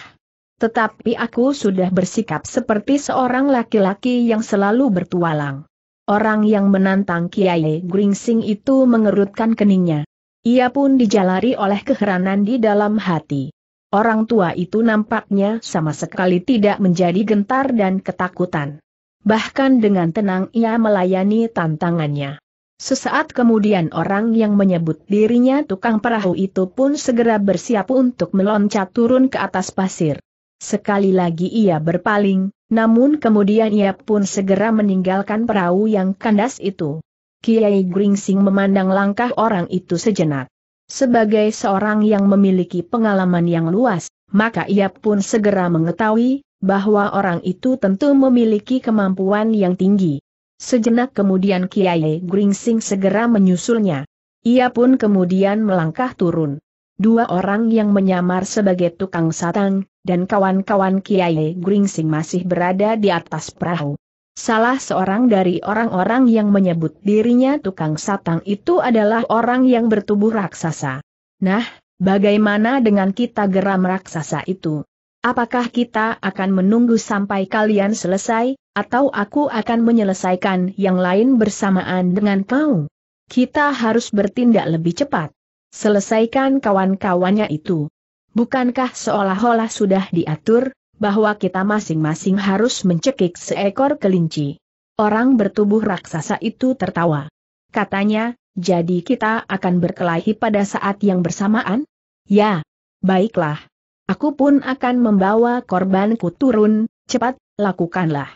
Tetapi aku sudah bersikap seperti seorang laki-laki yang selalu bertualang. Orang yang menantang Kiai Gringsing itu mengerutkan keningnya. Ia pun dijalari oleh keheranan di dalam hati. Orang tua itu nampaknya sama sekali tidak menjadi gentar dan ketakutan. Bahkan dengan tenang ia melayani tantangannya. Sesaat kemudian orang yang menyebut dirinya tukang perahu itu pun segera bersiap untuk meloncat turun ke atas pasir. Sekali lagi ia berpaling, namun kemudian ia pun segera meninggalkan perahu yang kandas itu. Kiai Gringsing memandang langkah orang itu sejenak. Sebagai seorang yang memiliki pengalaman yang luas, maka ia pun segera mengetahui bahwa orang itu tentu memiliki kemampuan yang tinggi. Sejenak kemudian Kiai Gringsing segera menyusulnya. Ia pun kemudian melangkah turun. Dua orang yang menyamar sebagai tukang satang, dan kawan-kawan Kiai Gringsing masih berada di atas perahu. Salah seorang dari orang-orang yang menyebut dirinya tukang satang itu adalah orang yang bertubuh raksasa. Nah, bagaimana dengan kita geram raksasa itu? Apakah kita akan menunggu sampai kalian selesai, atau aku akan menyelesaikan yang lain bersamaan dengan kau? Kita harus bertindak lebih cepat. Selesaikan kawan-kawannya itu. Bukankah seolah-olah sudah diatur, bahwa kita masing-masing harus mencekik seekor kelinci. Orang bertubuh raksasa itu tertawa. Katanya, jadi kita akan berkelahi pada saat yang bersamaan? Ya, baiklah. Aku pun akan membawa korbanku turun, cepat, lakukanlah.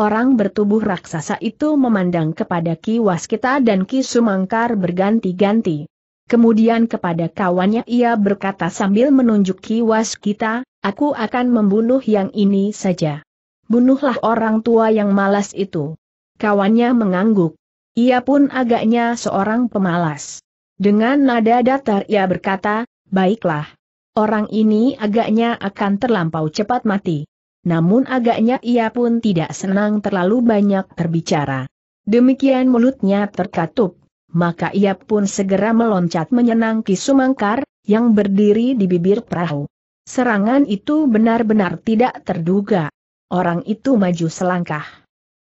Orang bertubuh raksasa itu memandang kepada Ki Waskita dan Ki Sumangkar berganti-ganti. Kemudian kepada kawannya ia berkata sambil menunjuki kiwas aku akan membunuh yang ini saja. Bunuhlah orang tua yang malas itu. Kawannya mengangguk. Ia pun agaknya seorang pemalas. Dengan nada datar ia berkata, baiklah. Orang ini agaknya akan terlampau cepat mati. Namun agaknya ia pun tidak senang terlalu banyak terbicara. Demikian mulutnya terkatup maka ia pun segera meloncat menyenang Ki Sumangkar, yang berdiri di bibir perahu. Serangan itu benar-benar tidak terduga. Orang itu maju selangkah.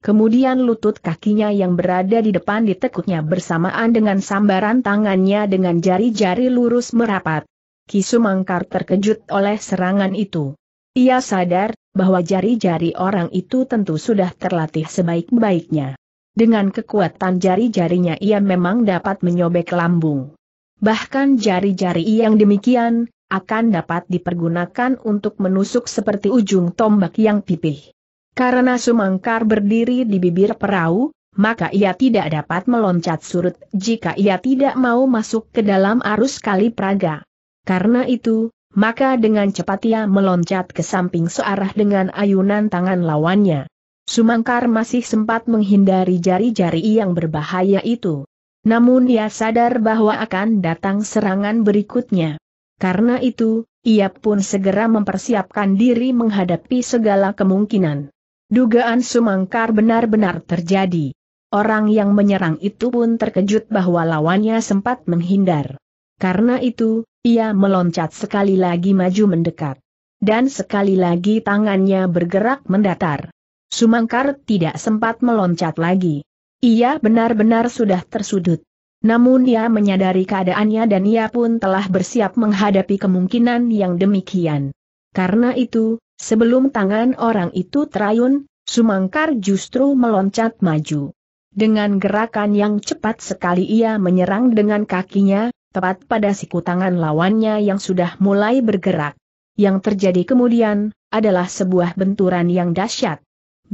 Kemudian lutut kakinya yang berada di depan ditekuknya bersamaan dengan sambaran tangannya dengan jari-jari lurus merapat. Kisumangkar terkejut oleh serangan itu. Ia sadar bahwa jari-jari orang itu tentu sudah terlatih sebaik-baiknya. Dengan kekuatan jari-jarinya ia memang dapat menyobek lambung. Bahkan jari-jari yang demikian, akan dapat dipergunakan untuk menusuk seperti ujung tombak yang pipih. Karena Sumangkar berdiri di bibir perahu, maka ia tidak dapat meloncat surut jika ia tidak mau masuk ke dalam arus kali Praga. Karena itu, maka dengan cepat ia meloncat ke samping searah dengan ayunan tangan lawannya. Sumangkar masih sempat menghindari jari-jari yang berbahaya itu. Namun ia sadar bahwa akan datang serangan berikutnya. Karena itu, ia pun segera mempersiapkan diri menghadapi segala kemungkinan. Dugaan Sumangkar benar-benar terjadi. Orang yang menyerang itu pun terkejut bahwa lawannya sempat menghindar. Karena itu, ia meloncat sekali lagi maju mendekat. Dan sekali lagi tangannya bergerak mendatar. Sumangkar tidak sempat meloncat lagi. Ia benar-benar sudah tersudut. Namun ia menyadari keadaannya dan ia pun telah bersiap menghadapi kemungkinan yang demikian. Karena itu, sebelum tangan orang itu terayun, Sumangkar justru meloncat maju. Dengan gerakan yang cepat sekali ia menyerang dengan kakinya, tepat pada siku tangan lawannya yang sudah mulai bergerak. Yang terjadi kemudian, adalah sebuah benturan yang dahsyat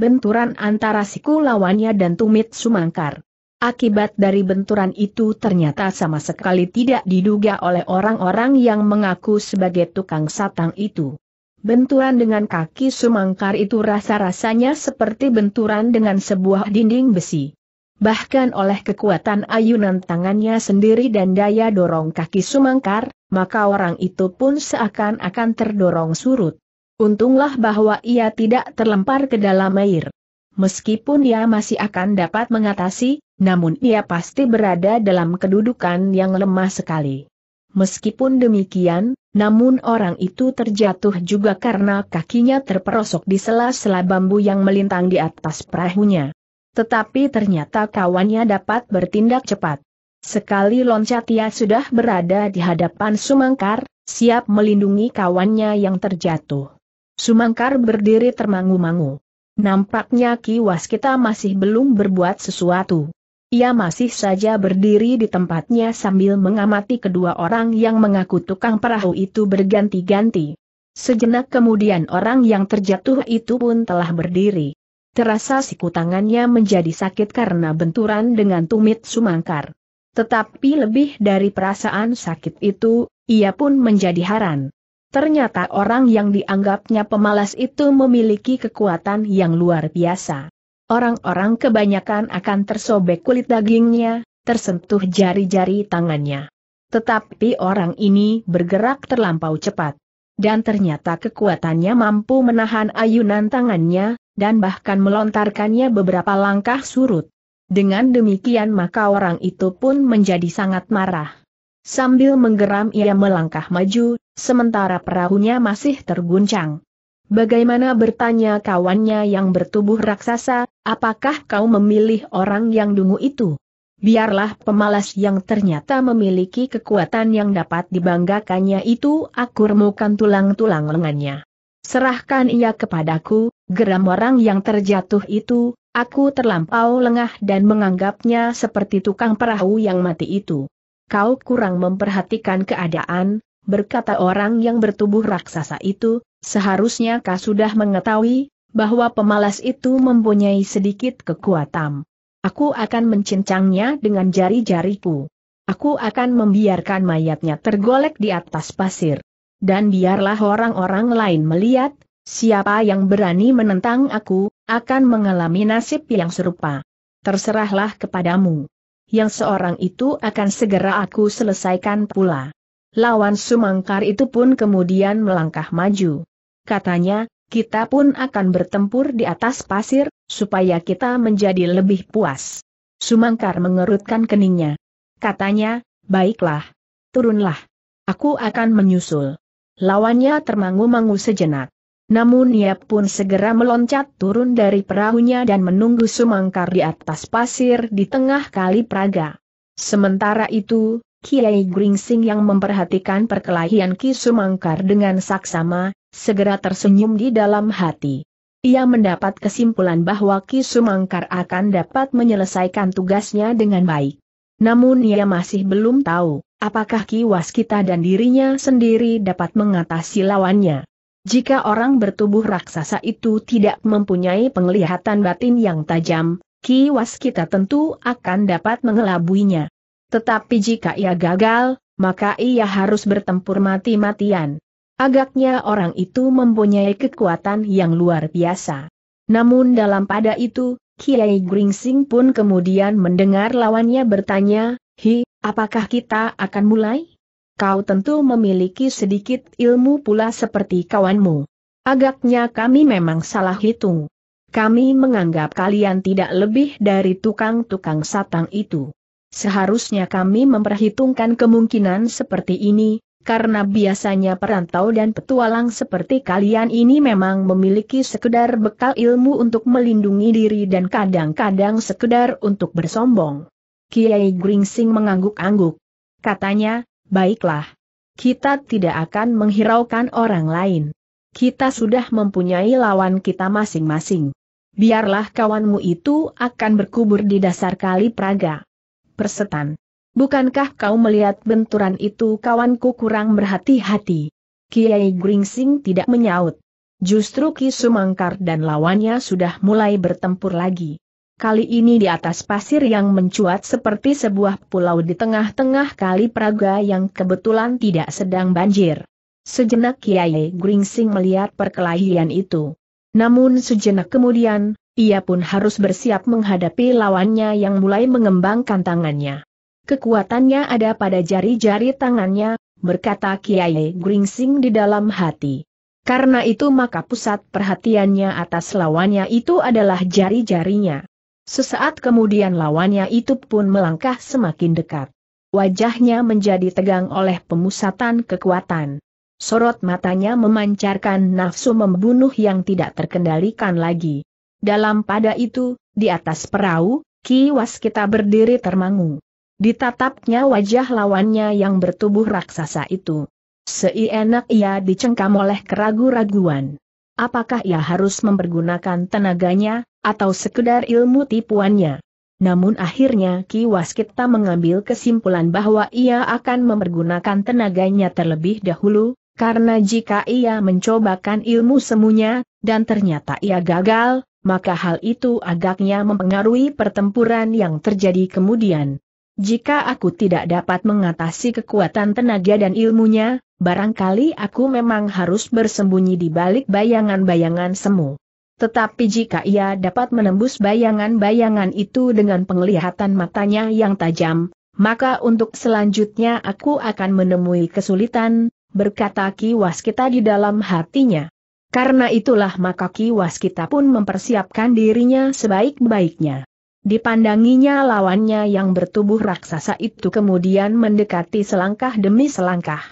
benturan antara siku lawannya dan tumit sumangkar. Akibat dari benturan itu ternyata sama sekali tidak diduga oleh orang-orang yang mengaku sebagai tukang satang itu. Benturan dengan kaki sumangkar itu rasa-rasanya seperti benturan dengan sebuah dinding besi. Bahkan oleh kekuatan ayunan tangannya sendiri dan daya dorong kaki sumangkar, maka orang itu pun seakan-akan terdorong surut. Untunglah bahwa ia tidak terlempar ke dalam air. Meskipun ia masih akan dapat mengatasi, namun ia pasti berada dalam kedudukan yang lemah sekali. Meskipun demikian, namun orang itu terjatuh juga karena kakinya terperosok di sela-sela bambu yang melintang di atas perahunya. Tetapi ternyata kawannya dapat bertindak cepat. Sekali loncat ia sudah berada di hadapan Sumangkar, siap melindungi kawannya yang terjatuh. Sumangkar berdiri termangu-mangu. Nampaknya Ki Waskita masih belum berbuat sesuatu. Ia masih saja berdiri di tempatnya sambil mengamati kedua orang yang mengaku tukang perahu itu berganti-ganti. Sejenak kemudian orang yang terjatuh itu pun telah berdiri. Terasa siku tangannya menjadi sakit karena benturan dengan tumit sumangkar. Tetapi lebih dari perasaan sakit itu, ia pun menjadi heran. Ternyata orang yang dianggapnya pemalas itu memiliki kekuatan yang luar biasa. Orang-orang kebanyakan akan tersobek kulit dagingnya, tersentuh jari-jari tangannya. Tetapi orang ini bergerak terlampau cepat. Dan ternyata kekuatannya mampu menahan ayunan tangannya, dan bahkan melontarkannya beberapa langkah surut. Dengan demikian maka orang itu pun menjadi sangat marah. Sambil menggeram ia melangkah maju, sementara perahunya masih terguncang. Bagaimana bertanya kawannya yang bertubuh raksasa, apakah kau memilih orang yang dungu itu? Biarlah pemalas yang ternyata memiliki kekuatan yang dapat dibanggakannya itu aku remukan tulang-tulang lengannya. Serahkan ia kepadaku, geram orang yang terjatuh itu, aku terlampau lengah dan menganggapnya seperti tukang perahu yang mati itu. Kau kurang memperhatikan keadaan, berkata orang yang bertubuh raksasa itu, seharusnya kau sudah mengetahui, bahwa pemalas itu mempunyai sedikit kekuatan. Aku akan mencincangnya dengan jari-jariku. Aku akan membiarkan mayatnya tergolek di atas pasir. Dan biarlah orang-orang lain melihat, siapa yang berani menentang aku, akan mengalami nasib yang serupa. Terserahlah kepadamu. Yang seorang itu akan segera aku selesaikan pula. Lawan Sumangkar itu pun kemudian melangkah maju. Katanya, kita pun akan bertempur di atas pasir, supaya kita menjadi lebih puas. Sumangkar mengerutkan keningnya. Katanya, baiklah. Turunlah. Aku akan menyusul. Lawannya termangu-mangu sejenak. Namun ia pun segera meloncat turun dari perahunya dan menunggu Sumangkar di atas pasir di tengah kali Praga. Sementara itu, Kiai Gringsing yang memperhatikan perkelahian Ki Sumangkar dengan saksama, segera tersenyum di dalam hati. Ia mendapat kesimpulan bahwa Ki Sumangkar akan dapat menyelesaikan tugasnya dengan baik. Namun ia masih belum tahu, apakah Ki Waskita dan dirinya sendiri dapat mengatasi lawannya. Jika orang bertubuh raksasa itu tidak mempunyai penglihatan batin yang tajam, Ki Waskita tentu akan dapat mengelabuinya. Tetapi jika ia gagal, maka ia harus bertempur mati-matian. Agaknya orang itu mempunyai kekuatan yang luar biasa. Namun dalam pada itu, Kiai Gringsing pun kemudian mendengar lawannya bertanya, Hi, apakah kita akan mulai? Kau tentu memiliki sedikit ilmu pula seperti kawanmu. Agaknya kami memang salah hitung. Kami menganggap kalian tidak lebih dari tukang-tukang satang itu. Seharusnya kami memperhitungkan kemungkinan seperti ini, karena biasanya perantau dan petualang seperti kalian ini memang memiliki sekedar bekal ilmu untuk melindungi diri dan kadang-kadang sekedar untuk bersombong. Kiai Gringsing mengangguk-angguk. Katanya, baiklah. Kita tidak akan menghiraukan orang lain. Kita sudah mempunyai lawan kita masing-masing. Biarlah kawanmu itu akan berkubur di dasar kali Praga. Persetan, Bukankah kau melihat benturan itu kawanku kurang berhati-hati? Kiai Gringsing tidak menyaut. Justru Ki Sumangkar dan lawannya sudah mulai bertempur lagi. Kali ini di atas pasir yang mencuat seperti sebuah pulau di tengah-tengah kali Praga yang kebetulan tidak sedang banjir. Sejenak Kiai Gringsing melihat perkelahian itu. Namun sejenak kemudian, ia pun harus bersiap menghadapi lawannya yang mulai mengembangkan tangannya. Kekuatannya ada pada jari-jari tangannya, berkata Kiai Gringsing di dalam hati. Karena itu maka pusat perhatiannya atas lawannya itu adalah jari-jarinya. Sesaat kemudian lawannya itu pun melangkah semakin dekat. Wajahnya menjadi tegang oleh pemusatan kekuatan. Sorot matanya memancarkan nafsu membunuh yang tidak terkendalikan lagi. Dalam pada itu, di atas perahu, Ki Waskita berdiri termangu. Ditatapnya wajah lawannya yang bertubuh raksasa itu. Seienak ia dicengkam oleh keragu-raguan. Apakah ia harus mempergunakan tenaganya, atau sekedar ilmu tipuannya? Namun akhirnya Ki Waskita mengambil kesimpulan bahwa ia akan mempergunakan tenaganya terlebih dahulu, karena jika ia mencobakan ilmu semuanya, dan ternyata ia gagal, maka hal itu agaknya mempengaruhi pertempuran yang terjadi kemudian. Jika aku tidak dapat mengatasi kekuatan tenaga dan ilmunya, barangkali aku memang harus bersembunyi di balik bayangan-bayangan semu. Tetapi jika ia dapat menembus bayangan-bayangan itu dengan penglihatan matanya yang tajam, maka untuk selanjutnya aku akan menemui kesulitan, berkata Ki Waskita di dalam hatinya. Karena itulah maka Kiwas kita pun mempersiapkan dirinya sebaik-baiknya. Dipandanginya lawannya yang bertubuh raksasa itu kemudian mendekati selangkah demi selangkah.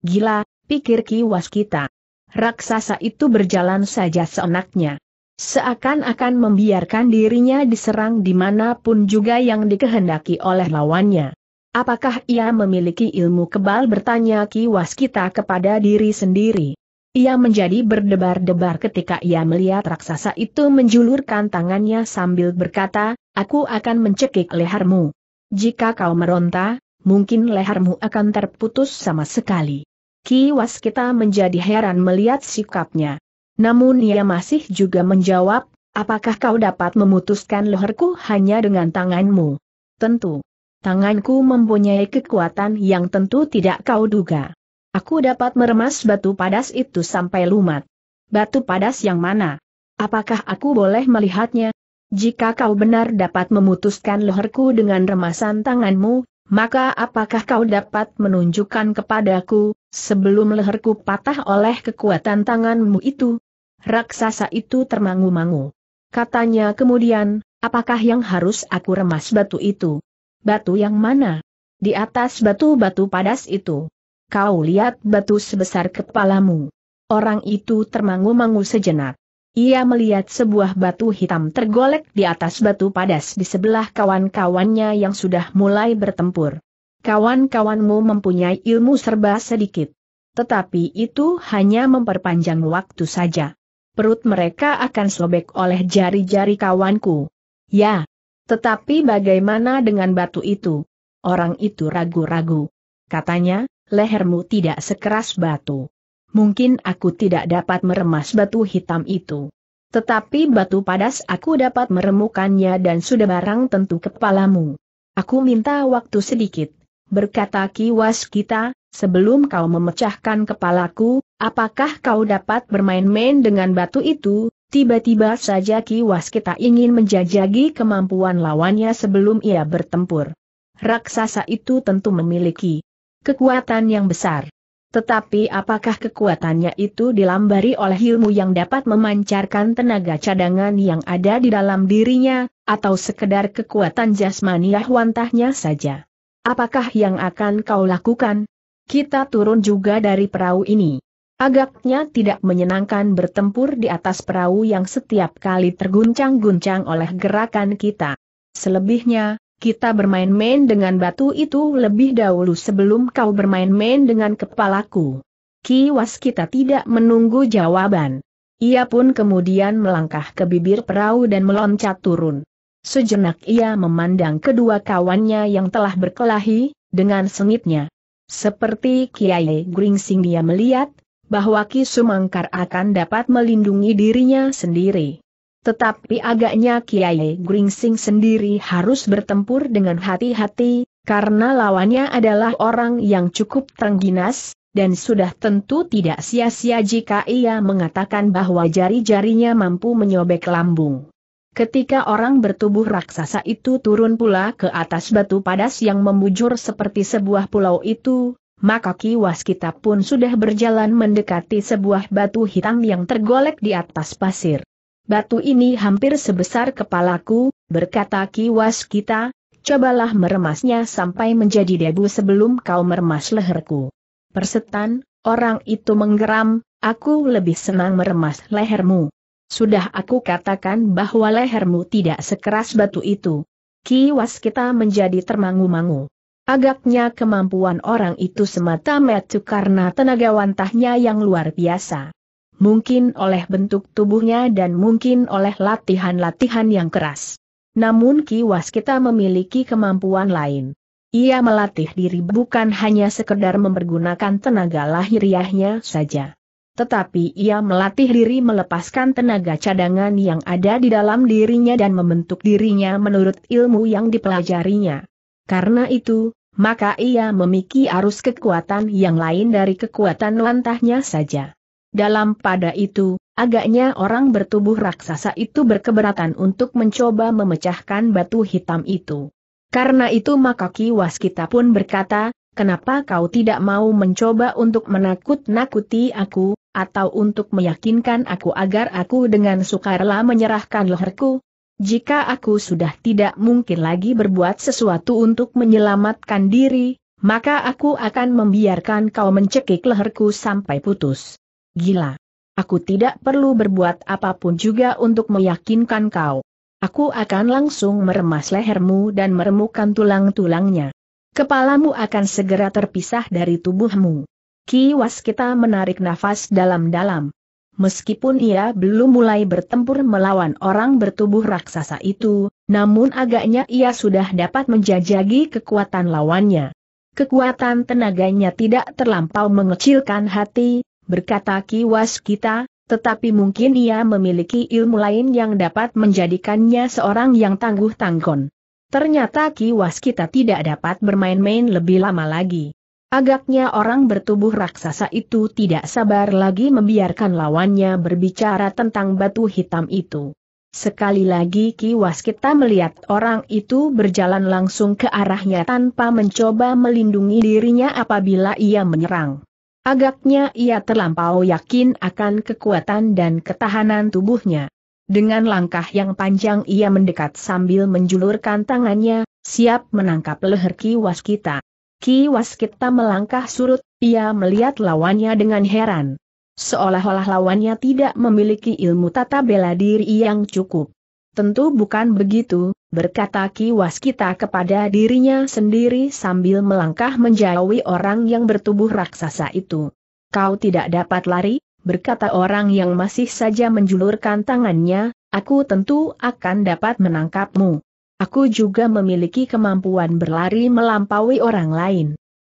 Gila, pikir Kiwas kita. Raksasa itu berjalan saja seenaknya. Seakan-akan membiarkan dirinya diserang dimanapun juga yang dikehendaki oleh lawannya. Apakah ia memiliki ilmu kebal bertanya Kiwas kita kepada diri sendiri? Ia menjadi berdebar-debar ketika ia melihat raksasa itu menjulurkan tangannya sambil berkata, aku akan mencekik lehermu. Jika kau meronta, mungkin lehermu akan terputus sama sekali. Kiwas kita menjadi heran melihat sikapnya. Namun ia masih juga menjawab, apakah kau dapat memutuskan leherku hanya dengan tanganmu? Tentu. Tanganku mempunyai kekuatan yang tentu tidak kau duga. Aku dapat meremas batu padas itu sampai lumat. Batu padas yang mana? Apakah aku boleh melihatnya? Jika kau benar dapat memutuskan leherku dengan remasan tanganmu, maka apakah kau dapat menunjukkan kepadaku, sebelum leherku patah oleh kekuatan tanganmu itu? Raksasa itu termangu-mangu. Katanya kemudian, apakah yang harus aku remas batu itu? Batu yang mana? Di atas batu-batu padas itu kau lihat batu sebesar kepalamu. Orang itu termangu-mangu sejenak. Ia melihat sebuah batu hitam tergolek di atas batu padas di sebelah kawan-kawannya yang sudah mulai bertempur. Kawan-kawanmu mempunyai ilmu serba sedikit. Tetapi itu hanya memperpanjang waktu saja. Perut mereka akan sobek oleh jari-jari kawanku. Ya. Tetapi bagaimana dengan batu itu? Orang itu ragu-ragu. Katanya, lehermu tidak sekeras batu. Mungkin aku tidak dapat meremas batu hitam itu. Tetapi batu padas aku dapat meremukannya dan sudah barang tentu kepalamu. Aku minta waktu sedikit, berkata kiwas kita, sebelum kau memecahkan kepalaku, apakah kau dapat bermain-main dengan batu itu? Tiba-tiba saja kiwas kita ingin menjajagi kemampuan lawannya sebelum ia bertempur. Raksasa itu tentu memiliki kekuatan yang besar. Tetapi apakah kekuatannya itu dilambari oleh ilmu yang dapat memancarkan tenaga cadangan yang ada di dalam dirinya, atau sekedar kekuatan jasmaniah wantahnya saja? Apakah yang akan kau lakukan? Kita turun juga dari perahu ini. Agaknya tidak menyenangkan bertempur di atas perahu yang setiap kali terguncang-guncang oleh gerakan kita. Selebihnya, kita bermain-main dengan batu itu lebih dahulu sebelum kau bermain-main dengan kepalaku. Kiwas kita tidak menunggu jawaban. Ia pun kemudian melangkah ke bibir perahu dan meloncat turun. Sejenak ia memandang kedua kawannya yang telah berkelahi, dengan sengitnya. Seperti Kiai Gringsing dia melihat, bahwa Ki Sumangkar akan dapat melindungi dirinya sendiri. Tetapi agaknya Kiai Gringsing sendiri harus bertempur dengan hati-hati, karena lawannya adalah orang yang cukup terengginas, dan sudah tentu tidak sia-sia jika ia mengatakan bahwa jari-jarinya mampu menyobek lambung. Ketika orang bertubuh raksasa itu turun pula ke atas batu padas yang membujur seperti sebuah pulau itu, maka kiwas kita pun sudah berjalan mendekati sebuah batu hitam yang tergolek di atas pasir. Batu ini hampir sebesar kepalaku, berkata kiwas kita, cobalah meremasnya sampai menjadi debu sebelum kau meremas leherku. Persetan, orang itu menggeram, aku lebih senang meremas lehermu. Sudah aku katakan bahwa lehermu tidak sekeras batu itu. Kiwas kita menjadi termangu-mangu. Agaknya kemampuan orang itu semata-mata karena tenaga wantahnya yang luar biasa mungkin oleh bentuk tubuhnya dan mungkin oleh latihan-latihan yang keras. Namun Ki Waskita memiliki kemampuan lain. Ia melatih diri bukan hanya sekedar mempergunakan tenaga lahiriahnya saja. Tetapi ia melatih diri melepaskan tenaga cadangan yang ada di dalam dirinya dan membentuk dirinya menurut ilmu yang dipelajarinya. Karena itu, maka ia memiliki arus kekuatan yang lain dari kekuatan lantahnya saja. Dalam pada itu, agaknya orang bertubuh raksasa itu berkeberatan untuk mencoba memecahkan batu hitam itu. Karena itu maka Ki Waskita pun berkata, kenapa kau tidak mau mencoba untuk menakut-nakuti aku, atau untuk meyakinkan aku agar aku dengan sukarela menyerahkan leherku? Jika aku sudah tidak mungkin lagi berbuat sesuatu untuk menyelamatkan diri, maka aku akan membiarkan kau mencekik leherku sampai putus. Gila. Aku tidak perlu berbuat apapun juga untuk meyakinkan kau. Aku akan langsung meremas lehermu dan meremukkan tulang-tulangnya. Kepalamu akan segera terpisah dari tubuhmu. Kiwas kita menarik nafas dalam-dalam. Meskipun ia belum mulai bertempur melawan orang bertubuh raksasa itu, namun agaknya ia sudah dapat menjajagi kekuatan lawannya. Kekuatan tenaganya tidak terlampau mengecilkan hati, berkata kiwas kita, tetapi mungkin ia memiliki ilmu lain yang dapat menjadikannya seorang yang tangguh tanggon. Ternyata kiwas kita tidak dapat bermain-main lebih lama lagi. Agaknya orang bertubuh raksasa itu tidak sabar lagi membiarkan lawannya berbicara tentang batu hitam itu. Sekali lagi kiwas kita melihat orang itu berjalan langsung ke arahnya tanpa mencoba melindungi dirinya apabila ia menyerang. Agaknya ia terlampau yakin akan kekuatan dan ketahanan tubuhnya. Dengan langkah yang panjang ia mendekat sambil menjulurkan tangannya, siap menangkap leher Ki Waskita. Ki Waskita melangkah surut, ia melihat lawannya dengan heran. Seolah-olah lawannya tidak memiliki ilmu tata bela diri yang cukup. Tentu bukan begitu, berkata kiwas kita kepada dirinya sendiri sambil melangkah menjauhi orang yang bertubuh raksasa itu. Kau tidak dapat lari, berkata orang yang masih saja menjulurkan tangannya, aku tentu akan dapat menangkapmu. Aku juga memiliki kemampuan berlari melampaui orang lain.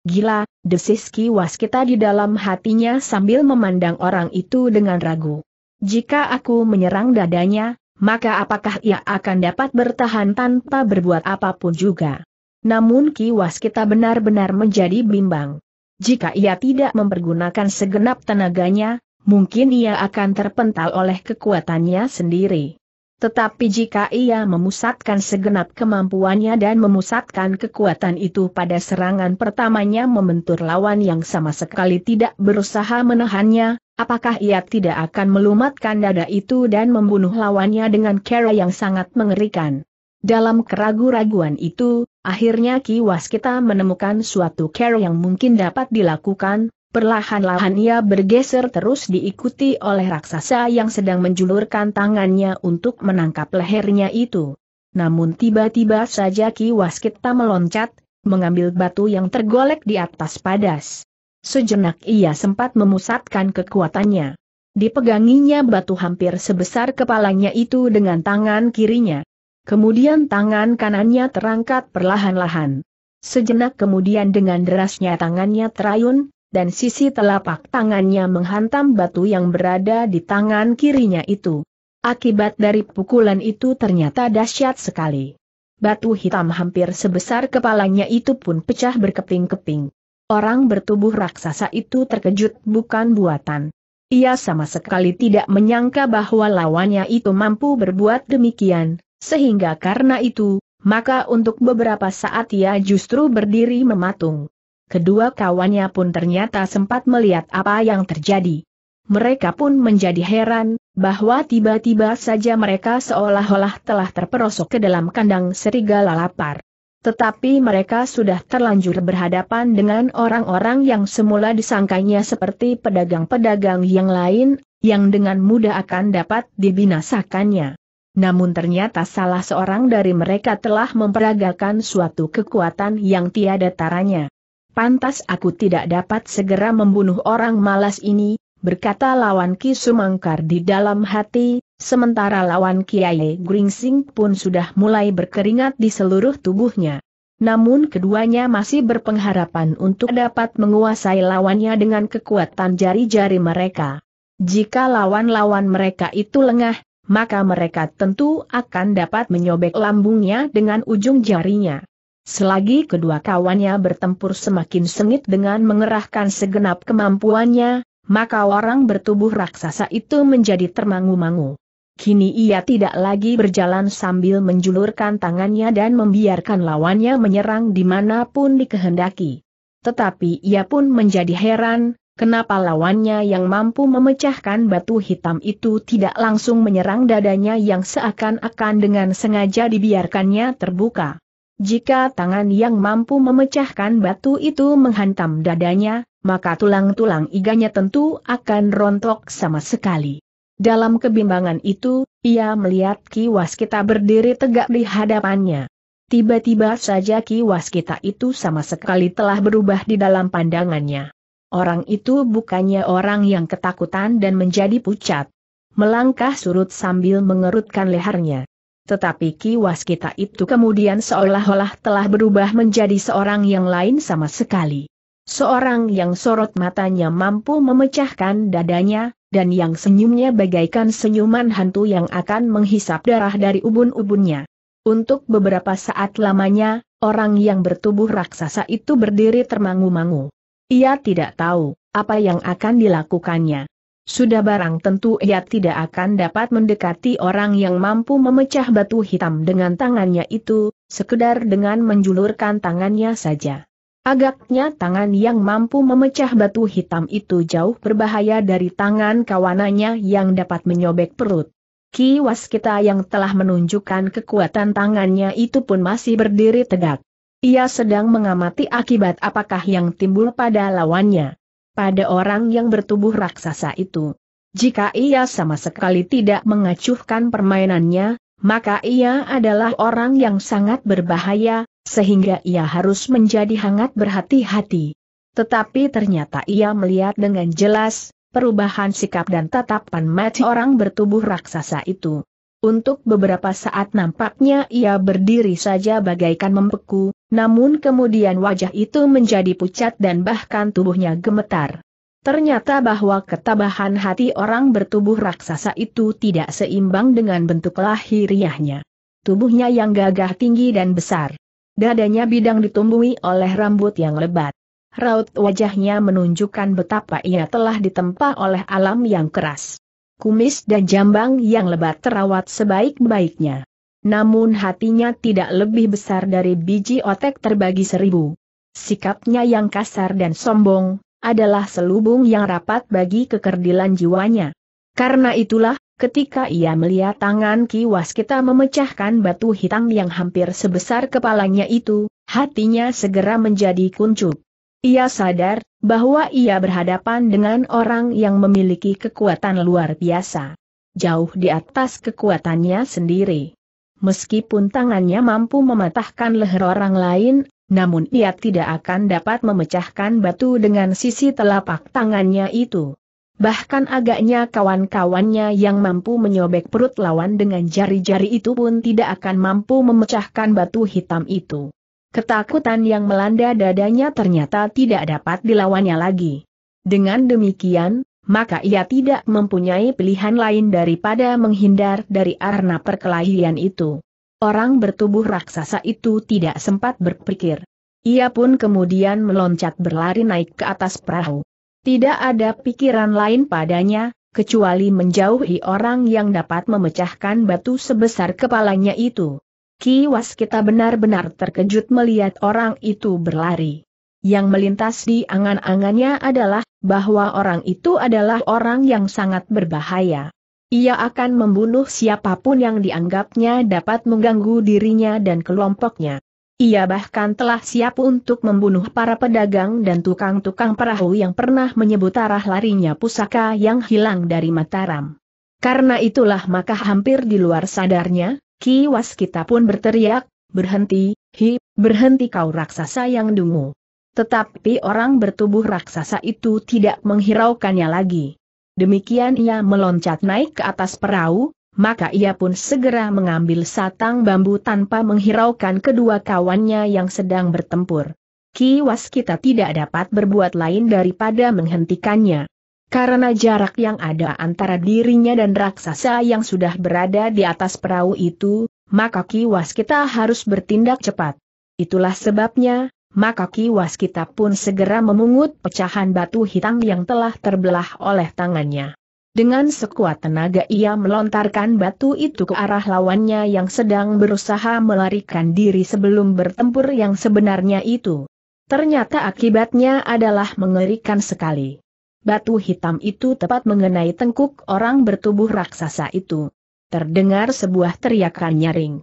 Gila, desis kiwas kita di dalam hatinya sambil memandang orang itu dengan ragu. Jika aku menyerang dadanya, maka apakah ia akan dapat bertahan tanpa berbuat apapun juga? Namun kiwas kita benar-benar menjadi bimbang. Jika ia tidak mempergunakan segenap tenaganya, mungkin ia akan terpental oleh kekuatannya sendiri. Tetapi jika ia memusatkan segenap kemampuannya dan memusatkan kekuatan itu pada serangan pertamanya membentur lawan yang sama sekali tidak berusaha menahannya, apakah ia tidak akan melumatkan dada itu dan membunuh lawannya dengan cara yang sangat mengerikan? Dalam keraguan-raguan itu, akhirnya Ki Waskita menemukan suatu cara yang mungkin dapat dilakukan, Perlahan-lahan ia bergeser terus diikuti oleh raksasa yang sedang menjulurkan tangannya untuk menangkap lehernya itu. Namun tiba-tiba saja Ki Waskita meloncat, mengambil batu yang tergolek di atas padas. Sejenak ia sempat memusatkan kekuatannya. Dipeganginya batu hampir sebesar kepalanya itu dengan tangan kirinya. Kemudian tangan kanannya terangkat perlahan-lahan. Sejenak kemudian dengan derasnya tangannya terayun, dan sisi telapak tangannya menghantam batu yang berada di tangan kirinya itu. Akibat dari pukulan itu ternyata dahsyat sekali. Batu hitam hampir sebesar kepalanya itu pun pecah berkeping-keping. Orang bertubuh raksasa itu terkejut bukan buatan. Ia sama sekali tidak menyangka bahwa lawannya itu mampu berbuat demikian, sehingga karena itu, maka untuk beberapa saat ia justru berdiri mematung. Kedua kawannya pun ternyata sempat melihat apa yang terjadi. Mereka pun menjadi heran, bahwa tiba-tiba saja mereka seolah-olah telah terperosok ke dalam kandang serigala lapar. Tetapi mereka sudah terlanjur berhadapan dengan orang-orang yang semula disangkanya seperti pedagang-pedagang yang lain, yang dengan mudah akan dapat dibinasakannya. Namun ternyata salah seorang dari mereka telah memperagakan suatu kekuatan yang tiada taranya. Pantas aku tidak dapat segera membunuh orang malas ini, berkata lawan Ki Sumangkar di dalam hati, sementara lawan Kiai Gringsing pun sudah mulai berkeringat di seluruh tubuhnya. Namun keduanya masih berpengharapan untuk dapat menguasai lawannya dengan kekuatan jari-jari mereka. Jika lawan-lawan mereka itu lengah, maka mereka tentu akan dapat menyobek lambungnya dengan ujung jarinya. Selagi kedua kawannya bertempur semakin sengit dengan mengerahkan segenap kemampuannya, maka orang bertubuh raksasa itu menjadi termangu-mangu. Kini ia tidak lagi berjalan sambil menjulurkan tangannya dan membiarkan lawannya menyerang dimanapun dikehendaki. Tetapi ia pun menjadi heran, kenapa lawannya yang mampu memecahkan batu hitam itu tidak langsung menyerang dadanya yang seakan-akan dengan sengaja dibiarkannya terbuka. Jika tangan yang mampu memecahkan batu itu menghantam dadanya, maka tulang-tulang iganya tentu akan rontok sama sekali. Dalam kebimbangan itu, ia melihat kiwas kita berdiri tegak di hadapannya. Tiba-tiba saja kiwas kita itu sama sekali telah berubah di dalam pandangannya. Orang itu bukannya orang yang ketakutan dan menjadi pucat. Melangkah surut sambil mengerutkan lehernya. Tetapi Ki Waskita itu kemudian seolah-olah telah berubah menjadi seorang yang lain sama sekali. Seorang yang sorot matanya mampu memecahkan dadanya, dan yang senyumnya bagaikan senyuman hantu yang akan menghisap darah dari ubun-ubunnya. Untuk beberapa saat lamanya, orang yang bertubuh raksasa itu berdiri termangu-mangu. Ia tidak tahu apa yang akan dilakukannya. Sudah barang tentu ia tidak akan dapat mendekati orang yang mampu memecah batu hitam dengan tangannya itu, sekedar dengan menjulurkan tangannya saja. Agaknya tangan yang mampu memecah batu hitam itu jauh berbahaya dari tangan kawanannya yang dapat menyobek perut. Ki Waskita yang telah menunjukkan kekuatan tangannya itu pun masih berdiri tegak. Ia sedang mengamati akibat apakah yang timbul pada lawannya pada orang yang bertubuh raksasa itu. Jika ia sama sekali tidak mengacuhkan permainannya, maka ia adalah orang yang sangat berbahaya, sehingga ia harus menjadi hangat berhati-hati. Tetapi ternyata ia melihat dengan jelas, perubahan sikap dan tatapan mati orang bertubuh raksasa itu. Untuk beberapa saat nampaknya ia berdiri saja bagaikan membeku, namun kemudian wajah itu menjadi pucat dan bahkan tubuhnya gemetar. Ternyata bahwa ketabahan hati orang bertubuh raksasa itu tidak seimbang dengan bentuk lahiriahnya. Tubuhnya yang gagah tinggi dan besar. Dadanya bidang ditumbuhi oleh rambut yang lebat. Raut wajahnya menunjukkan betapa ia telah ditempa oleh alam yang keras. Kumis dan jambang yang lebat terawat sebaik-baiknya. Namun hatinya tidak lebih besar dari biji otek terbagi seribu. Sikapnya yang kasar dan sombong, adalah selubung yang rapat bagi kekerdilan jiwanya. Karena itulah, ketika ia melihat tangan kiwas kita memecahkan batu hitam yang hampir sebesar kepalanya itu, hatinya segera menjadi kuncup. Ia sadar, bahwa ia berhadapan dengan orang yang memiliki kekuatan luar biasa. Jauh di atas kekuatannya sendiri. Meskipun tangannya mampu mematahkan leher orang lain, namun ia tidak akan dapat memecahkan batu dengan sisi telapak tangannya itu. Bahkan agaknya kawan-kawannya yang mampu menyobek perut lawan dengan jari-jari itu pun tidak akan mampu memecahkan batu hitam itu. Ketakutan yang melanda dadanya ternyata tidak dapat dilawannya lagi. Dengan demikian, maka ia tidak mempunyai pilihan lain daripada menghindar dari arna perkelahian itu. Orang bertubuh raksasa itu tidak sempat berpikir. Ia pun kemudian meloncat berlari naik ke atas perahu. Tidak ada pikiran lain padanya, kecuali menjauhi orang yang dapat memecahkan batu sebesar kepalanya itu. Kiwas kita benar-benar terkejut melihat orang itu berlari. Yang melintas di angan-angannya adalah, bahwa orang itu adalah orang yang sangat berbahaya. Ia akan membunuh siapapun yang dianggapnya dapat mengganggu dirinya dan kelompoknya. Ia bahkan telah siap untuk membunuh para pedagang dan tukang-tukang perahu yang pernah menyebut arah larinya pusaka yang hilang dari Mataram. Karena itulah maka hampir di luar sadarnya, Ki Waskita pun berteriak, berhenti, hi, berhenti kau raksasa yang dungu. Tetapi orang bertubuh raksasa itu tidak menghiraukannya lagi. Demikian ia meloncat naik ke atas perahu, maka ia pun segera mengambil satang bambu tanpa menghiraukan kedua kawannya yang sedang bertempur. Kiwas kita tidak dapat berbuat lain daripada menghentikannya. Karena jarak yang ada antara dirinya dan raksasa yang sudah berada di atas perahu itu, maka kiwas kita harus bertindak cepat. Itulah sebabnya, maka kiwas kita pun segera memungut pecahan batu hitam yang telah terbelah oleh tangannya. Dengan sekuat tenaga ia melontarkan batu itu ke arah lawannya yang sedang berusaha melarikan diri sebelum bertempur yang sebenarnya itu. Ternyata akibatnya adalah mengerikan sekali. Batu hitam itu tepat mengenai tengkuk orang bertubuh raksasa itu. Terdengar sebuah teriakan nyaring.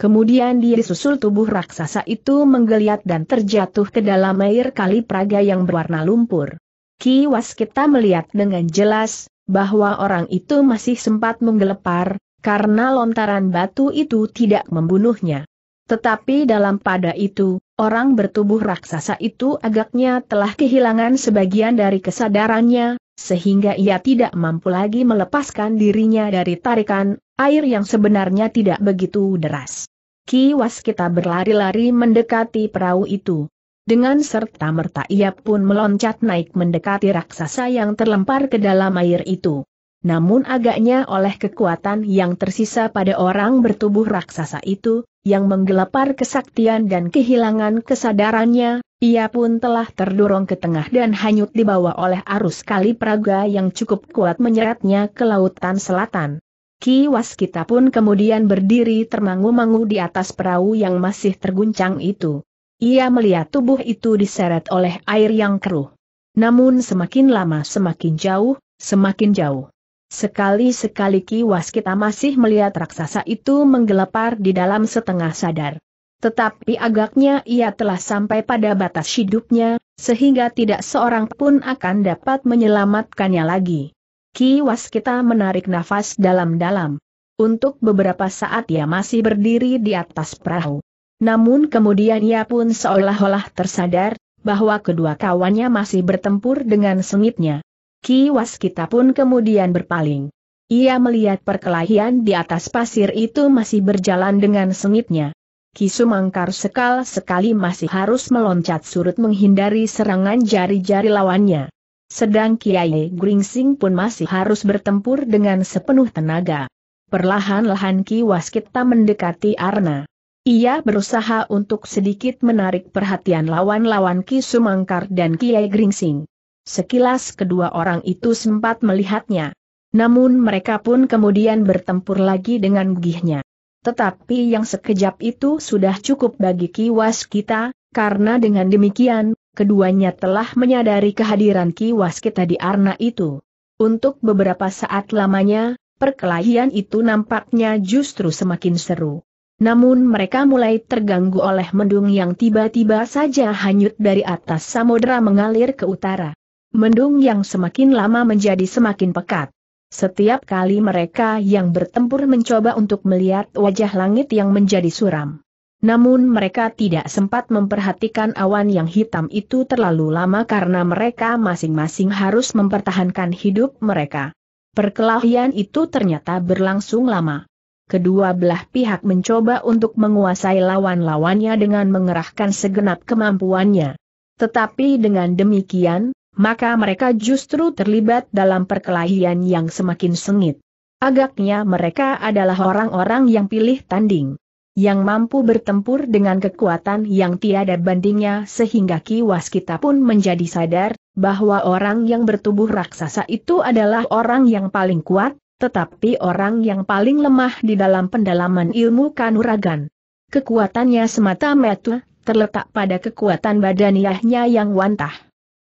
Kemudian disusul tubuh raksasa itu menggeliat dan terjatuh ke dalam air kali praga yang berwarna lumpur. Kiwas kita melihat dengan jelas, bahwa orang itu masih sempat menggelepar, karena lontaran batu itu tidak membunuhnya. Tetapi dalam pada itu, orang bertubuh raksasa itu agaknya telah kehilangan sebagian dari kesadarannya, sehingga ia tidak mampu lagi melepaskan dirinya dari tarikan air yang sebenarnya tidak begitu deras. Ki Waskita berlari-lari mendekati perahu itu. Dengan serta-merta ia pun meloncat naik mendekati raksasa yang terlempar ke dalam air itu. Namun agaknya oleh kekuatan yang tersisa pada orang bertubuh raksasa itu, yang menggelapar kesaktian dan kehilangan kesadarannya, ia pun telah terdorong ke tengah dan hanyut dibawa oleh arus kali praga yang cukup kuat menyeretnya ke lautan selatan. Ki Waskita pun kemudian berdiri termangu-mangu di atas perahu yang masih terguncang itu. Ia melihat tubuh itu diseret oleh air yang keruh. Namun semakin lama semakin jauh, semakin jauh. Sekali-sekali Ki Waskita masih melihat raksasa itu menggelepar di dalam setengah sadar. Tetapi agaknya ia telah sampai pada batas hidupnya, sehingga tidak seorang pun akan dapat menyelamatkannya lagi. Ki Waskita menarik nafas dalam-dalam. Untuk beberapa saat ia masih berdiri di atas perahu. Namun kemudian ia pun seolah-olah tersadar, bahwa kedua kawannya masih bertempur dengan sengitnya. Ki Waskita pun kemudian berpaling. Ia melihat perkelahian di atas pasir itu masih berjalan dengan sengitnya. Ki Sumangkar sekal-sekali masih harus meloncat surut menghindari serangan jari-jari lawannya. Sedang Kiai Gringsing pun masih harus bertempur dengan sepenuh tenaga. Perlahan-lahan Ki Waskita mendekati Arna. Ia berusaha untuk sedikit menarik perhatian lawan-lawan Ki Sumangkar dan Kiai Gringsing. Sekilas kedua orang itu sempat melihatnya. Namun mereka pun kemudian bertempur lagi dengan gigihnya. Tetapi yang sekejap itu sudah cukup bagi Ki Waskita, karena dengan demikian, keduanya telah menyadari kehadiran Ki Waskita di Arna itu. Untuk beberapa saat lamanya, perkelahian itu nampaknya justru semakin seru. Namun mereka mulai terganggu oleh mendung yang tiba-tiba saja hanyut dari atas samudera mengalir ke utara. Mendung yang semakin lama menjadi semakin pekat. Setiap kali mereka yang bertempur mencoba untuk melihat wajah langit yang menjadi suram. Namun mereka tidak sempat memperhatikan awan yang hitam itu terlalu lama karena mereka masing-masing harus mempertahankan hidup mereka. Perkelahian itu ternyata berlangsung lama. Kedua belah pihak mencoba untuk menguasai lawan-lawannya dengan mengerahkan segenap kemampuannya. Tetapi dengan demikian, maka mereka justru terlibat dalam perkelahian yang semakin sengit. Agaknya mereka adalah orang-orang yang pilih tanding yang mampu bertempur dengan kekuatan yang tiada bandingnya sehingga Ki Waskita pun menjadi sadar, bahwa orang yang bertubuh raksasa itu adalah orang yang paling kuat, tetapi orang yang paling lemah di dalam pendalaman ilmu kanuragan. Kekuatannya semata-mata terletak pada kekuatan badaniahnya yang wantah.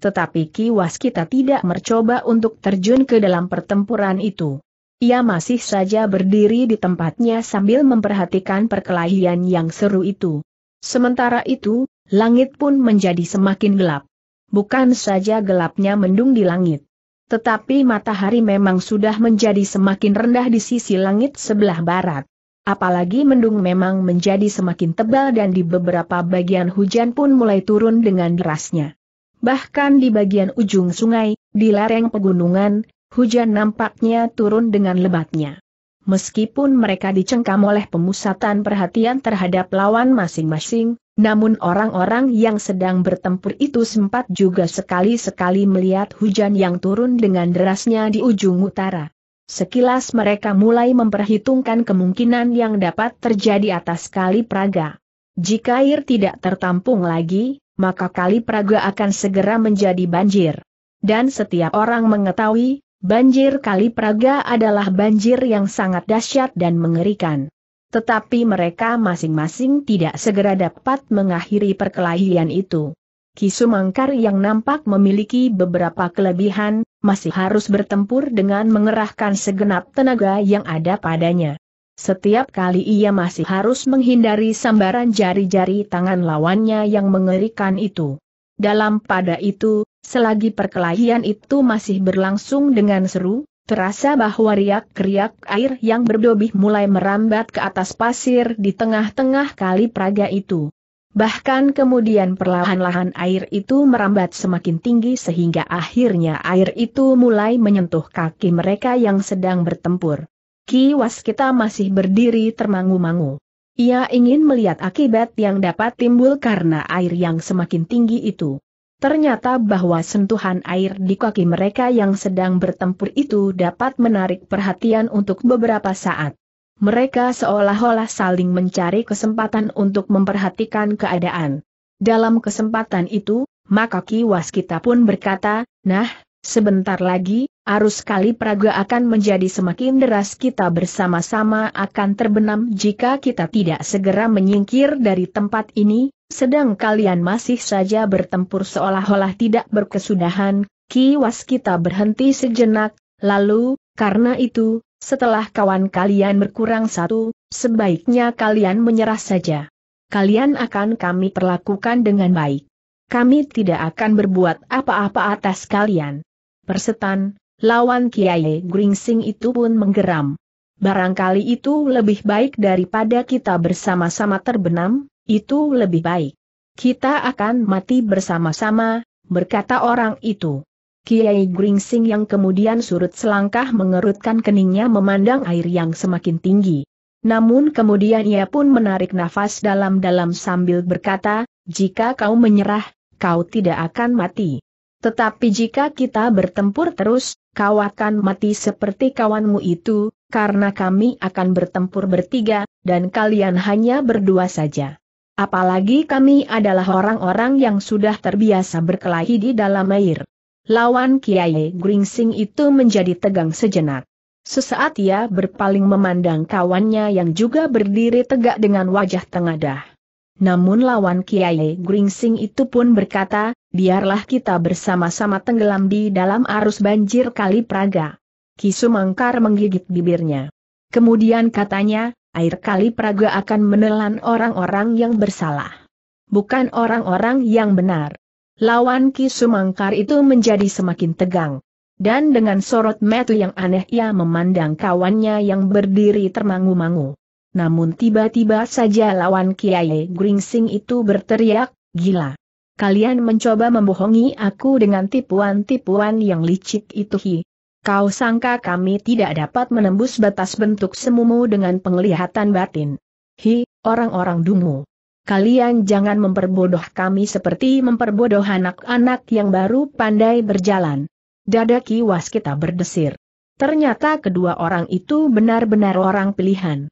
Tetapi Ki Waskita tidak mencoba untuk terjun ke dalam pertempuran itu. Ia masih saja berdiri di tempatnya sambil memperhatikan perkelahian yang seru itu. Sementara itu, langit pun menjadi semakin gelap. Bukan saja gelapnya mendung di langit. Tetapi matahari memang sudah menjadi semakin rendah di sisi langit sebelah barat. Apalagi mendung memang menjadi semakin tebal dan di beberapa bagian hujan pun mulai turun dengan derasnya. Bahkan di bagian ujung sungai, di lereng pegunungan, Hujan nampaknya turun dengan lebatnya. Meskipun mereka dicengkam oleh pemusatan perhatian terhadap lawan masing-masing, namun orang-orang yang sedang bertempur itu sempat juga sekali-sekali melihat hujan yang turun dengan derasnya di ujung utara. Sekilas mereka mulai memperhitungkan kemungkinan yang dapat terjadi atas Kali Praga. Jika air tidak tertampung lagi, maka Kali Praga akan segera menjadi banjir. Dan setiap orang mengetahui, Banjir Kali Praga adalah banjir yang sangat dahsyat dan mengerikan. Tetapi mereka masing-masing tidak segera dapat mengakhiri perkelahian itu. Kisumangkar yang nampak memiliki beberapa kelebihan, masih harus bertempur dengan mengerahkan segenap tenaga yang ada padanya. Setiap kali ia masih harus menghindari sambaran jari-jari tangan lawannya yang mengerikan itu. Dalam pada itu, selagi perkelahian itu masih berlangsung dengan seru, terasa bahwa riak-riak air yang berdobih mulai merambat ke atas pasir di tengah-tengah kali Praga itu. Bahkan kemudian perlahan-lahan air itu merambat semakin tinggi sehingga akhirnya air itu mulai menyentuh kaki mereka yang sedang bertempur. Kiwas kita masih berdiri termangu-mangu. Ia ingin melihat akibat yang dapat timbul karena air yang semakin tinggi itu. Ternyata bahwa sentuhan air di kaki mereka yang sedang bertempur itu dapat menarik perhatian untuk beberapa saat. Mereka seolah-olah saling mencari kesempatan untuk memperhatikan keadaan. Dalam kesempatan itu, maka Ki Waskita pun berkata, Nah, sebentar lagi, arus kali Praga akan menjadi semakin deras kita bersama-sama akan terbenam jika kita tidak segera menyingkir dari tempat ini, sedang kalian masih saja bertempur seolah-olah tidak berkesudahan, kiwas kita berhenti sejenak, lalu, karena itu, setelah kawan kalian berkurang satu, sebaiknya kalian menyerah saja. Kalian akan kami perlakukan dengan baik. Kami tidak akan berbuat apa-apa atas kalian. Persetan, Lawan Kiai Gringsing itu pun menggeram. Barangkali itu lebih baik daripada kita bersama-sama terbenam, itu lebih baik. Kita akan mati bersama-sama, berkata orang itu. Kiai Gringsing yang kemudian surut selangkah mengerutkan keningnya memandang air yang semakin tinggi. Namun kemudian ia pun menarik nafas dalam-dalam sambil berkata, jika kau menyerah, kau tidak akan mati. Tetapi jika kita bertempur terus, kau akan mati seperti kawanmu itu, karena kami akan bertempur bertiga, dan kalian hanya berdua saja. Apalagi kami adalah orang-orang yang sudah terbiasa berkelahi di dalam air. Lawan Kiai Gringsing itu menjadi tegang sejenak. Sesaat ia berpaling memandang kawannya yang juga berdiri tegak dengan wajah tengadah. Namun lawan Kiai Gringsing itu pun berkata, biarlah kita bersama-sama tenggelam di dalam arus banjir kali Praga. Kisumangkar menggigit bibirnya. Kemudian katanya, air kali Praga akan menelan orang-orang yang bersalah. Bukan orang-orang yang benar. Lawan Kisumangkar itu menjadi semakin tegang. Dan dengan sorot metu yang aneh ia memandang kawannya yang berdiri termangu-mangu namun tiba-tiba saja lawan Kiai Gringsing itu berteriak, gila. Kalian mencoba membohongi aku dengan tipuan-tipuan yang licik itu hi. Kau sangka kami tidak dapat menembus batas bentuk semumu dengan penglihatan batin. Hi, orang-orang dungu. Kalian jangan memperbodoh kami seperti memperbodoh anak-anak yang baru pandai berjalan. Dada kiwas kita berdesir. Ternyata kedua orang itu benar-benar orang pilihan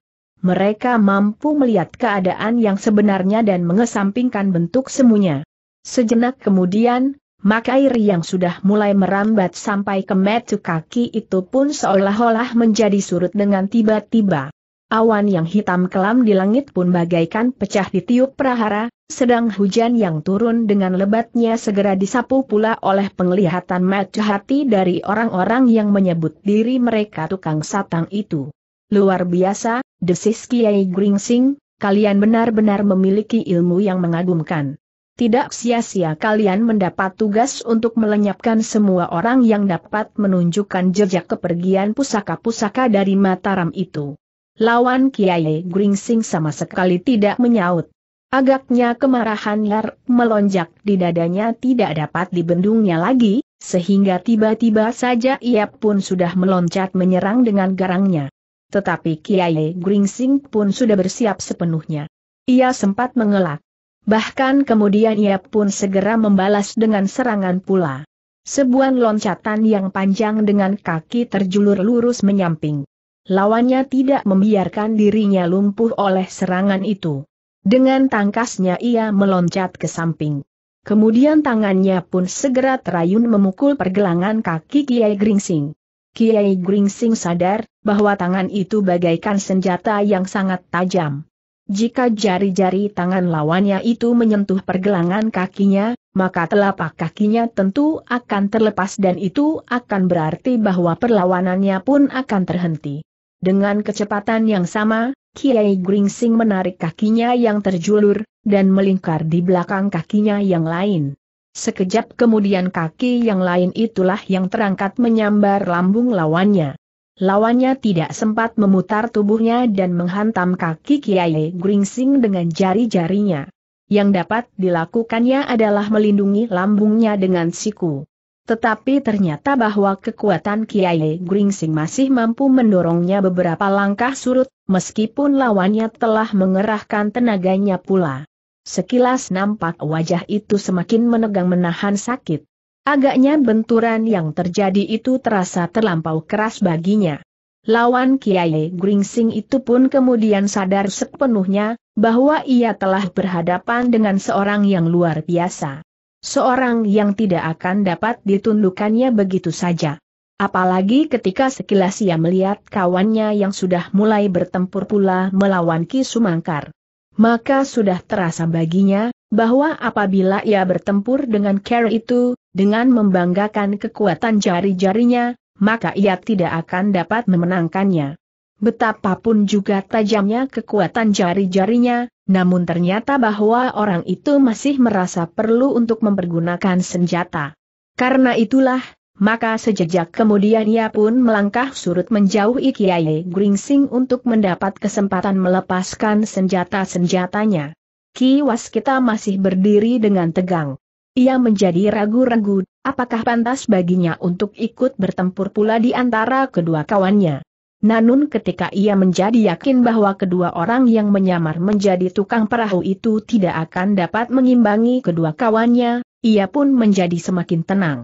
mereka mampu melihat keadaan yang sebenarnya dan mengesampingkan bentuk semuanya. Sejenak kemudian, maka air yang sudah mulai merambat sampai ke metu kaki itu pun seolah-olah menjadi surut dengan tiba-tiba. Awan yang hitam kelam di langit pun bagaikan pecah ditiup prahara, sedang hujan yang turun dengan lebatnya segera disapu pula oleh penglihatan metu hati dari orang-orang yang menyebut diri mereka tukang satang itu. Luar biasa, Desis Kiai Gringsing, kalian benar-benar memiliki ilmu yang mengagumkan. Tidak sia-sia kalian mendapat tugas untuk melenyapkan semua orang yang dapat menunjukkan jejak kepergian pusaka-pusaka dari Mataram itu. Lawan Kiai Gringsing sama sekali tidak menyaut. Agaknya kemarahan Lar melonjak di dadanya tidak dapat dibendungnya lagi, sehingga tiba-tiba saja ia pun sudah meloncat menyerang dengan garangnya. Tetapi Kiai Gringsing pun sudah bersiap sepenuhnya. Ia sempat mengelak. Bahkan kemudian ia pun segera membalas dengan serangan pula. Sebuah loncatan yang panjang dengan kaki terjulur lurus menyamping. Lawannya tidak membiarkan dirinya lumpuh oleh serangan itu. Dengan tangkasnya ia meloncat ke samping. Kemudian tangannya pun segera terayun memukul pergelangan kaki Kiai Gringsing. Kiai Gringsing sadar, bahwa tangan itu bagaikan senjata yang sangat tajam. Jika jari-jari tangan lawannya itu menyentuh pergelangan kakinya, maka telapak kakinya tentu akan terlepas dan itu akan berarti bahwa perlawanannya pun akan terhenti. Dengan kecepatan yang sama, Kiai Gringsing menarik kakinya yang terjulur, dan melingkar di belakang kakinya yang lain. Sekejap kemudian kaki yang lain itulah yang terangkat menyambar lambung lawannya. Lawannya tidak sempat memutar tubuhnya dan menghantam kaki Kiai Gringsing dengan jari-jarinya. Yang dapat dilakukannya adalah melindungi lambungnya dengan siku. Tetapi ternyata bahwa kekuatan Kiai Gringsing masih mampu mendorongnya beberapa langkah surut, meskipun lawannya telah mengerahkan tenaganya pula. Sekilas nampak wajah itu semakin menegang menahan sakit. Agaknya benturan yang terjadi itu terasa terlampau keras baginya. Lawan Kiai Gringsing itu pun kemudian sadar sepenuhnya, bahwa ia telah berhadapan dengan seorang yang luar biasa. Seorang yang tidak akan dapat ditundukannya begitu saja. Apalagi ketika sekilas ia melihat kawannya yang sudah mulai bertempur pula melawan Ki Sumangkar. Maka sudah terasa baginya, bahwa apabila ia bertempur dengan Care itu, dengan membanggakan kekuatan jari-jarinya, maka ia tidak akan dapat memenangkannya. Betapapun juga tajamnya kekuatan jari-jarinya, namun ternyata bahwa orang itu masih merasa perlu untuk mempergunakan senjata. Karena itulah, maka sejejak kemudian ia pun melangkah surut menjauhi Kiai Gringsing untuk mendapat kesempatan melepaskan senjata-senjatanya. Kiwas kita masih berdiri dengan tegang. Ia menjadi ragu-ragu, apakah pantas baginya untuk ikut bertempur pula di antara kedua kawannya. Namun ketika ia menjadi yakin bahwa kedua orang yang menyamar menjadi tukang perahu itu tidak akan dapat mengimbangi kedua kawannya, ia pun menjadi semakin tenang.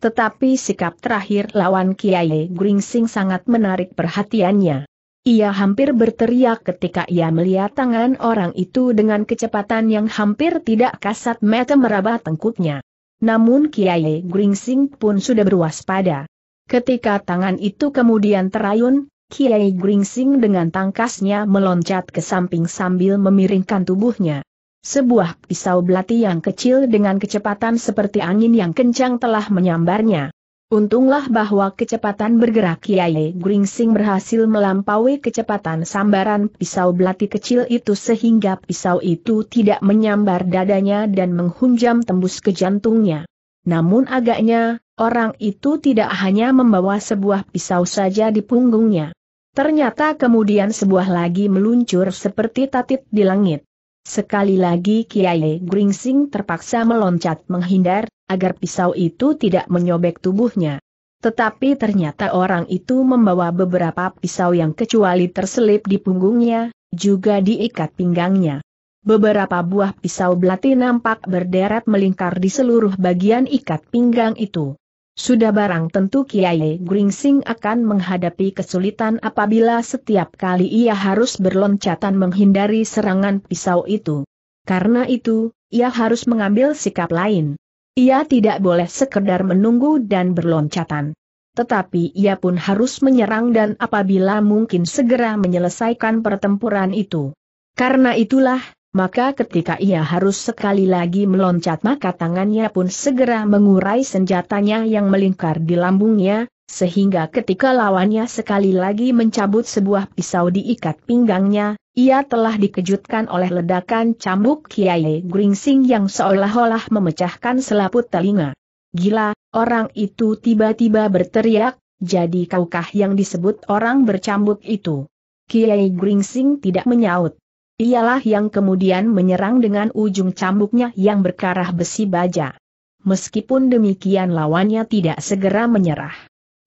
Tetapi sikap terakhir lawan Kiai Gringsing sangat menarik perhatiannya. Ia hampir berteriak ketika ia melihat tangan orang itu dengan kecepatan yang hampir tidak kasat mata meraba tengkuknya. Namun Kiai Gringsing pun sudah berwaspada. Ketika tangan itu kemudian terayun, Kiai Gringsing dengan tangkasnya meloncat ke samping sambil memiringkan tubuhnya. Sebuah pisau belati yang kecil dengan kecepatan seperti angin yang kencang telah menyambarnya. Untunglah bahwa kecepatan bergerak Kiai Gringsing berhasil melampaui kecepatan sambaran pisau belati kecil itu sehingga pisau itu tidak menyambar dadanya dan menghunjam tembus ke jantungnya. Namun agaknya, orang itu tidak hanya membawa sebuah pisau saja di punggungnya. Ternyata kemudian sebuah lagi meluncur seperti tatit di langit. Sekali lagi Kiai Gringsing terpaksa meloncat menghindar, agar pisau itu tidak menyobek tubuhnya. Tetapi ternyata orang itu membawa beberapa pisau yang kecuali terselip di punggungnya, juga diikat pinggangnya. Beberapa buah pisau belati nampak berderet melingkar di seluruh bagian ikat pinggang itu. Sudah barang tentu Kiai Gringsing akan menghadapi kesulitan apabila setiap kali ia harus berloncatan menghindari serangan pisau itu. Karena itu, ia harus mengambil sikap lain. Ia tidak boleh sekedar menunggu dan berloncatan. Tetapi ia pun harus menyerang dan apabila mungkin segera menyelesaikan pertempuran itu. Karena itulah, maka ketika ia harus sekali lagi meloncat maka tangannya pun segera mengurai senjatanya yang melingkar di lambungnya, sehingga ketika lawannya sekali lagi mencabut sebuah pisau diikat pinggangnya, ia telah dikejutkan oleh ledakan cambuk Kiai Gringsing yang seolah-olah memecahkan selaput telinga. Gila, orang itu tiba-tiba berteriak, jadi kaukah yang disebut orang bercambuk itu? Kiai Gringsing tidak menyaut. Ialah yang kemudian menyerang dengan ujung cambuknya yang berkarah besi baja. Meskipun demikian lawannya tidak segera menyerah.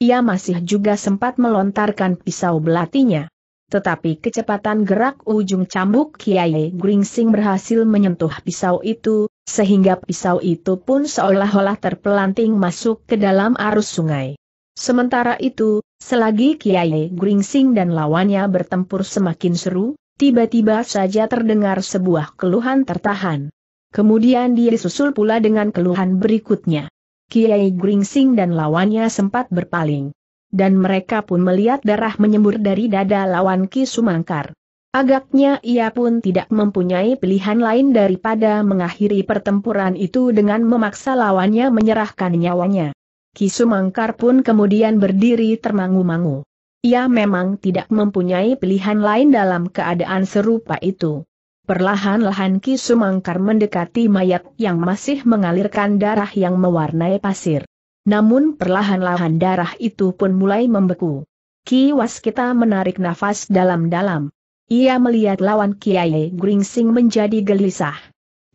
Ia masih juga sempat melontarkan pisau belatinya. Tetapi kecepatan gerak ujung cambuk Kiai Gringsing berhasil menyentuh pisau itu, sehingga pisau itu pun seolah-olah terpelanting masuk ke dalam arus sungai. Sementara itu, selagi Kiai Gringsing dan lawannya bertempur semakin seru, tiba-tiba saja terdengar sebuah keluhan tertahan. Kemudian dia disusul pula dengan keluhan berikutnya. Kiai Gringsing dan lawannya sempat berpaling. Dan mereka pun melihat darah menyembur dari dada lawan Ki Sumangkar. Agaknya ia pun tidak mempunyai pilihan lain daripada mengakhiri pertempuran itu dengan memaksa lawannya menyerahkan nyawanya. Ki Sumangkar pun kemudian berdiri termangu-mangu. Ia memang tidak mempunyai pilihan lain dalam keadaan serupa itu. Perlahan-lahan Ki Sumangkar mendekati mayat yang masih mengalirkan darah yang mewarnai pasir. Namun perlahan-lahan darah itu pun mulai membeku. Ki Waskita menarik nafas dalam-dalam. Ia melihat lawan Kiai Gringsing menjadi gelisah.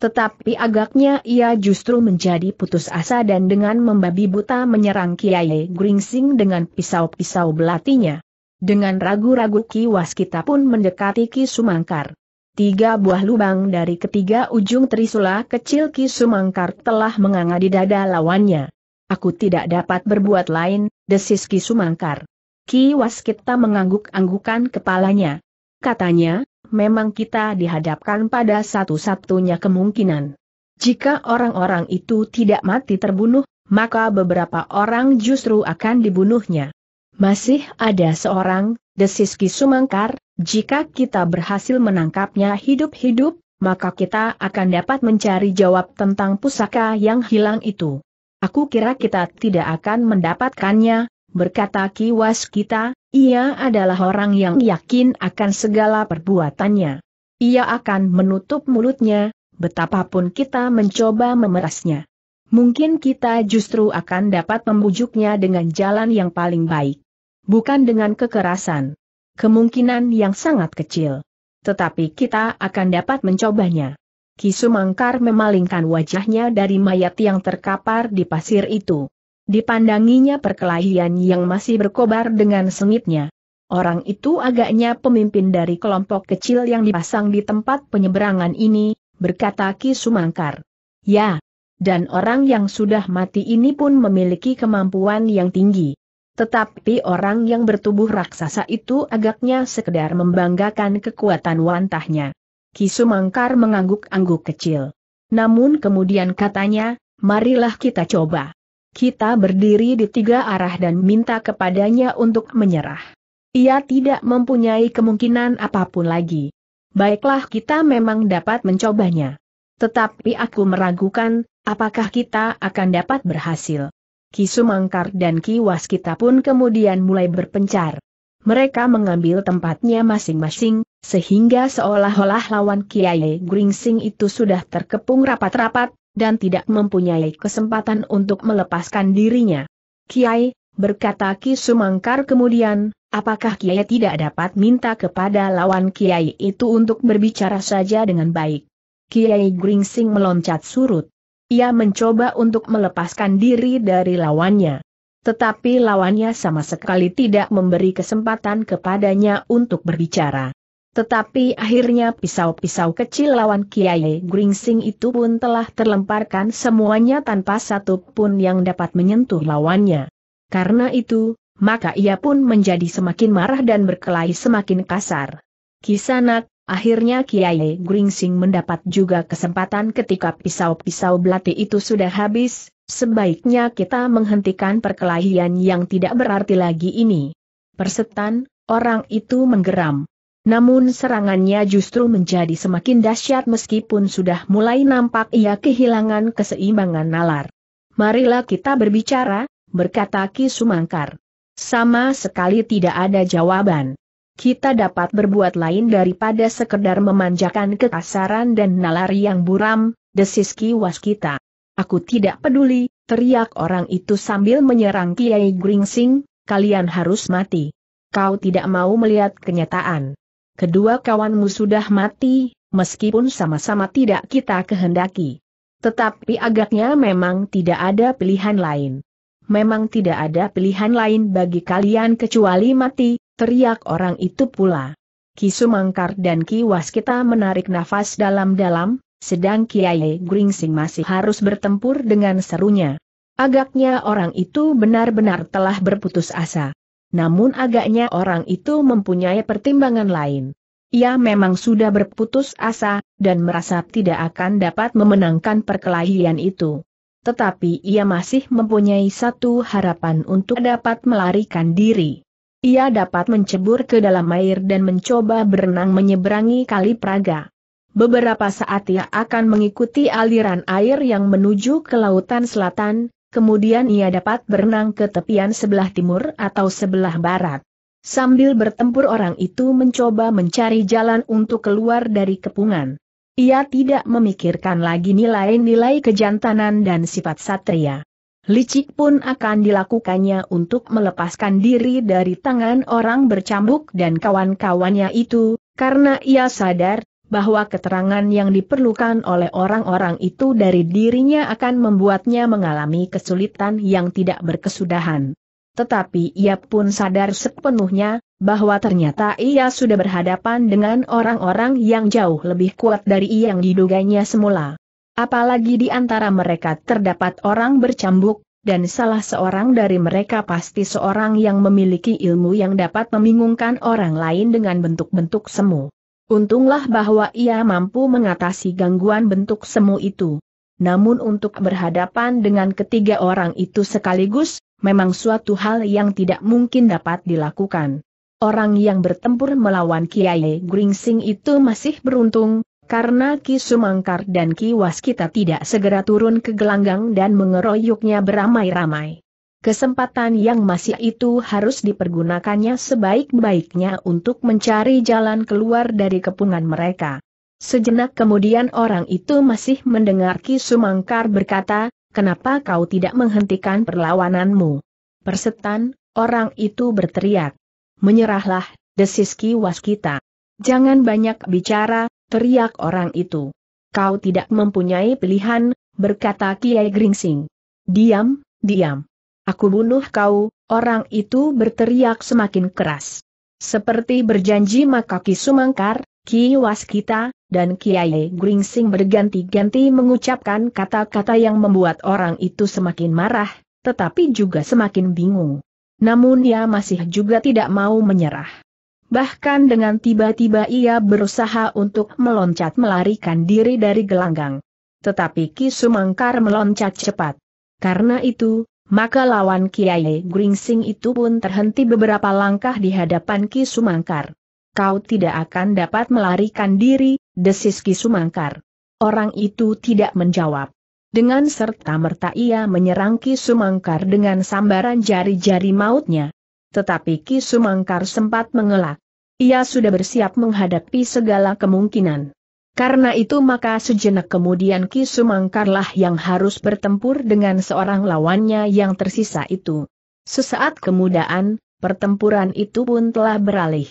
Tetapi agaknya ia justru menjadi putus asa dan dengan membabi buta menyerang Kiai Gringsing dengan pisau-pisau belatinya. Dengan ragu-ragu Ki Waskita pun mendekati Ki Sumangkar. Tiga buah lubang dari ketiga ujung trisula kecil Ki Sumangkar telah menganga di dada lawannya. Aku tidak dapat berbuat lain, desis Ki Sumangkar. Ki Waskita mengangguk-anggukan kepalanya. Katanya, memang kita dihadapkan pada satu-satunya kemungkinan. Jika orang-orang itu tidak mati terbunuh, maka beberapa orang justru akan dibunuhnya. Masih ada seorang, desis Kisumangkar, jika kita berhasil menangkapnya hidup-hidup, maka kita akan dapat mencari jawab tentang pusaka yang hilang itu. Aku kira kita tidak akan mendapatkannya, berkata kiwas kita, ia adalah orang yang yakin akan segala perbuatannya. Ia akan menutup mulutnya, betapapun kita mencoba memerasnya. Mungkin kita justru akan dapat membujuknya dengan jalan yang paling baik. Bukan dengan kekerasan. Kemungkinan yang sangat kecil. Tetapi kita akan dapat mencobanya. Kisumangkar memalingkan wajahnya dari mayat yang terkapar di pasir itu. Dipandanginya perkelahian yang masih berkobar dengan sengitnya. Orang itu agaknya pemimpin dari kelompok kecil yang dipasang di tempat penyeberangan ini, berkata Ki Sumangkar. Ya, dan orang yang sudah mati ini pun memiliki kemampuan yang tinggi. Tetapi orang yang bertubuh raksasa itu agaknya sekedar membanggakan kekuatan wantahnya. Ki Sumangkar mengangguk-angguk kecil. Namun kemudian katanya, marilah kita coba. Kita berdiri di tiga arah dan minta kepadanya untuk menyerah. Ia tidak mempunyai kemungkinan apapun lagi. Baiklah kita memang dapat mencobanya. Tetapi aku meragukan, apakah kita akan dapat berhasil. Ki Sumangkar dan Ki Waskita pun kemudian mulai berpencar. Mereka mengambil tempatnya masing-masing, sehingga seolah-olah lawan Kiai Gringsing itu sudah terkepung rapat-rapat, dan tidak mempunyai kesempatan untuk melepaskan dirinya. Kiai, berkata Ki Sumangkar kemudian, apakah Kiai tidak dapat minta kepada lawan Kiai itu untuk berbicara saja dengan baik? Kiai Gringsing meloncat surut. Ia mencoba untuk melepaskan diri dari lawannya. Tetapi lawannya sama sekali tidak memberi kesempatan kepadanya untuk berbicara. Tetapi akhirnya pisau-pisau kecil lawan Kiai Gringsing itu pun telah terlemparkan semuanya tanpa satu pun yang dapat menyentuh lawannya. Karena itu, maka ia pun menjadi semakin marah dan berkelahi semakin kasar. Kisanak, akhirnya Kiai Gringsing mendapat juga kesempatan ketika pisau-pisau belati itu sudah habis, sebaiknya kita menghentikan perkelahian yang tidak berarti lagi ini. Persetan, orang itu menggeram. Namun serangannya justru menjadi semakin dahsyat meskipun sudah mulai nampak ia kehilangan keseimbangan nalar. Marilah kita berbicara, berkata Ki Sumangkar. Sama sekali tidak ada jawaban. Kita dapat berbuat lain daripada sekedar memanjakan kekasaran dan nalar yang buram, desis Ki Waskita. Aku tidak peduli, teriak orang itu sambil menyerang Kiai Gringsing, kalian harus mati. Kau tidak mau melihat kenyataan kedua kawanmu sudah mati, meskipun sama-sama tidak kita kehendaki. Tetapi agaknya memang tidak ada pilihan lain. Memang tidak ada pilihan lain bagi kalian kecuali mati, teriak orang itu pula. Ki Sumangkar dan Kiwas kita menarik nafas dalam-dalam, sedang Kiai Gringsing masih harus bertempur dengan serunya. Agaknya orang itu benar-benar telah berputus asa. Namun agaknya orang itu mempunyai pertimbangan lain. Ia memang sudah berputus asa, dan merasa tidak akan dapat memenangkan perkelahian itu. Tetapi ia masih mempunyai satu harapan untuk dapat melarikan diri. Ia dapat mencebur ke dalam air dan mencoba berenang menyeberangi kali Praga. Beberapa saat ia akan mengikuti aliran air yang menuju ke lautan selatan, kemudian ia dapat berenang ke tepian sebelah timur atau sebelah barat. Sambil bertempur orang itu mencoba mencari jalan untuk keluar dari kepungan. Ia tidak memikirkan lagi nilai-nilai kejantanan dan sifat satria. Licik pun akan dilakukannya untuk melepaskan diri dari tangan orang bercambuk dan kawan-kawannya itu, karena ia sadar, bahwa keterangan yang diperlukan oleh orang-orang itu dari dirinya akan membuatnya mengalami kesulitan yang tidak berkesudahan. Tetapi ia pun sadar sepenuhnya, bahwa ternyata ia sudah berhadapan dengan orang-orang yang jauh lebih kuat dari yang diduganya semula. Apalagi di antara mereka terdapat orang bercambuk, dan salah seorang dari mereka pasti seorang yang memiliki ilmu yang dapat membingungkan orang lain dengan bentuk-bentuk semu. Untunglah bahwa ia mampu mengatasi gangguan bentuk semu itu. Namun untuk berhadapan dengan ketiga orang itu sekaligus, memang suatu hal yang tidak mungkin dapat dilakukan. Orang yang bertempur melawan Kiai Gringsing itu masih beruntung, karena Ki Sumangkar dan Ki Waskita tidak segera turun ke gelanggang dan mengeroyoknya beramai-ramai. Kesempatan yang masih itu harus dipergunakannya sebaik-baiknya untuk mencari jalan keluar dari kepungan mereka. Sejenak kemudian orang itu masih mendengar Ki Sumangkar berkata, kenapa kau tidak menghentikan perlawananmu? Persetan, orang itu berteriak. Menyerahlah, desis Ki Waskita. Jangan banyak bicara, teriak orang itu. Kau tidak mempunyai pilihan, berkata Kiai Gringsing. Diam, diam. Aku bunuh kau, orang itu berteriak semakin keras. Seperti berjanji maka Ki Sumangkar, Ki Waskita, dan Kiai Gringsing berganti-ganti mengucapkan kata-kata yang membuat orang itu semakin marah, tetapi juga semakin bingung. Namun ia masih juga tidak mau menyerah. Bahkan dengan tiba-tiba ia berusaha untuk meloncat melarikan diri dari gelanggang. Tetapi Ki Sumangkar meloncat cepat. Karena itu, maka lawan Kiai Gringsing itu pun terhenti beberapa langkah di hadapan Ki Sumangkar. Kau tidak akan dapat melarikan diri, desis Ki Sumangkar. Orang itu tidak menjawab. Dengan serta-merta ia menyerang Ki Sumangkar dengan sambaran jari-jari mautnya. Tetapi Ki Sumangkar sempat mengelak. Ia sudah bersiap menghadapi segala kemungkinan. Karena itu maka sejenak kemudian Ki Sumangkarlah yang harus bertempur dengan seorang lawannya yang tersisa itu. Sesaat kemudian, pertempuran itu pun telah beralih.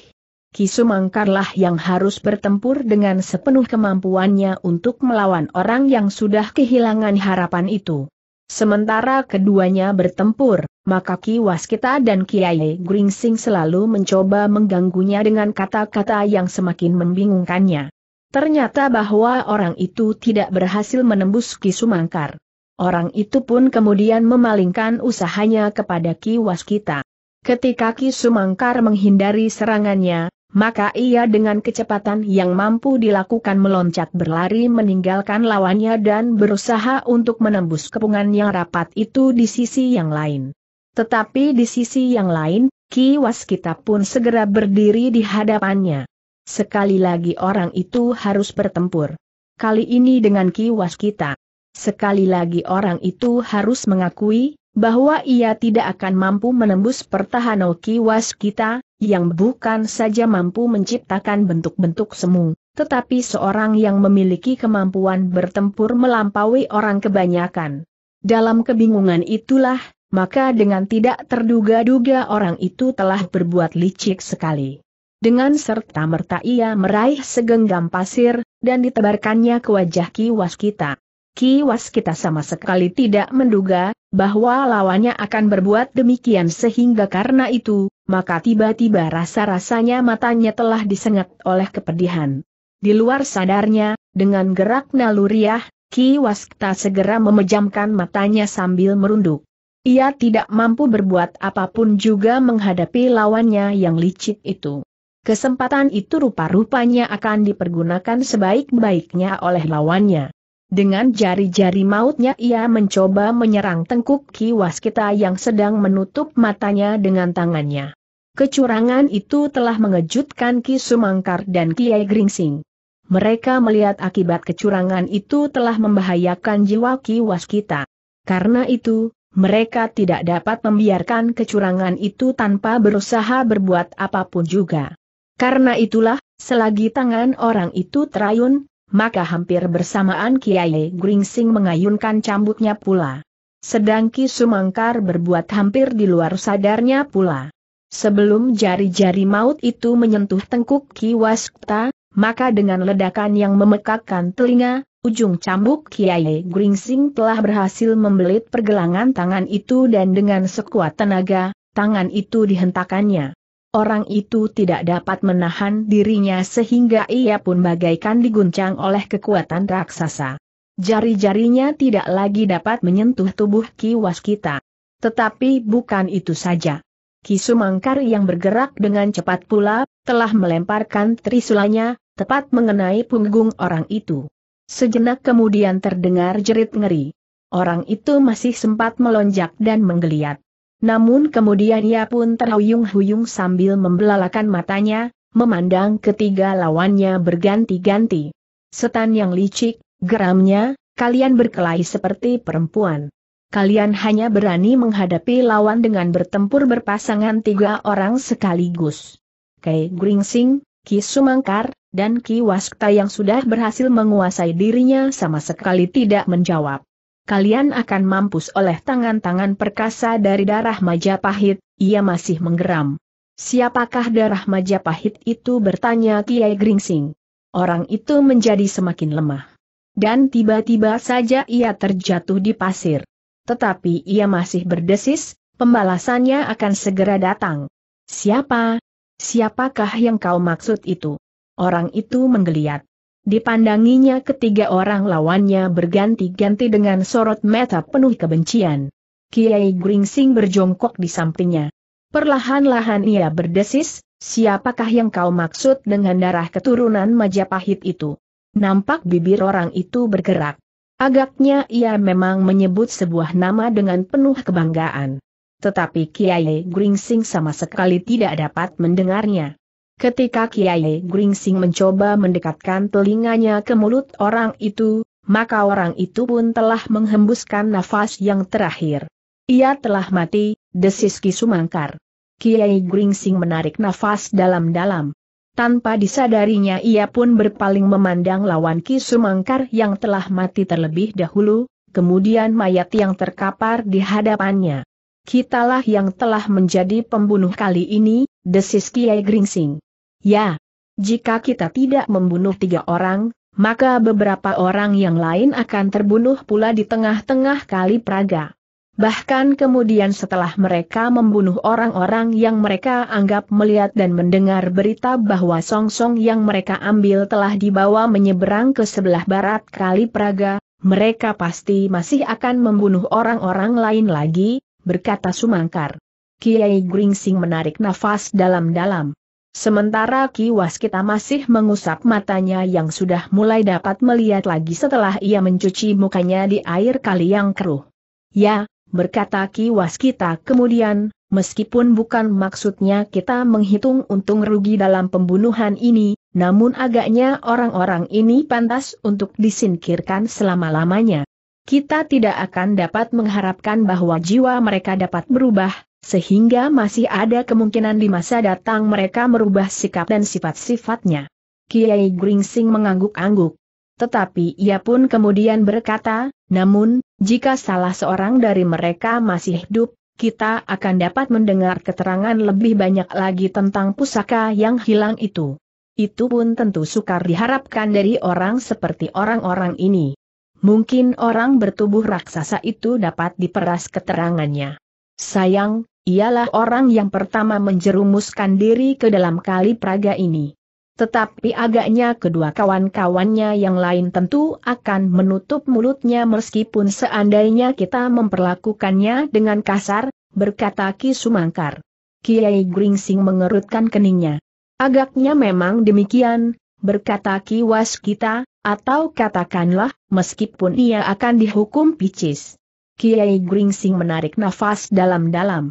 Ki Sumangkarlah yang harus bertempur dengan sepenuh kemampuannya untuk melawan orang yang sudah kehilangan harapan itu. Sementara keduanya bertempur, maka Ki Waskita dan Kiai Gringsing selalu mencoba mengganggunya dengan kata-kata yang semakin membingungkannya. Ternyata bahwa orang itu tidak berhasil menembus Ki Sumangkar. Orang itu pun kemudian memalingkan usahanya kepada Ki Waskita. Ketika Ki Sumangkar menghindari serangannya, maka ia dengan kecepatan yang mampu dilakukan meloncat berlari meninggalkan lawannya dan berusaha untuk menembus kepungan yang rapat itu di sisi yang lain. Tetapi di sisi yang lain, Ki Waskita pun segera berdiri di hadapannya. Sekali lagi orang itu harus bertempur. Kali ini dengan kiwas kita. Sekali lagi orang itu harus mengakui, bahwa ia tidak akan mampu menembus pertahanan kiwas kita, yang bukan saja mampu menciptakan bentuk-bentuk semu, tetapi seorang yang memiliki kemampuan bertempur melampaui orang kebanyakan. Dalam kebingungan itulah, maka dengan tidak terduga-duga orang itu telah berbuat licik sekali. Dengan serta-merta ia meraih segenggam pasir, dan ditebarkannya ke wajah Ki Waskita. Ki Waskita sama sekali tidak menduga, bahwa lawannya akan berbuat demikian sehingga karena itu, maka tiba-tiba rasa-rasanya matanya telah disengat oleh kepedihan. Di luar sadarnya, dengan gerak naluriah, Ki Waskita segera memejamkan matanya sambil merunduk. Ia tidak mampu berbuat apapun juga menghadapi lawannya yang licik itu kesempatan itu rupa-rupanya akan dipergunakan sebaik-baiknya oleh lawannya. Dengan jari-jari mautnya ia mencoba menyerang tengkuk Ki Waskita yang sedang menutup matanya dengan tangannya. Kecurangan itu telah mengejutkan Ki Sumangkar dan Kiai Gringsing. Mereka melihat akibat kecurangan itu telah membahayakan jiwa Ki Waskita. Karena itu, mereka tidak dapat membiarkan kecurangan itu tanpa berusaha berbuat apapun juga. Karena itulah, selagi tangan orang itu terayun, maka hampir bersamaan Kiai Gringsing mengayunkan cambuknya pula. Sedang Ki Sumangkar berbuat hampir di luar sadarnya pula. Sebelum jari-jari maut itu menyentuh tengkuk Ki Waskta, maka dengan ledakan yang memekakkan telinga, ujung cambuk Kiai Gringsing telah berhasil membelit pergelangan tangan itu dan dengan sekuat tenaga, tangan itu dihentakannya. Orang itu tidak dapat menahan dirinya sehingga ia pun bagaikan diguncang oleh kekuatan raksasa. Jari-jarinya tidak lagi dapat menyentuh tubuh Kiwas kita. Tetapi bukan itu saja. Ki Sumangkar yang bergerak dengan cepat pula, telah melemparkan trisulanya, tepat mengenai punggung orang itu. Sejenak kemudian terdengar jerit ngeri. Orang itu masih sempat melonjak dan menggeliat. Namun kemudian ia pun terhuyung-huyung sambil membelalakan matanya, memandang ketiga lawannya berganti-ganti. Setan yang licik, geramnya, kalian berkelahi seperti perempuan. Kalian hanya berani menghadapi lawan dengan bertempur berpasangan tiga orang sekaligus. Kei Gringsing, Ki Sumangkar, dan Ki Waskta yang sudah berhasil menguasai dirinya sama sekali tidak menjawab kalian akan mampus oleh tangan-tangan perkasa dari darah Majapahit, ia masih menggeram. Siapakah darah Majapahit itu bertanya Kiai Gringsing. Orang itu menjadi semakin lemah. Dan tiba-tiba saja ia terjatuh di pasir. Tetapi ia masih berdesis, pembalasannya akan segera datang. Siapa? Siapakah yang kau maksud itu? Orang itu menggeliat. Dipandanginya ketiga orang lawannya berganti-ganti dengan sorot mata penuh kebencian. Kiai Gringsing berjongkok di sampingnya. Perlahan-lahan ia berdesis, siapakah yang kau maksud dengan darah keturunan Majapahit itu? Nampak bibir orang itu bergerak. Agaknya ia memang menyebut sebuah nama dengan penuh kebanggaan. Tetapi Kiai Gringsing sama sekali tidak dapat mendengarnya. Ketika Kiai Gringsing mencoba mendekatkan telinganya ke mulut orang itu, maka orang itu pun telah menghembuskan nafas yang terakhir. Ia telah mati, desis Sumangkar. Kiai Gringsing menarik nafas dalam-dalam. Tanpa disadarinya ia pun berpaling memandang lawan Ki Sumangkar yang telah mati terlebih dahulu, kemudian mayat yang terkapar di hadapannya. Kitalah yang telah menjadi pembunuh kali ini, desis Kiai Gringsing. Ya, jika kita tidak membunuh tiga orang, maka beberapa orang yang lain akan terbunuh pula di tengah-tengah kali Praga. Bahkan kemudian setelah mereka membunuh orang-orang yang mereka anggap melihat dan mendengar berita bahwa song-song yang mereka ambil telah dibawa menyeberang ke sebelah barat kali Praga, mereka pasti masih akan membunuh orang-orang lain lagi, berkata Sumangkar. Kiai Gringsing menarik nafas dalam-dalam. Sementara Ki Waskita masih mengusap matanya yang sudah mulai dapat melihat lagi setelah ia mencuci mukanya di air kali yang keruh. Ya, berkata Ki Waskita kemudian, meskipun bukan maksudnya kita menghitung untung rugi dalam pembunuhan ini, namun agaknya orang-orang ini pantas untuk disingkirkan selama-lamanya. Kita tidak akan dapat mengharapkan bahwa jiwa mereka dapat berubah, sehingga masih ada kemungkinan di masa datang mereka merubah sikap dan sifat-sifatnya. Kiai Gringsing mengangguk-angguk. Tetapi ia pun kemudian berkata, namun, jika salah seorang dari mereka masih hidup, kita akan dapat mendengar keterangan lebih banyak lagi tentang pusaka yang hilang itu. Itu pun tentu sukar diharapkan dari orang seperti orang-orang ini. Mungkin orang bertubuh raksasa itu dapat diperas keterangannya. Sayang, Ialah orang yang pertama menjerumuskan diri ke dalam kali Praga ini. Tetapi agaknya kedua kawan-kawannya yang lain tentu akan menutup mulutnya meskipun seandainya kita memperlakukannya dengan kasar, berkata Ki Sumangkar. Kiai Gringsing mengerutkan keningnya. Agaknya memang demikian, berkata Ki Waskita, atau katakanlah, meskipun ia akan dihukum picis. Kiai Gringsing menarik nafas dalam-dalam.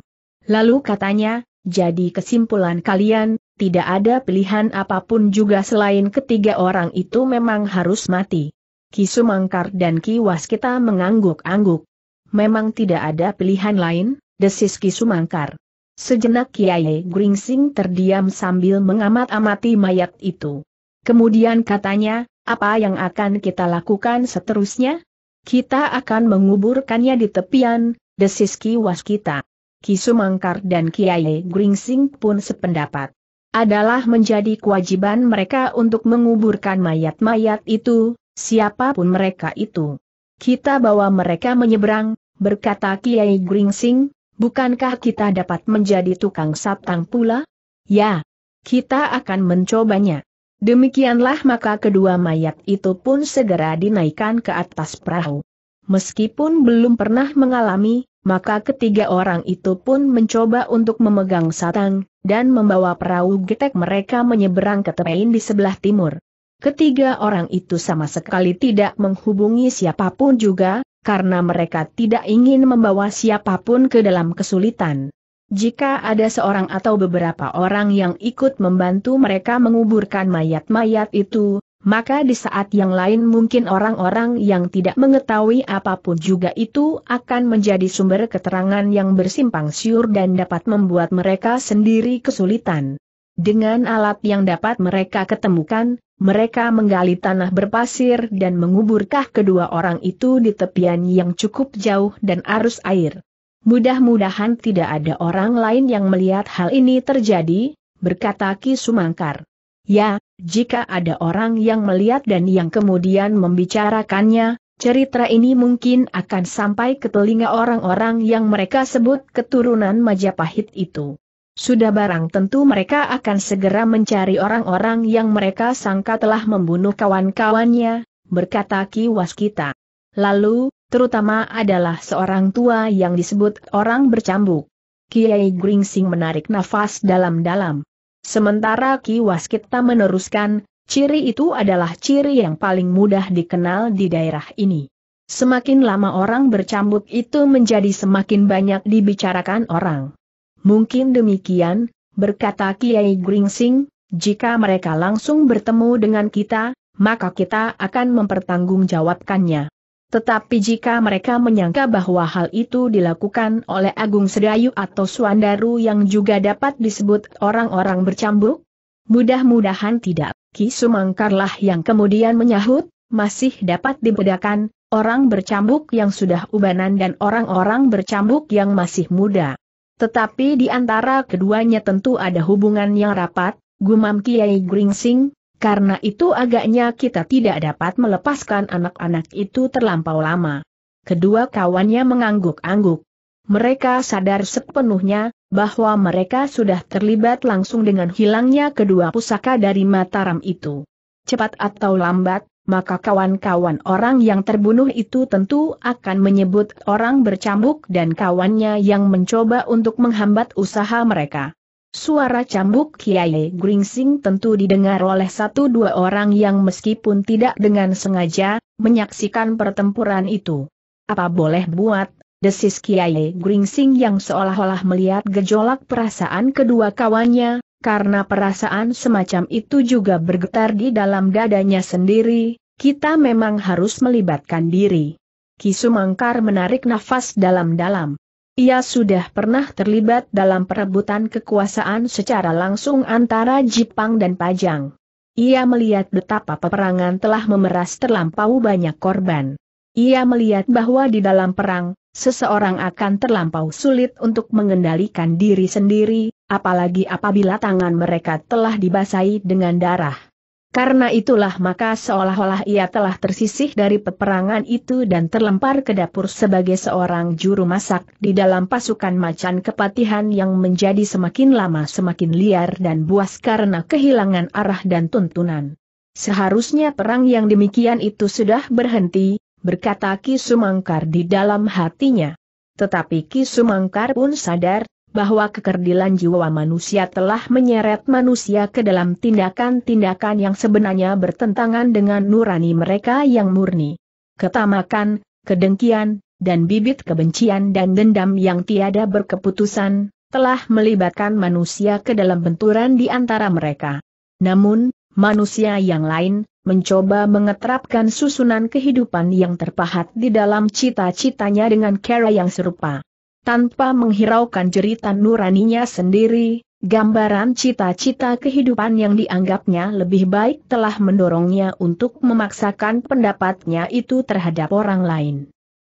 Lalu katanya, jadi kesimpulan kalian, tidak ada pilihan apapun juga selain ketiga orang itu memang harus mati. Ki Sumangkar dan Ki Waskita mengangguk-angguk. Memang tidak ada pilihan lain, desis Ki Sumangkar. Sejenak Kiai Gringsing terdiam sambil mengamat-amati mayat itu. Kemudian katanya, apa yang akan kita lakukan seterusnya? Kita akan menguburkannya di tepian, desis Ki Waskita. Ki Sumangkar dan Kiai Gringsing pun sependapat. Adalah menjadi kewajiban mereka untuk menguburkan mayat-mayat itu, siapapun mereka itu. Kita bawa mereka menyeberang, berkata Kiai Gringsing, bukankah kita dapat menjadi tukang satang pula? Ya, kita akan mencobanya. Demikianlah maka kedua mayat itu pun segera dinaikkan ke atas perahu. Meskipun belum pernah mengalami, maka ketiga orang itu pun mencoba untuk memegang satang, dan membawa perahu getek mereka menyeberang ke tepein di sebelah timur. Ketiga orang itu sama sekali tidak menghubungi siapapun juga, karena mereka tidak ingin membawa siapapun ke dalam kesulitan. Jika ada seorang atau beberapa orang yang ikut membantu mereka menguburkan mayat-mayat itu, maka di saat yang lain mungkin orang-orang yang tidak mengetahui apapun juga itu akan menjadi sumber keterangan yang bersimpang siur dan dapat membuat mereka sendiri kesulitan. Dengan alat yang dapat mereka ketemukan, mereka menggali tanah berpasir dan menguburkah kedua orang itu di tepian yang cukup jauh dan arus air. Mudah-mudahan tidak ada orang lain yang melihat hal ini terjadi, berkata Ki Sumangkar. Ya, jika ada orang yang melihat dan yang kemudian membicarakannya, cerita ini mungkin akan sampai ke telinga orang-orang yang mereka sebut keturunan Majapahit itu. Sudah barang tentu mereka akan segera mencari orang-orang yang mereka sangka telah membunuh kawan-kawannya, berkata Ki Waskita. Lalu, terutama adalah seorang tua yang disebut orang bercambuk. Kiai Gringsing menarik nafas dalam-dalam. Sementara Ki Waskita meneruskan, ciri itu adalah ciri yang paling mudah dikenal di daerah ini. Semakin lama orang bercambuk itu menjadi semakin banyak dibicarakan orang. Mungkin demikian, berkata Kiai Gringsing, jika mereka langsung bertemu dengan kita, maka kita akan mempertanggungjawabkannya. Tetapi jika mereka menyangka bahwa hal itu dilakukan oleh Agung Sedayu atau Suandaru yang juga dapat disebut orang-orang bercambuk, mudah-mudahan tidak. Ki Sumangkarlah yang kemudian menyahut, masih dapat dibedakan, orang bercambuk yang sudah ubanan dan orang-orang bercambuk yang masih muda. Tetapi di antara keduanya tentu ada hubungan yang rapat, gumam Kiai Gringsing, karena itu agaknya kita tidak dapat melepaskan anak-anak itu terlampau lama. Kedua kawannya mengangguk-angguk. Mereka sadar sepenuhnya bahwa mereka sudah terlibat langsung dengan hilangnya kedua pusaka dari Mataram itu. Cepat atau lambat, maka kawan-kawan orang yang terbunuh itu tentu akan menyebut orang bercambuk dan kawannya yang mencoba untuk menghambat usaha mereka. Suara cambuk Kiai Gringsing tentu didengar oleh satu dua orang yang meskipun tidak dengan sengaja, menyaksikan pertempuran itu. Apa boleh buat, desis Kiai Gringsing yang seolah-olah melihat gejolak perasaan kedua kawannya, karena perasaan semacam itu juga bergetar di dalam dadanya sendiri, kita memang harus melibatkan diri. Kisumangkar menarik nafas dalam-dalam. Ia sudah pernah terlibat dalam perebutan kekuasaan secara langsung antara Jepang dan Pajang. Ia melihat betapa peperangan telah memeras terlampau banyak korban. Ia melihat bahwa di dalam perang, seseorang akan terlampau sulit untuk mengendalikan diri sendiri, apalagi apabila tangan mereka telah dibasahi dengan darah. Karena itulah maka seolah-olah ia telah tersisih dari peperangan itu dan terlempar ke dapur sebagai seorang juru masak di dalam pasukan macan kepatihan yang menjadi semakin lama semakin liar dan buas karena kehilangan arah dan tuntunan. Seharusnya perang yang demikian itu sudah berhenti, berkata Ki Sumangkar di dalam hatinya. Tetapi Ki Sumangkar pun sadar bahwa kekerdilan jiwa manusia telah menyeret manusia ke dalam tindakan-tindakan yang sebenarnya bertentangan dengan nurani mereka yang murni. Ketamakan, kedengkian, dan bibit kebencian dan dendam yang tiada berkeputusan, telah melibatkan manusia ke dalam benturan di antara mereka. Namun, manusia yang lain, mencoba mengeterapkan susunan kehidupan yang terpahat di dalam cita-citanya dengan cara yang serupa tanpa menghiraukan jeritan nuraninya sendiri, gambaran cita-cita kehidupan yang dianggapnya lebih baik telah mendorongnya untuk memaksakan pendapatnya itu terhadap orang lain.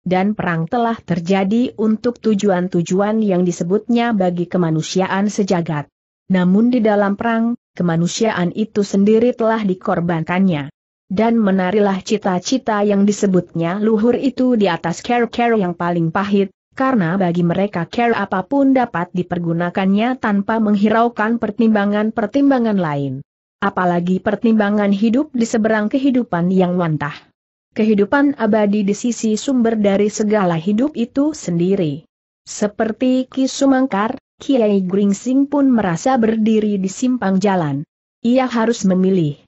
Dan perang telah terjadi untuk tujuan-tujuan yang disebutnya bagi kemanusiaan sejagat. Namun di dalam perang, kemanusiaan itu sendiri telah dikorbankannya dan menarilah cita-cita yang disebutnya luhur itu di atas care-care yang paling pahit, karena bagi mereka care apapun dapat dipergunakannya tanpa menghiraukan pertimbangan-pertimbangan lain. Apalagi pertimbangan hidup di seberang kehidupan yang wantah. Kehidupan abadi di sisi sumber dari segala hidup itu sendiri. Seperti Ki Sumangkar, Kiai Gringsing pun merasa berdiri di simpang jalan. Ia harus memilih.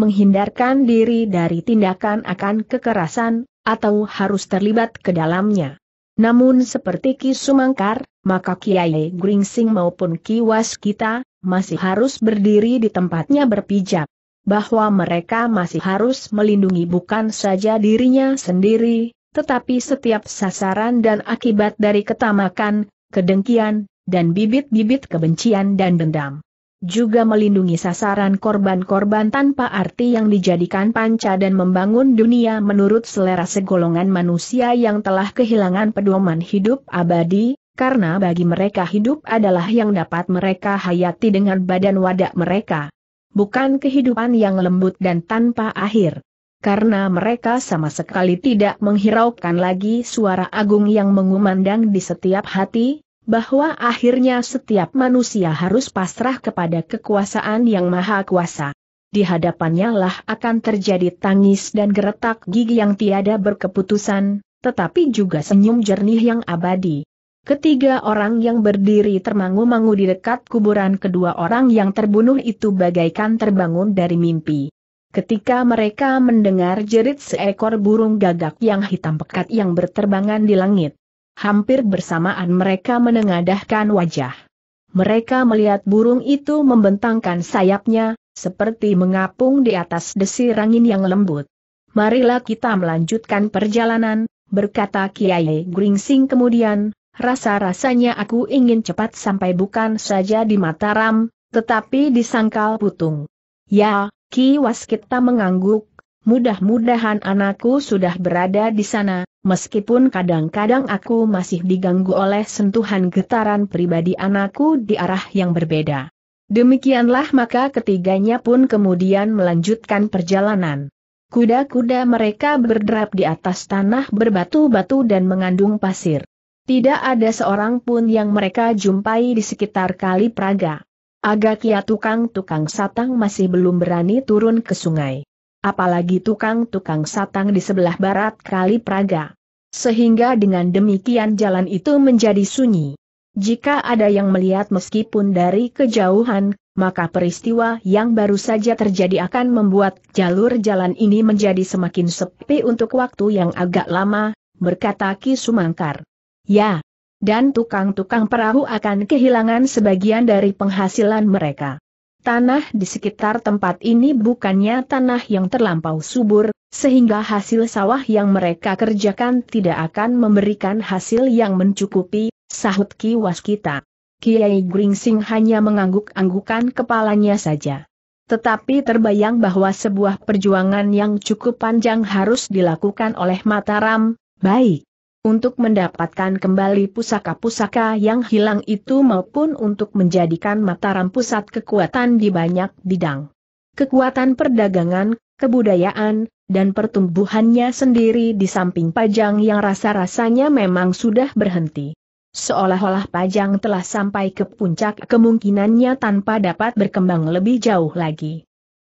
Menghindarkan diri dari tindakan akan kekerasan, atau harus terlibat ke dalamnya. Namun seperti Ki Sumangkar, maka Kiai Gringsing maupun Kiwas kita, masih harus berdiri di tempatnya berpijak. Bahwa mereka masih harus melindungi bukan saja dirinya sendiri, tetapi setiap sasaran dan akibat dari ketamakan, kedengkian, dan bibit-bibit kebencian dan dendam juga melindungi sasaran korban-korban tanpa arti yang dijadikan panca dan membangun dunia menurut selera segolongan manusia yang telah kehilangan pedoman hidup abadi, karena bagi mereka hidup adalah yang dapat mereka hayati dengan badan wadah mereka. Bukan kehidupan yang lembut dan tanpa akhir. Karena mereka sama sekali tidak menghiraukan lagi suara agung yang mengumandang di setiap hati, bahwa akhirnya setiap manusia harus pasrah kepada kekuasaan yang maha kuasa. Di hadapannya lah akan terjadi tangis dan geretak gigi yang tiada berkeputusan, tetapi juga senyum jernih yang abadi. Ketiga orang yang berdiri termangu-mangu di dekat kuburan kedua orang yang terbunuh itu bagaikan terbangun dari mimpi. Ketika mereka mendengar jerit seekor burung gagak yang hitam pekat yang berterbangan di langit, hampir bersamaan mereka menengadahkan wajah. Mereka melihat burung itu membentangkan sayapnya, seperti mengapung di atas desir angin yang lembut. Marilah kita melanjutkan perjalanan, berkata Kiai Gringsing kemudian, rasa-rasanya aku ingin cepat sampai bukan saja di Mataram, tetapi di Sangkal Putung. Ya, Ki Waskita mengangguk, Mudah-mudahan anakku sudah berada di sana, meskipun kadang-kadang aku masih diganggu oleh sentuhan getaran pribadi anakku di arah yang berbeda. Demikianlah maka ketiganya pun kemudian melanjutkan perjalanan. Kuda-kuda mereka berderap di atas tanah berbatu-batu dan mengandung pasir. Tidak ada seorang pun yang mereka jumpai di sekitar Kali Praga. Agaknya tukang-tukang satang masih belum berani turun ke sungai apalagi tukang-tukang satang di sebelah barat Kali Praga. Sehingga dengan demikian jalan itu menjadi sunyi. Jika ada yang melihat meskipun dari kejauhan, maka peristiwa yang baru saja terjadi akan membuat jalur jalan ini menjadi semakin sepi untuk waktu yang agak lama, berkata Ki Sumangkar. Ya, dan tukang-tukang perahu akan kehilangan sebagian dari penghasilan mereka. Tanah di sekitar tempat ini bukannya tanah yang terlampau subur, sehingga hasil sawah yang mereka kerjakan tidak akan memberikan hasil yang mencukupi, sahut Ki Waskita. Kiai Gringsing hanya mengangguk-anggukan kepalanya saja. Tetapi terbayang bahwa sebuah perjuangan yang cukup panjang harus dilakukan oleh Mataram, baik, untuk mendapatkan kembali pusaka-pusaka yang hilang itu maupun untuk menjadikan Mataram pusat kekuatan di banyak bidang. Kekuatan perdagangan, kebudayaan, dan pertumbuhannya sendiri di samping Pajang yang rasa-rasanya memang sudah berhenti. Seolah-olah Pajang telah sampai ke puncak kemungkinannya tanpa dapat berkembang lebih jauh lagi.